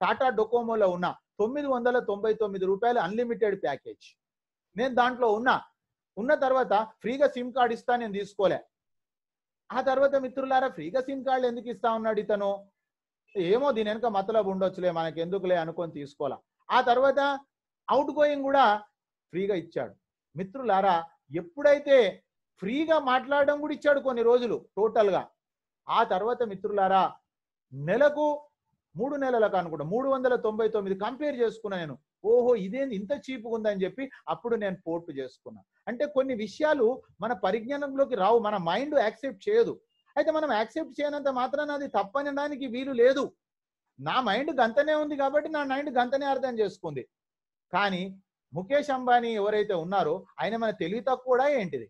టాటా డొకోమోలో ఉన్న తొమ్మిది వందల తొంభై తొమ్మిది రూపాయలు అన్లిమిటెడ్ ప్యాకేజ్ నేను దాంట్లో ఉన్నా ఉన్న తర్వాత ఫ్రీగా సిమ్ కార్డ్ ఇస్తా నేను తీసుకోలే ఆ తర్వాత మిత్రులారా ఫ్రీగా సిమ్ కార్డులు ఎందుకు ఇస్తా ఉన్నాడు ఇతను ఏమో దీని వెనుక మతలబు ఉండొచ్చులే మనకి ఎందుకులే అనుకొని తీసుకోవాలా ఆ తర్వాత అవుట్ గోయింగ్ కూడా ఫ్రీగా ఇచ్చాడు మిత్రులారా ఎప్పుడైతే ఫ్రీగా మాట్లాడడం కూడా ఇచ్చాడు కొన్ని రోజులు టోటల్గా ఆ తర్వాత మిత్రులారా నెలకు మూడు నెలలకు అనుకుంటా మూడు వందల తొంభై తొమ్మిది కంపేర్ చేసుకున్నా నేను ఓహో ఇదేంది ఇంత చీపుగా ఉందని చెప్పి అప్పుడు నేను పోర్టు చేసుకున్నాను అంటే కొన్ని విషయాలు మన పరిజ్ఞానంలోకి రావు మన మైండ్ యాక్సెప్ట్ చేయదు అయితే మనం యాక్సెప్ట్ చేయనంత మాత్రాన అది తప్పనడానికి వీలు లేదు నా మైండ్ గంతనే ఉంది కాబట్టి నా మైండ్ గంతనే అర్థం చేసుకుంది కానీ ముఖేష్ అంబానీ ఎవరైతే ఉన్నారో ఆయన మన తెలివి తక్కువ ఏంటిది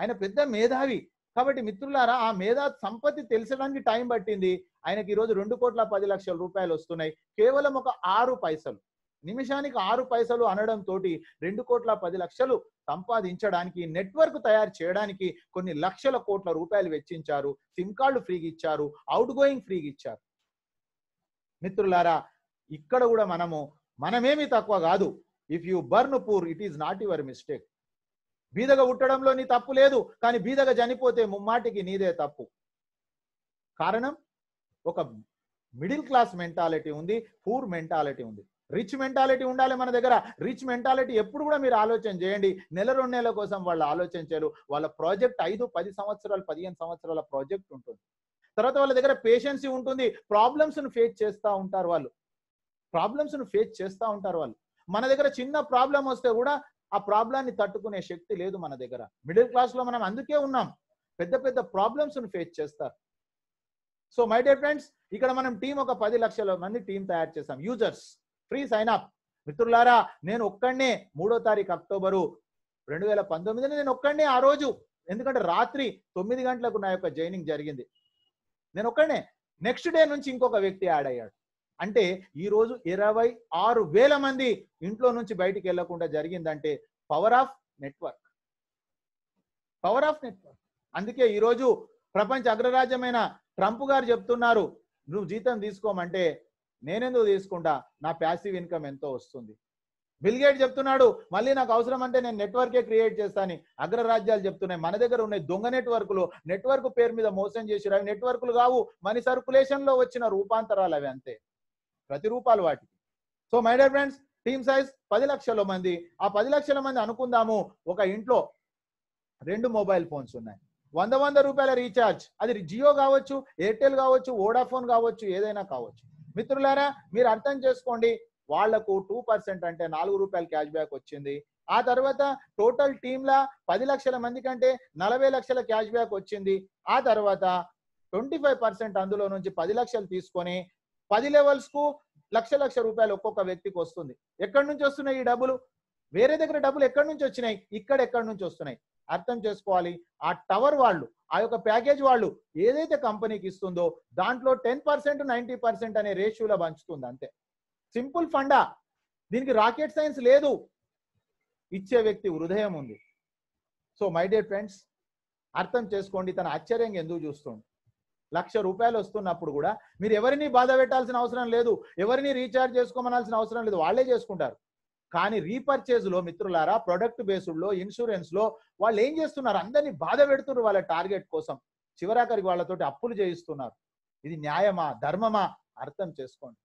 ఆయన పెద్ద మేధావి కాబట్టి మిత్రులారా ఆ మేధా సంపత్తి తెలిసడానికి టైం పట్టింది ఆయనకి ఈరోజు రెండు కోట్ల పది లక్షల రూపాయలు వస్తున్నాయి కేవలం ఒక ఆరు పైసలు నిమిషానికి ఆరు పైసలు అనడం తోటి రెండు కోట్ల పది లక్షలు సంపాదించడానికి నెట్వర్క్ తయారు చేయడానికి కొన్ని లక్షల కోట్ల రూపాయలు వెచ్చించారు సిమ్ కార్డు ఫ్రీగా ఇచ్చారు అవుట్ గోయింగ్ ఫ్రీగా ఇచ్చారు మిత్రులారా ఇక్కడ కూడా మనము మనమేమి తక్కువ కాదు if you born poor it is not your mistake బీదగా ఉట్టడంలో నీ తప్పు లేదు కానీ బీదగా చనిపోతే ముమ్మాటికి నీదే తప్పు కారణం ఒక మిడిల్ క్లాస్ మెంటాలిటీ ఉంది పూర్ మెంటాలిటీ ఉంది రిచ్ మెంటాలిటీ ఉండాలి మన దగ్గర రిచ్ మెంటాలిటీ ఎప్పుడు కూడా మీరు ఆలోచన చేయండి నెల రెండు నెలల కోసం వాళ్ళు ఆలోచన చేయరు వాళ్ళ ప్రాజెక్ట్ ఐదు పది సంవత్సరాలు పదిహేను సంవత్సరాల ప్రాజెక్ట్ ఉంటుంది తర్వాత వాళ్ళ దగ్గర పేషెన్సీ ఉంటుంది ప్రాబ్లమ్స్ను ఫేస్ చేస్తూ ఉంటారు వాళ్ళు ప్రాబ్లమ్స్ను ఫేస్ చేస్తూ ఉంటారు వాళ్ళు మన దగ్గర చిన్న ప్రాబ్లం వస్తే కూడా ఆ ప్రాబ్లాన్ని తట్టుకునే శక్తి లేదు మన దగ్గర మిడిల్ క్లాస్లో మనం అందుకే ఉన్నాం పెద్ద పెద్ద ప్రాబ్లమ్స్ను ఫేస్ చేస్తారు సో మై డియర్ ఫ్రెండ్స్ ఇక్కడ మనం టీం ఒక పది లక్షల మంది టీం తయారు చేస్తాం యూజర్స్ ఫ్రీ సైన్ అప్ మిత్రులారా నేను ఒక్కడనే మూడో తారీఖు అక్టోబరు రెండు వేల పంతొమ్మిది నేను ఒక్కడనే ఆ రోజు ఎందుకంటే రాత్రి తొమ్మిది గంటలకు నా యొక్క జైనింగ్ జరిగింది నేను ఒక్కడనే నెక్స్ట్ డే నుంచి ఇంకొక వ్యక్తి యాడ్ అయ్యాడు అంటే ఈరోజు ఇరవై ఆరు వేల మంది ఇంట్లో నుంచి బయటికి వెళ్లకుండా జరిగిందంటే power of network power of network అందుకే ఈరోజు ప్రపంచ అగ్రరాజ్యమైన ట్రంప్ గారు చెప్తున్నారు నువ్వు జీతం తీసుకోమంటే నేనెందుకు తీసుకుంటా నా ప్యాసివ్ ఇన్కమ్ ఎంతో వస్తుంది బిల్గేట్ చెప్తున్నాడు మళ్ళీ నాకు అవసరం అంటే నేను నెట్వర్కే క్రియేట్ చేస్తాను అగ్రరాజ్యాలు చెప్తున్నాయి మన దగ్గర ఉన్న దొంగ నెట్వర్క్లు నెట్వర్క్ పేరు మీద మోసం చేసిరు అవి నెట్వర్క్లు కావు మనీ సర్కులేషన్లో వచ్చిన రూపాంతరాలు అవి అంతే ప్రతి రూపాలు వాటికి so my dear friends team size పది లక్షల మంది ఆ పది లక్షల మంది అనుకుందాము ఒక ఇంట్లో రెండు మొబైల్ ఫోన్స్ ఉన్నాయి వంద వంద రూపాయల రీఛార్జ్ అది జియో కావచ్చు ఎయిర్టెల్ కావచ్చు వోడాఫోన్ కావచ్చు ఏదైనా కావచ్చు మిత్రులారా మీరు అర్థం చేసుకోండి వాళ్లకు టూ పర్సెంట్ అంటే నాలుగు రూపాయలు క్యాష్ బ్యాక్ వచ్చింది ఆ తర్వాత టోటల్ టీంలా పది లక్షల మంది కంటే నలభై లక్షల క్యాష్ బ్యాక్ వచ్చింది ఆ తర్వాత ట్వంటీ ఫైవ్ పర్సెంట్ అందులో నుంచి పది లక్షలు తీసుకొని పది లెవెల్స్కు లక్ష లక్ష రూపాయలు ఒక్కొక్క వ్యక్తికి వస్తుంది ఎక్కడి నుంచి వస్తున్నాయి ఈ డబ్బులు వేరే దగ్గర డబ్బులు ఎక్కడి నుంచి వచ్చినాయి ఇక్కడ ఎక్కడి నుంచి వస్తున్నాయి అర్థం చేసుకోవాలి ఆ టవర్ వాళ్ళు ఆ యొక్క ప్యాకేజ్ వాళ్ళు ఏదైతే కంపెనీకి ఇస్తుందో దాంట్లో టెన్ పర్సెంట్ నైన్టీ పర్సెంట్ అనే రేషియోలో పంచుతుంది అంతే సింపుల్ ఫండా దీనికి రాకెట్ సైన్స్ లేదు ఇచ్చే వ్యక్తి హృదయం ఉంది సో మై డియర్ ఫ్రెండ్స్ అర్థం చేసుకోండి తన ఆశ్చర్యంగా ఎందుకు చూస్తుంది లక్ష రూపాయలు వస్తున్నప్పుడు కూడా మీరు ఎవరిని బాధ పెట్టాల్సిన అవసరం లేదు ఎవరిని రీఛార్జ్ చేసుకోమనాల్సిన అవసరం లేదు వాళ్ళే చేసుకుంటారు కానీ లో మిత్రులారా ప్రొడక్ట్ ఇన్సూరెన్స్ లో వాళ్ళు ఏం చేస్తున్నారు అందరినీ బాధ పెడుతున్నారు వాళ్ళ టార్గెట్ కోసం చివరాఖరికి వాళ్ళతోటి అప్పులు చేయిస్తున్నారు ఇది న్యాయమా ధర్మమా అర్థం చేసుకోండి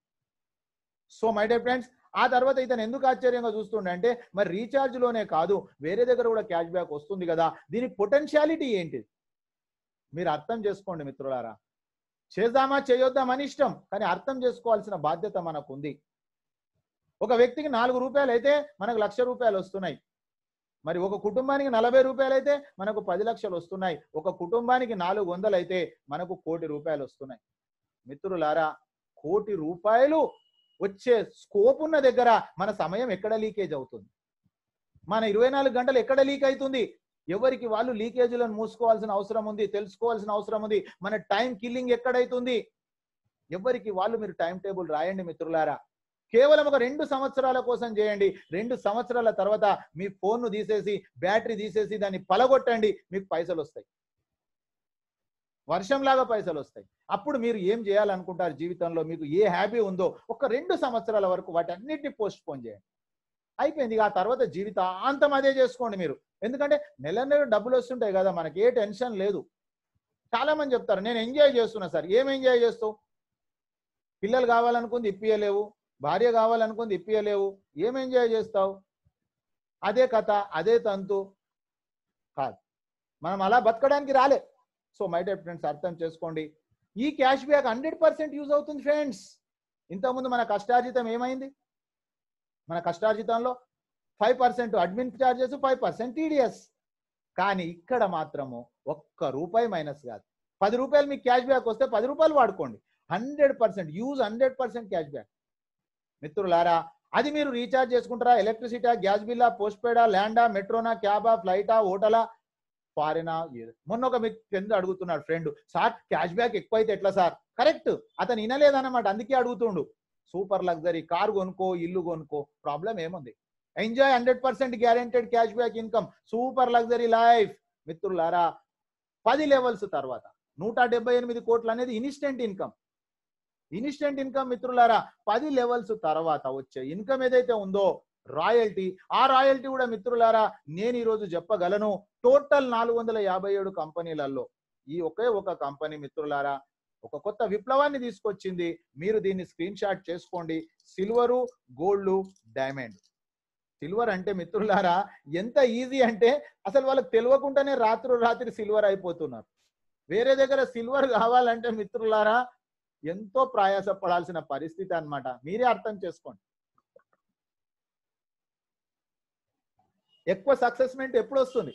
సో మై డే ఫ్రెండ్స్ ఆ తర్వాత ఇతను ఎందుకు ఆశ్చర్యంగా చూస్తుండంటే మరి రీఛార్జ్ లోనే కాదు వేరే దగ్గర కూడా క్యాష్ బ్యాక్ వస్తుంది కదా దీని పొటెన్షియాలిటీ ఏంటి మీరు అర్థం చేసుకోండి మిత్రులారా చేద్దామా చేయొద్దామని ఇష్టం కానీ అర్థం చేసుకోవాల్సిన బాధ్యత మనకు ఉంది ఒక వ్యక్తికి నాలుగు రూపాయలు అయితే మనకు లక్ష రూపాయలు వస్తున్నాయి మరి ఒక కుటుంబానికి నలభై రూపాయలు అయితే మనకు పది లక్షలు వస్తున్నాయి ఒక కుటుంబానికి నాలుగు వందలు అయితే మనకు కోటి రూపాయలు వస్తున్నాయి మిత్రులారా కోటి రూపాయలు వచ్చే స్కోప్ ఉన్న దగ్గర మన సమయం ఎక్కడ లీకేజ్ అవుతుంది మన ఇరవై నాలుగు గంటలు ఎక్కడ లీక్ అవుతుంది ఎవరికి వాళ్ళు లీకేజీలను మూసుకోవాల్సిన అవసరం ఉంది తెలుసుకోవాల్సిన అవసరం ఉంది మన టైం కిల్లింగ్ ఎక్కడైతుంది ఎవరికి వాళ్ళు మీరు టైం టేబుల్ రాయండి మిత్రులారా కేవలం ఒక రెండు సంవత్సరాల కోసం చేయండి రెండు సంవత్సరాల తర్వాత మీ ఫోన్ను తీసేసి బ్యాటరీ తీసేసి దాన్ని పలగొట్టండి మీకు పైసలు వస్తాయి వర్షంలాగా పైసలు వస్తాయి అప్పుడు మీరు ఏం చేయాలనుకుంటారు జీవితంలో మీకు ఏ హ్యాపీ ఉందో ఒక రెండు సంవత్సరాల వరకు వాటన్నిటిని పోస్ట్ పోన్ చేయండి అయిపోయింది ఆ తర్వాత జీవితాంతం అదే చేసుకోండి మీరు ఎందుకంటే నెల నెల డబ్బులు వస్తుంటాయి కదా మనకి ఏ టెన్షన్ లేదు చాలా మంది చెప్తారు నేను ఎంజాయ్ చేస్తున్నా సార్ ఏం ఎంజాయ్ చేస్తావు పిల్లలు కావాలనుకుంది ఇప్పియలేవు భార్య కావాలనుకుంది ఇప్పియలేవు ఏం ఎంజాయ్ చేస్తావు అదే కథ అదే తంతు కాదు మనం అలా బతకడానికి రాలే సో మై డే ఫ్రెండ్స్ అర్థం చేసుకోండి ఈ cash back hundred percent use అవుతుంది ఫ్రెండ్స్ ఇంతకుముందు మన కష్టార్జితం ఏమైంది మన కష్టార్జితంలో five percent admin charges five percent TDS కానీ ఇక్కడ మాత్రము ఒక్క రూపాయి మైనస్ కాదు పది రూపాయలు మీకు క్యాష్ బ్యాక్ వస్తే పది రూపాయలు వాడుకోండి hundred percent use hundred percent cash back మిత్రులారా అది మీరు రీఛార్జ్ చేసుకుంటారా ఎలక్ట్రిసిటీ గ్యాస్ బిల్లా పోస్ట్ పేడా ల్యాండా మెట్రోనా క్యాబా ఫ్లైటా హోటలా ఫారినా మొన్న ఒక ఫ్రెండ్ అడుగుతున్నాడు ఫ్రెండ్ సార్ క్యాష్ బ్యాక్ ఎక్కువైతే ఎట్లా సార్ కరెక్ట్ అతను వినలేదన్నమాట అందుకే అడుగుతుండు సూపర్ లగ్జరీ కార్ కొనుక్కో ఇల్లు కొనుక్కో ప్రాబ్లం ఏముంది enjoy hundred percent guaranteed cash back income super luxury life మిత్రులారా పది లెవెల్స్ తర్వాత నూట డెబ్బై ఎనిమిది కోట్లు అనేది ఇన్స్టెంట్ ఇన్కమ్ ఇన్స్టెంట్ ఇన్కమ్ మిత్రులారా పది లెవెల్స్ తర్వాత వచ్చే ఇన్కమ్ ఏదైతే ఉందో రాయల్టీ ఆ రాయల్టీ కూడా మిత్రులారా నేను ఈరోజు చెప్పగలను టోటల్ నాలుగు వందల యాభై ఏడు కంపెనీలలో ఈ ఒకే ఒక కంపెనీ మిత్రులారా ఒక కొత్త విప్లవాన్ని తీసుకొచ్చింది మీరు దీన్ని స్క్రీన్ షాట్ చేసుకోండి సిల్వరు గోల్డ్ డైమండ్ సిల్వర్ అంటే మిత్రులారా ఎంత ఈజీ అంటే అసలు వాళ్ళకి తెలియకుండానే రాత్రి రాత్రి సిల్వర్ అయిపోతున్నారు వేరే దగ్గర సిల్వర్ కావాలంటే మిత్రులారా ఎంతో ప్రయాస పడాల్సిన పరిస్థితి అనమాట మీరే అర్థం చేసుకోండి ఎక్కువ సక్సెస్మెంట్ ఎప్పుడు వస్తుంది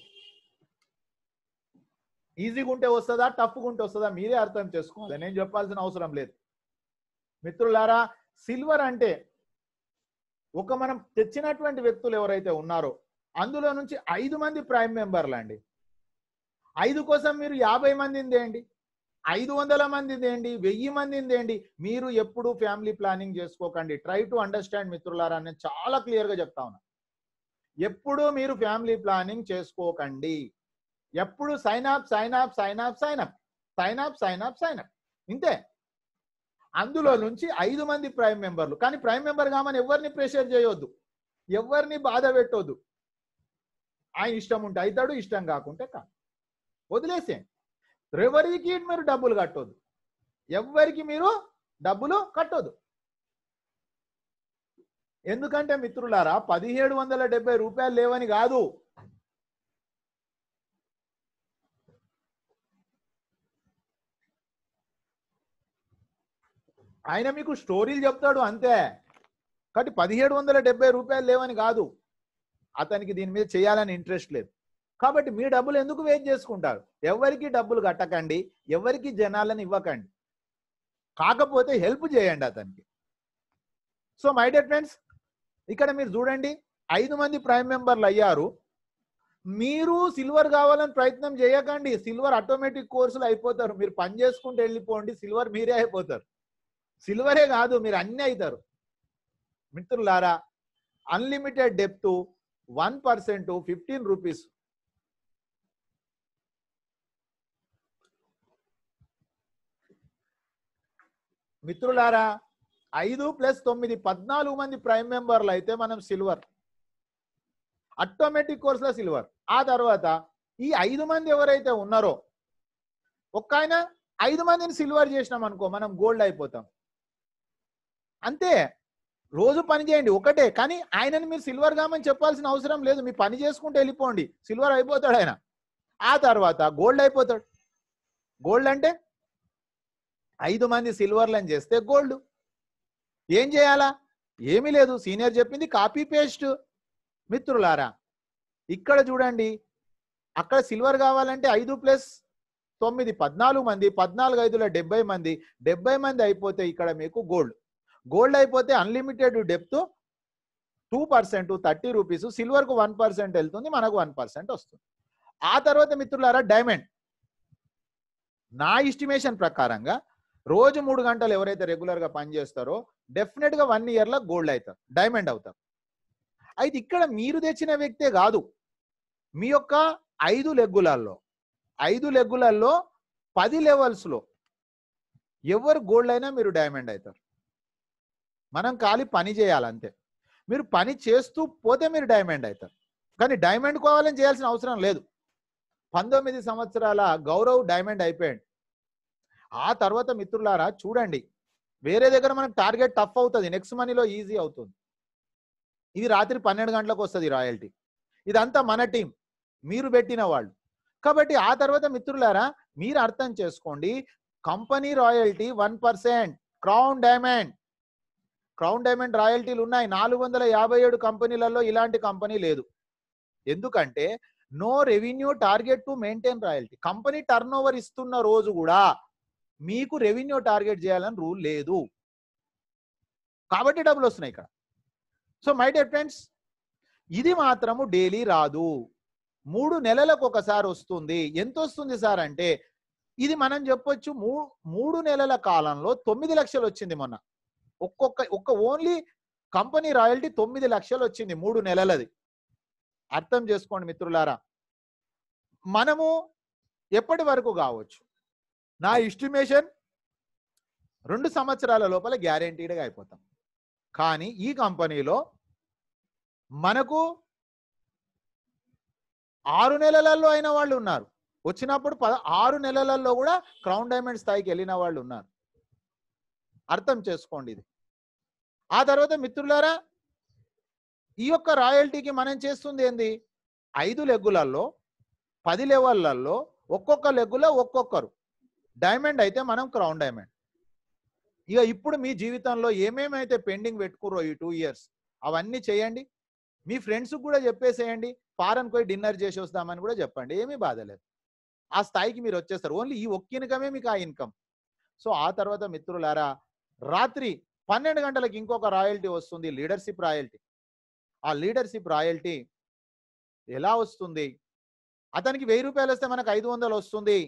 ఈజీగా ఉంటే వస్తుందా టఫ్గా ఉంటే వస్తుందా మీరే అర్థం చేసుకోవాలి నేను చెప్పాల్సిన అవసరం లేదు మిత్రులారా సిల్వర్ అంటే ఒక మనం తెచ్చినటువంటి వ్యక్తులు ఎవరైతే ఉన్నారో అందులో నుంచి ఐదు మంది ప్రైమ్ మెంబర్లు అండి ఐదు కోసం మీరు యాభై మందిని తేయండి ఐదు వందల మంది వెయ్యి మంది మీరు ఎప్పుడు ఫ్యామిలీ ప్లానింగ్ చేసుకోకండి ట్రై టు అండర్స్టాండ్ మిత్రులారా నేను చాలా క్లియర్గా చెప్తా ఉన్నా ఎప్పుడు మీరు ఫ్యామిలీ ప్లానింగ్ చేసుకోకండి ఎప్పుడు up sign up sign up up sign sign up ఇంతే అందులో నుంచి ఐదు మంది ప్రైమ్ మెంబర్లు కానీ ప్రైమ్ మెంబర్ కామని ఎవరిని ప్రెషర్ చేయొద్దు ఎవరిని బాధ పెట్టొద్దు ఆయన ఇష్టం ఉంటే అవుతాడు ఇష్టం కాకుంటే కాదు వదిలేసేయండి ఎవరికి మీరు డబ్బులు కట్టొద్దు ఎవరికి మీరు డబ్బులు కట్టొద్దు ఎందుకంటే మిత్రులారా పదిహేడు వందల డెబ్బై రూపాయలు లేవని కాదు ఆయన మీకు స్టోరీలు చెప్తాడు అంతే కాబట్టి పదిహేడు వందల డెబ్బై రూపాయలు లేవని కాదు అతనికి దీని మీద చేయాలని ఇంట్రెస్ట్ లేదు కాబట్టి మీ డబ్బులు ఎందుకు వేస్ట్ చేసుకుంటారు ఎవరికి డబ్బులు కట్టకండి ఎవరికి జనాలను ఇవ్వకండి కాకపోతే హెల్ప్ చేయండి అతనికి సో మై డియర్ ఫ్రెండ్స్ ఇక్కడ మీరు చూడండి ఐదు మంది ప్రైమ్ మెంబర్లు అయ్యారు మీరు సిల్వర్ కావాలని ప్రయత్నం చేయకండి సిల్వర్ ఆటోమేటిక్ కోర్సులు అయిపోతారు మీరు పని చేసుకుంటూ వెళ్ళిపోండి సిల్వర్ మీరే అయిపోతారు సిల్వరే కాదు మీరు అన్నీ అవుతారు మిత్రులారా unlimited depth one percent fifteen rupees మిత్రులారా ఐదు ప్లస్ తొమ్మిది పద్నాలుగు మంది ప్రైమ్ మెంబర్లు అయితే మనం సిల్వర్ ఆటోమేటిక్ కోర్సులో సిల్వర్ ఆ తర్వాత ఈ ఐదు మంది ఎవరైతే ఉన్నారో ఒక్క ఆయన ఐదు మందిని సిల్వర్ చేసినాం అనుకో మనం గోల్డ్ అయిపోతాం అంతే రోజు పని చేయండి ఒకటే కానీ ఆయనని మీరు సిల్వర్ కామని చెప్పాల్సిన అవసరం లేదు మీ పని చేసుకుంటే వెళ్ళిపోండి సిల్వర్ అయిపోతాడు ఆయన ఆ తర్వాత గోల్డ్ అయిపోతాడు గోల్డ్ అంటే ఐదు మంది సిల్వర్లను చేస్తే గోల్డ్ ఏం చేయాలా ఏమీ లేదు సీనియర్ చెప్పింది కాపీ పేస్ట్ మిత్రులారా ఇక్కడ చూడండి అక్కడ సిల్వర్ కావాలంటే ఐదు ప్లస్ తొమ్మిది పద్నాలుగు మంది పద్నాలుగు ఐదుల డెబ్బై మంది డెబ్బై మంది అయిపోతే ఇక్కడ మీకు గోల్డ్ గోల్డ్ అయిపోతే unlimited depth two percent thirty rupees సిల్వర్కు వన్ పర్సెంట్ వెళ్తుంది మనకు వన్ పర్సెంట్ వస్తుంది ఆ తర్వాత మిత్రులారా డైమండ్ నా ఎస్టిమేషన్ ప్రకారంగా రోజు మూడు గంటలు ఎవరైతే రెగ్యులర్ గా పనిచేస్తారో డెఫినెట్ గా వన్ ఇయర్ లో గోల్డ్ అవుతారు డైమండ్ అవుతారు అయితే ఇక్కడ మీరు తెచ్చిన వ్యక్తే కాదు మీ యొక్క ఐదు లెగ్గులల్లో ఐదు లెగ్గులల్లో పది లెవెల్స్లో ఎవరు గోల్డ్ అయినా మీరు డైమండ్ అవుతారు మనం ఖాళీ పని చేయాలంతే మీరు పని చేస్తూ పోతే మీరు డైమండ్ అవుతారు కానీ డైమండ్ కావాలని చేయాల్సిన అవసరం లేదు పంతొమ్మిది సంవత్సరాల గౌరవ్ డైమండ్ అయిపోయాడు ఆ తర్వాత మిత్రులారా చూడండి వేరే దగ్గర మనకు టార్గెట్ టఫ్ అవుతుంది నెక్స్ట్ మనీలో ఈజీ అవుతుంది ఇది రాత్రి పన్నెండు గంటలకు వస్తుంది రాయల్టీ ఇదంతా మన టీం మీరు పెట్టిన వాళ్ళు కాబట్టి ఆ తర్వాత మిత్రులారా మీరు అర్థం చేసుకోండి company royalty one percent crown diamond crown diamond రాయల్టీలు ఉన్నాయి నాలుగు వందల యాభై ఏడు కంపెనీలలో ఇలాంటి కంపెనీ లేదు ఎందుకంటే no revenue target to maintain royalty company turn ఇస్తున్న రోజు కూడా మీకు రెవెన్యూ టార్గెట్ చేయాలని రూల్ లేదు కాబట్టి డబ్బులు వస్తున్నాయి ఇక్కడ సో మై డియర్ ఫ్రెండ్స్ ఇది మాత్రము డైలీ రాదు మూడు నెలలకు ఒకసారి వస్తుంది ఎంత వస్తుంది సార్ అంటే ఇది మనం చెప్పొచ్చు మూడు నెలల కాలంలో తొమ్మిది లక్షలు వచ్చింది మొన్న ఒక్కొక్క ఒక్క ఓన్లీ కంపెనీ రాయల్టీ తొమ్మిది లక్షలు వచ్చింది మూడు నెలలది అర్థం చేసుకోండి మిత్రులారా మనము ఎప్పటి వరకు కావచ్చు నా ఇస్టిమేషన్ రెండు సంవత్సరాల లోపల గ్యారంటీడ్గా అయిపోతాం కానీ ఈ కంపెనీలో మనకు ఆరు నెలలలో అయిన వాళ్ళు ఉన్నారు వచ్చినప్పుడు పద ఆరు నెలలలో కూడా క్రౌన్ డైమండ్ స్థాయికి వెళ్ళిన వాళ్ళు ఉన్నారు అర్థం చేసుకోండి ఇది ఆ తర్వాత మిత్రులారా ఈ యొక్క రాయల్టీకి మనం చేస్తుంది ఏంది ఐదు లెగ్గులలో పది లెవెల్లల్లో ఒక్కొక్క లెగ్గులో ఒక్కొక్కరు డైమండ్ అయితే మనం క్రౌన్ డైమండ్ ఇక ఇప్పుడు మీ జీవితంలో ఏమేమి అయితే పెండింగ్ పెట్టుకుర్రో ఈ టూ ఇయర్స్ అవన్నీ చేయండి మీ ఫ్రెండ్స్ కూడా చెప్పేసేయండి ఫారెన్ పోయి డిన్నర్ చేసి వస్తామని కూడా చెప్పండి ఏమీ బాధ లేదు ఆ స్థాయికి మీరు వచ్చేస్తారు ఓన్లీ ఈ ఒక్క ఇన్కమే మీకు ఆ ఇన్కమ్ సో ఆ తర్వాత మిత్రులారా రాత్రి పన్నెండు గంటలకు ఇంకొక రాయల్టీ వస్తుంది లీడర్షిప్ రాయల్టీ ఆ లీడర్షిప్ రాయల్టీ ఎలా వస్తుంది అతనికి వెయ్యి రూపాయలు వస్తే మనకు ఐదు వందలు వస్తుంది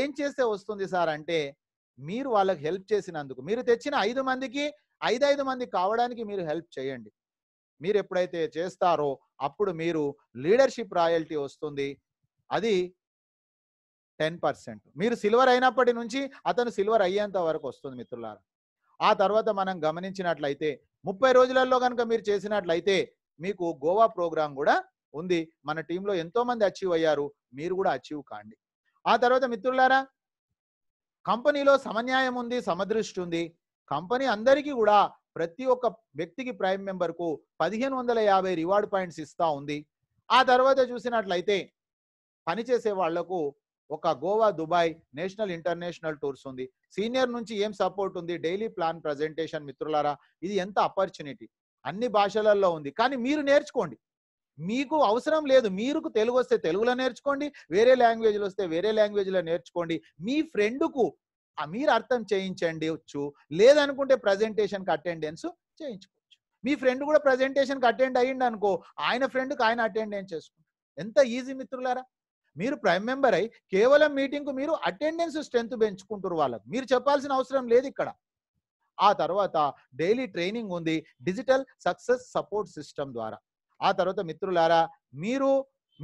ఏం చేస్తే వస్తుంది సార్ అంటే మీరు వాళ్ళకి హెల్ప్ చేసినందుకు మీరు తెచ్చిన ఐదు మందికి ఐదైదు మంది కావడానికి మీరు హెల్ప్ చేయండి మీరు ఎప్పుడైతే చేస్తారో అప్పుడు మీరు లీడర్షిప్ రాయల్టీ వస్తుంది అది టెన్ పర్సెంట్ మీరు సిల్వర్ అయినప్పటి నుంచి అతను సిల్వర్ అయ్యేంత వరకు వస్తుంది మిత్రులారు ఆ తర్వాత మనం గమనించినట్లయితే ముప్పై రోజులలో కనుక మీరు చేసినట్లయితే మీకు గోవా ప్రోగ్రాం కూడా ఉంది మన టీంలో ఎంతో మంది అచీవ్ అయ్యారు మీరు కూడా అచీవ్ కాండి ఆ తర్వాత మిత్రులారా కంపెనీలో సమన్యాయం ఉంది సమదృష్టి ఉంది కంపెనీ అందరికీ కూడా ప్రతి ఒక్క వ్యక్తికి ప్రైమ్ మెంబర్కు పదిహేను వందల యాభై రివార్డ్ పాయింట్స్ ఇస్తూ ఉంది ఆ తర్వాత చూసినట్లయితే పనిచేసే వాళ్లకు ఒక Goa Dubai national international tours ఉంది సీనియర్ నుంచి ఏం సపోర్ట్ ఉంది డైలీ ప్లాన్ ప్రజెంటేషన్ మిత్రులారా ఇది ఎంత ఆపర్చునిటీ అన్ని భాషలలో ఉంది కానీ మీరు నేర్చుకోండి మీకు అవసరం లేదు మీరు తెలుగు వస్తే తెలుగులో నేర్చుకోండి వేరే లాంగ్వేజ్లో వస్తే వేరే లాంగ్వేజ్లో నేర్చుకోండి మీ ఫ్రెండ్కు మీరు అర్థం చేయించండి వచ్చు లేదనుకుంటే ప్రజెంటేషన్కి అటెండెన్స్ చేయించుకోవచ్చు మీ ఫ్రెండ్ కూడా ప్రజెంటేషన్కి అటెండ్ అయ్యిండు అనుకో ఆయన ఫ్రెండ్కి ఆయన అటెండెన్స్ చేసుకుంటారు ఎంత ఈజీ మిత్రులారా మీరు ప్రైమ్ మెంబర్ అయి కేవలం మీటింగ్కు మీరు అటెండెన్స్ స్ట్రెంత్ పెంచుకుంటారు వాళ్ళకి మీరు చెప్పాల్సిన అవసరం లేదు ఇక్కడ ఆ తర్వాత డైలీ ట్రైనింగ్ ఉంది డిజిటల్ సక్సెస్ సపోర్ట్ సిస్టమ్ ద్వారా ఆ తర్వాత మిత్రులారా మీరు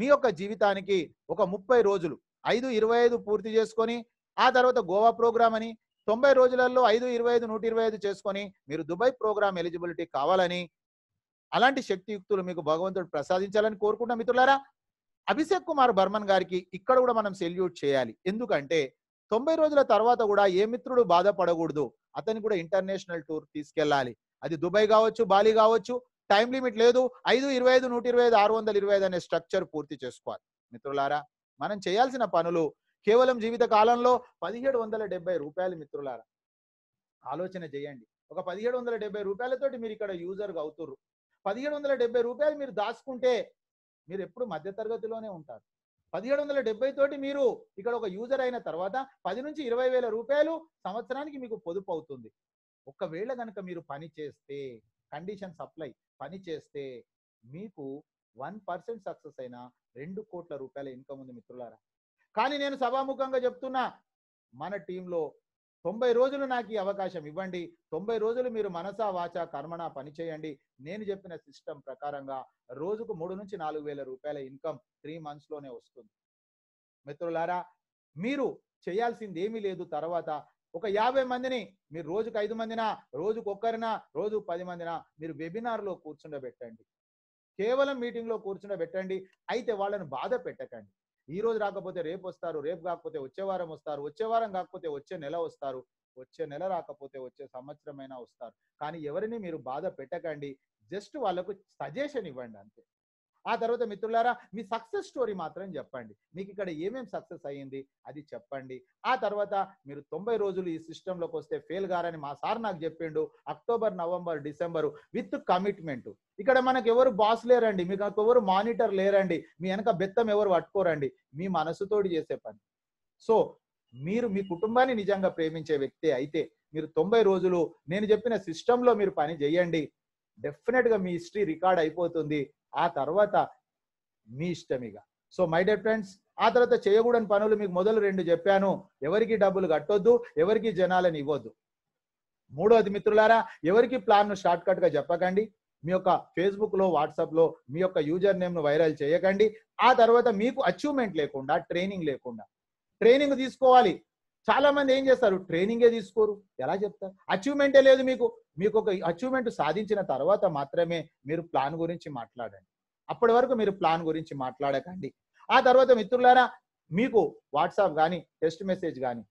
మీ యొక్క జీవితానికి ఒక ముప్పై రోజులు ఐదు ఇరవై ఐదు పూర్తి చేసుకొని ఆ తర్వాత గోవా ప్రోగ్రామ్ అని తొంభై రోజులలో ఐదు ఇరవై ఐదు నూట ఇరవై ఐదు చేసుకొని మీరు దుబాయ్ ప్రోగ్రామ్ ఎలిజిబిలిటీ కావాలని అలాంటి శక్తియుక్తులు మీకు భగవంతుడు ప్రసాదించాలని కోరుకుంటున్న మిత్రులారా అభిషేక్ కుమార్ బర్మన్ గారికి ఇక్కడ కూడా మనం సెల్యూట్ చేయాలి ఎందుకంటే తొంభై రోజుల తర్వాత కూడా ఏ మిత్రుడు బాధపడకూడదు అతని కూడా ఇంటర్నేషనల్ టూర్ తీసుకెళ్లాలి అది దుబాయ్ కావచ్చు బాలి కావచ్చు టైం లిమిట్ లేదు ఐదు ఇరవై ఐదు నూట ఇరవై ఐదు ఆరు వందల ఇరవై ఐదు అనే స్ట్రక్చర్ పూర్తి చేసుకోవాలి మిత్రులారా మనం చేయాల్సిన పనులు కేవలం జీవిత కాలంలో పదిహేడు వందల డెబ్బై రూపాయలు మిత్రులారా ఆలోచన చేయండి ఒక పదిహేడు వందల డెబ్బై రూపాయలతోటి మీరు ఇక్కడ యూజర్గా అవుతుర్రు పదిహేడు వందల డెబ్బై రూపాయలు మీరు దాచుకుంటే మీరు ఎప్పుడు మధ్యతరగతిలోనే ఉంటారు పదిహేడు వందల డెబ్బై తోటి మీరు ఇక్కడ ఒక యూజర్ అయిన తర్వాత పది నుంచి ఇరవై వేల రూపాయలు సంవత్సరానికి మీకు పొదుపు అవుతుంది ఒకవేళ కనుక మీరు పని చేస్తే కండిషన్స్ అప్లై పని చేస్తే మీకు వన్ పర్సెంట్ సక్సెస్ అయినా రెండు కోట్ల రూపాయల ఇన్కమ్ ఉంది మిత్రులారా కానీ నేను సభాముఖంగా చెప్తున్నా మన టీంలో తొంభై రోజులు నాకు ఈ అవకాశం ఇవ్వండి తొంభై రోజులు మీరు మనసా వాచ కర్మణ పని చేయండి నేను చెప్పిన సిస్టమ్ ప్రకారంగా రోజుకు మూడు నుంచి నాలుగు వేల రూపాయల ఇన్కమ్ త్రీ మంత్స్లోనే వస్తుంది మిత్రులారా మీరు చేయాల్సింది ఏమీ లేదు తర్వాత ఒక యాభై మందిని మీరు రోజుకు ఐదు మందినా రోజుకు ఒక్కరినా రోజు పది మందినా మీరు వెబినార్లో కూర్చుండబెట్టండి కేవలం మీటింగ్లో కూర్చుండబెట్టండి అయితే వాళ్ళని బాధ పెట్టకండి ఈ రోజు రాకపోతే రేపు వస్తారు రేపు కాకపోతే వచ్చే వారం వస్తారు వచ్చే వారం కాకపోతే వచ్చే నెల వస్తారు వచ్చే నెల రాకపోతే వచ్చే సంవత్సరమైనా వస్తారు కానీ ఎవరిని మీరు బాధ పెట్టకండి జస్ట్ వాళ్ళకు సజెషన్ ఇవ్వండి అంతే ఆ తర్వాత మిత్రులారా మీ సక్సెస్ స్టోరీ మాత్రం చెప్పండి మీకు ఇక్కడ ఏమేమి సక్సెస్ అయ్యింది అది చెప్పండి ఆ తర్వాత మీరు తొంభై రోజులు ఈ సిస్టంలోకి వస్తే ఫెయిల్ గారని మా సార్ నాకు చెప్పిండు October November December with commitment ఇక్కడ మనకు ఎవరు బాస్ లేరండి మీకు ఎవరు మానిటర్ లేరండి మీ వెనక బెత్తం ఎవరు పట్టుకోరండి మీ మనసుతోటి చేసే పని సో మీరు మీ కుటుంబాన్ని నిజంగా ప్రేమించే వ్యక్తి అయితే మీరు తొంభై రోజులు నేను చెప్పిన సిస్టంలో మీరు పని చేయండి డెఫినెట్గా మీ హిస్టరీ రికార్డ్ అయిపోతుంది ఆ తర్వాత మీ ఇష్టమిగా సో మై డే ఫ్రెండ్స్ ఆ తర్వాత చేయకూడని పనులు మీకు మొదలు రెండు చెప్పాను ఎవరికి డబ్బులు కట్టొద్దు ఎవరికి జనాలను ఇవ్వద్దు మూడవది మిత్రులారా ఎవరికి ప్లాన్ను షార్ట్ చెప్పకండి మీ యొక్క ఫేస్బుక్లో వాట్సాప్లో మీ యొక్క యూజర్ నేమ్ను వైరల్ చేయకండి ఆ తర్వాత మీకు అచీవ్మెంట్ లేకుండా ట్రైనింగ్ లేకుండా ట్రైనింగ్ తీసుకోవాలి చాలా మంది ఏం చేస్తారు ట్రైనింగే తీసుకోరు ఎలా చెప్తారు అచీవ్మెంటే లేదు మీకు మీకు ఒక అచీవ్మెంట్ సాధించిన తర్వాత మాత్రమే మీరు ప్లాన్ గురించి మాట్లాడండి అప్పటి వరకు మీరు ప్లాన్ గురించి మాట్లాడకండి ఆ తర్వాత మిత్రులారా మీకు వాట్సాప్ కానీ టెక్స్ట్ మెసేజ్ కానీ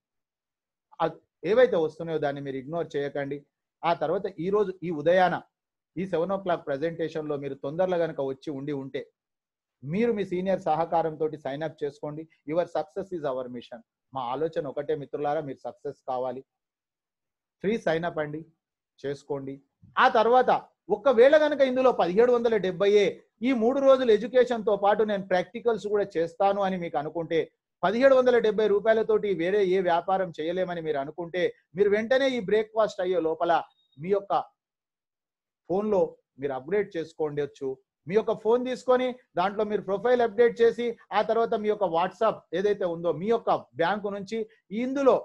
ఏవైతే వస్తున్నాయో దాన్ని మీరు ఇగ్నోర్ చేయకండి ఆ తర్వాత ఈ రోజు ఈ ఉదయాన ఈ సెవెన్ ఓ క్లాక్ ప్రజెంటేషన్లో మీరు తొందరలో కనుక వచ్చి ఉండి ఉంటే మీరు మీ సీనియర్ సహకారంతో సైన్ అప్ చేసుకోండి your success is our mission మా ఆలోచన ఒకటే మిత్రులారా మీరు సక్సెస్ కావాలి ఫ్రీ సైన్ అప్ అండి చేసుకోండి ఆ తర్వాత ఒకవేళ కనుక ఇందులో పదిహేడు వందల డెబ్బై ఈ మూడు రోజులు ఎడ్యుకేషన్తో పాటు నేను ప్రాక్టికల్స్ కూడా చేస్తాను అని మీకు అనుకుంటే పదిహేడు వందల డెబ్బై రూపాయలతోటి వేరే ఏ వ్యాపారం చేయలేమని మీరు అనుకుంటే మీరు వెంటనే ఈ బ్రేక్ఫాస్ట్ అయ్యే లోపల మీ యొక్క ఫోన్లో మీరు అప్గ్రేడ్ చేసుకోండొచ్చు మీ యొక్క ఫోన్ తీసుకొని దాంట్లో మీరు ప్రొఫైల్ అప్డేట్ చేసి ఆ తర్వాత మీ యొక్క వాట్సాప్ ఏదైతే ఉందో మీ యొక్క బ్యాంకు నుంచి ఇందులో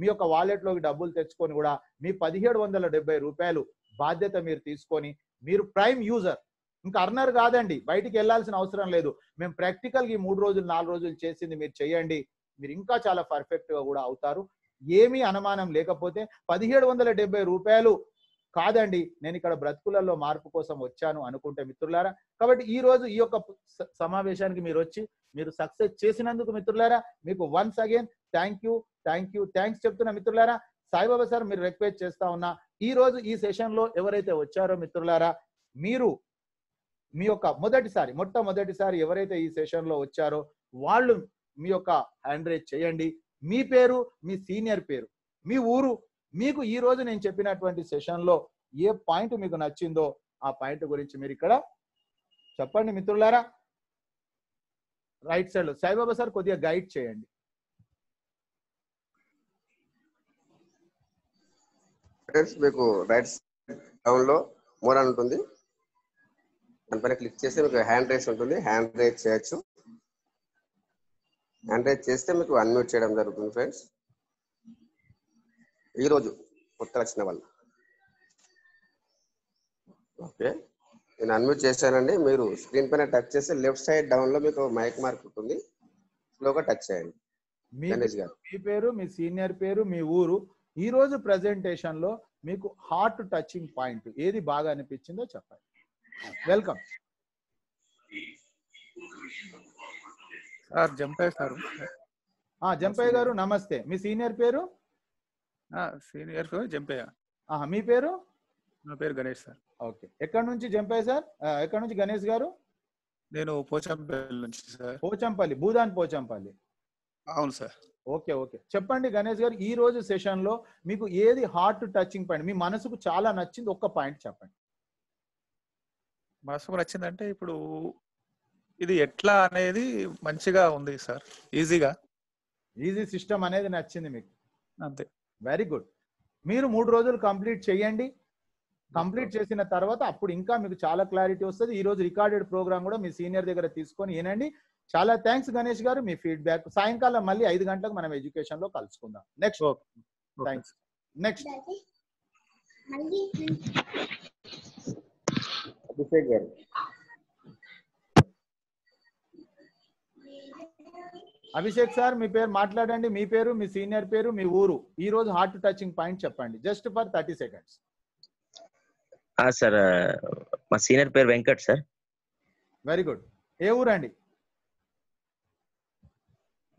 మీ యొక్క వాలెట్లోకి డబ్బులు తెచ్చుకొని కూడా మీ పదిహేడు వందల డెబ్బై రూపాయలు బాధ్యత మీరు తీసుకొని మీరు ప్రైమ్ యూజర్ ఇంకా అర్నర్ కాదండి బయటికి వెళ్ళాల్సిన అవసరం లేదు మేము ప్రాక్టికల్ ఈ మూడు రోజులు నాలుగు రోజులు చేసింది మీరు చేయండి మీరు ఇంకా చాలా పర్ఫెక్ట్గా కూడా అవుతారు ఏమీ అనుమానం లేకపోతే పదిహేడు వందల డెబ్బై రూపాయలు కాదండి నేను ఇక్కడ బ్రతుకులలో మార్పు కోసం వచ్చాను అనుకుంటే మిత్రులారా కాబట్టి ఈ రోజు ఈ యొక్క సమావేశానికి మీరు వచ్చి మీరు సక్సెస్ చేసినందుకు మిత్రులారా మీకు once again thank you thank you thanks చెప్తున్న మిత్రులారా సాయిబాబా సార్ మీరు రిక్వెస్ట్ చేస్తా ఉన్నా ఈ రోజు ఈ సెషన్ లో ఎవరైతే వచ్చారో మిత్రులారా మీరు మీ యొక్క మొదటిసారి మొట్టమొదటిసారి ఎవరైతే ఈ సెషన్ లో వచ్చారో వాళ్ళు మీ యొక్క హ్యాండ్ చేయండి మీ పేరు మీ సీనియర్ పేరు మీ ఊరు మీకు ఈ రోజు నేను చెప్పినటువంటి సెషన్లో ఏ పాయింట్ మీకు నచ్చిందో ఆ పాయింట్ గురించి మీరు ఇక్కడ చెప్పండి మిత్రులారా రైట్ సైడ్ లో సాయిబాబా సార్ కొద్దిగా గైడ్ చేయండి మీకు రైట్ డౌన్ లో మోర్ అని ఉంటుంది దానిపైన క్లిక్ చేస్తే మీకు హ్యాండ్ రైస్ ఉంటుంది హ్యాండ్ రైస్ చేయొచ్చు హ్యాండ్ రైస్ చేస్తే మీకు అన్మ్యూట్ చేయడం జరుగుతుంది ఫ్రెండ్స్ రోజు కొత్త రచన వల్ల ఓకే నేను అన్మ్యూట్ చేశానండి మీరు స్క్రీన్ పైన టచ్ చేసి లెఫ్ట్ సైడ్ డౌన్ లో మీకు మైక్ మార్క్ ఉంటుంది స్లోగా టచ్ చేయండి మీ పేరు మీ సీనియర్ పేరు మీ ఊరు ఈ రోజు ప్రెజెంటేషన్ లో మీకు హార్ట్ టచింగ్ పాయింట్ ఏది బాగా అనిపించిందో చెప్పండి welcome sir Jampayya sir Jampai గారు నమస్తే మీ సీనియర్ పేరు సీనియర్ జంపేయ మీ పేరు నా పేరు గణేష్ సార్ ఓకే ఎక్కడ నుంచి జంప్ సార్ ఎక్కడ నుంచి గణేష్ గారు నేను పోచంపల్లి నుంచి సార్ పోచంపల్లి భూదాన్ పోచంపల్లి అవును సార్ ఓకే ఓకే చెప్పండి గణేష్ గారు ఈ రోజు సెషన్ లో మీకు ఏది హార్ట్ టచింగ్ పాయింట్ మీ మనసుకు చాలా నచ్చింది ఒక్క పాయింట్ చెప్పండి మనసుకు నచ్చిందంటే ఇప్పుడు ఇది ఎట్లా అనేది మంచిగా ఉంది సార్ ఈజీగా ఈజీ సిస్టమ్ అనేది నచ్చింది మీకు అంతే వెరీ గుడ్ మీరు మూడు రోజులు కంప్లీట్ చేయండి కంప్లీట్ చేసిన తర్వాత అప్పుడు ఇంకా మీకు చాలా క్లారిటీ వస్తుంది ఈ రోజు రికార్డెడ్ ప్రోగ్రామ్ కూడా మీ సీనియర్ దగ్గర తీసుకొని వినండి చాలా థ్యాంక్స్ గణేష్ గారు మీ ఫీడ్బ్యాక్ సాయంకాలం మళ్ళీ ఐదు గంటలకు మనం ఎడ్యుకేషన్ లో కలుసుకుందాం నెక్స్ట్ థ్యాంక్స్ నెక్స్ట్ అభిషేక్ గారు అభిషేక్ సార్ మీ పేరు మాట్లాడండి మీ పేరు మీ సీనియర్ పేరు మీ ఊరు ఈ రోజు హార్ట్ టచింగ్ పాయింట్ చెప్పండి just for thirty seconds sir మా సీనియర్ పేరు వెంకట్ సార్ వెరీ గుడ్ ఏ ఊరండి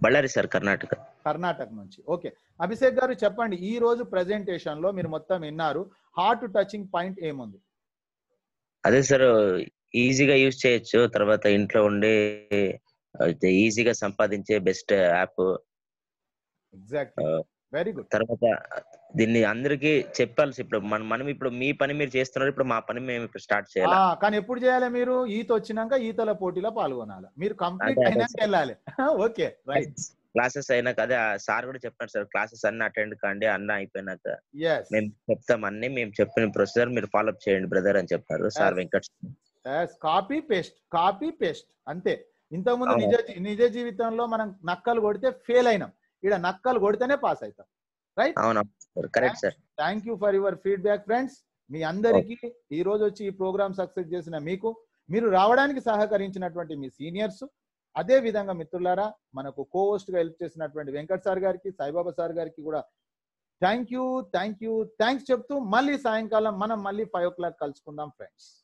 బళ్ళారి సార్ కర్ణాటక కర్ణాటక నుంచి ఓకే అభిషేక్ గారు చెప్పండి ఈ రోజు ప్రెజెంటేషన్ లో మీరు మొత్తం విన్నారు హార్ట్ టచింగ్ పాయింట్ ఏముంది అదే సార్ ఈజీగా యూజ్ చేయొచ్చు తర్వాత ఇంట్లో ఉండే అయితే ఈజీగా సంపాదించే బెస్ట్ యాప్ వెరీ గుడ్ తర్వాత దీన్ని అందరికి చెప్పాల్సి ఇప్పుడు మనం మనం ఇప్పుడు మీ పని మీరు చేస్తున్నారు ఇప్పుడు మా పని మేము స్టార్ట్ చేయాలి కానీ ఎప్పుడు చేయాలి మీరు ఈత వచ్చినాక ఈతల పోటీలో పాల్గొనాలి మీరు కంప్లీట్ అయినాక వెళ్ళాలి ఓకే రైట్ క్లాసెస్ అయినాక అదే సార్ కూడా చెప్పారు సార్ క్లాసెస్ అన్ని అటెండ్ కాండి అన్న అయిపోయినాక మేము చెప్తాం అన్ని మేము చెప్పిన ప్రొసీజర్ మీరు ఫాలో అప్ చేయండి బ్రదర్ అని చెప్పారు sir Venkat copy paste copy paste అంతే ఇంతకుముందు నిజ నిజ జీవితంలో మనం నక్కలు కొడితే ఫెయిల్ అయినాం ఇక్కడ నక్కలు కొడితేనే పాస్ అవుతాం right correct sir thank you for your feedback friends మీ అందరికీ ఈ రోజు వచ్చి ఈ ప్రోగ్రామ్ సక్సెస్ చేసిన మీకు మీరు రావడానికి సహకరించినటువంటి మీ సీనియర్స్ అదే విధంగా మిత్రులారా మనకు కోస్ట్ గా హెల్ప్ చేసినటువంటి వెంకట్ సార్ గారికి సాయిబాబా సార్ గారికి కూడా thank you thank you thanks చెప్తూ మళ్ళీ సాయంకాలం మనం మళ్ళీ ఫైవ్ ఓ క్లాక్ కలుసుకుందాం ఫ్రెండ్స్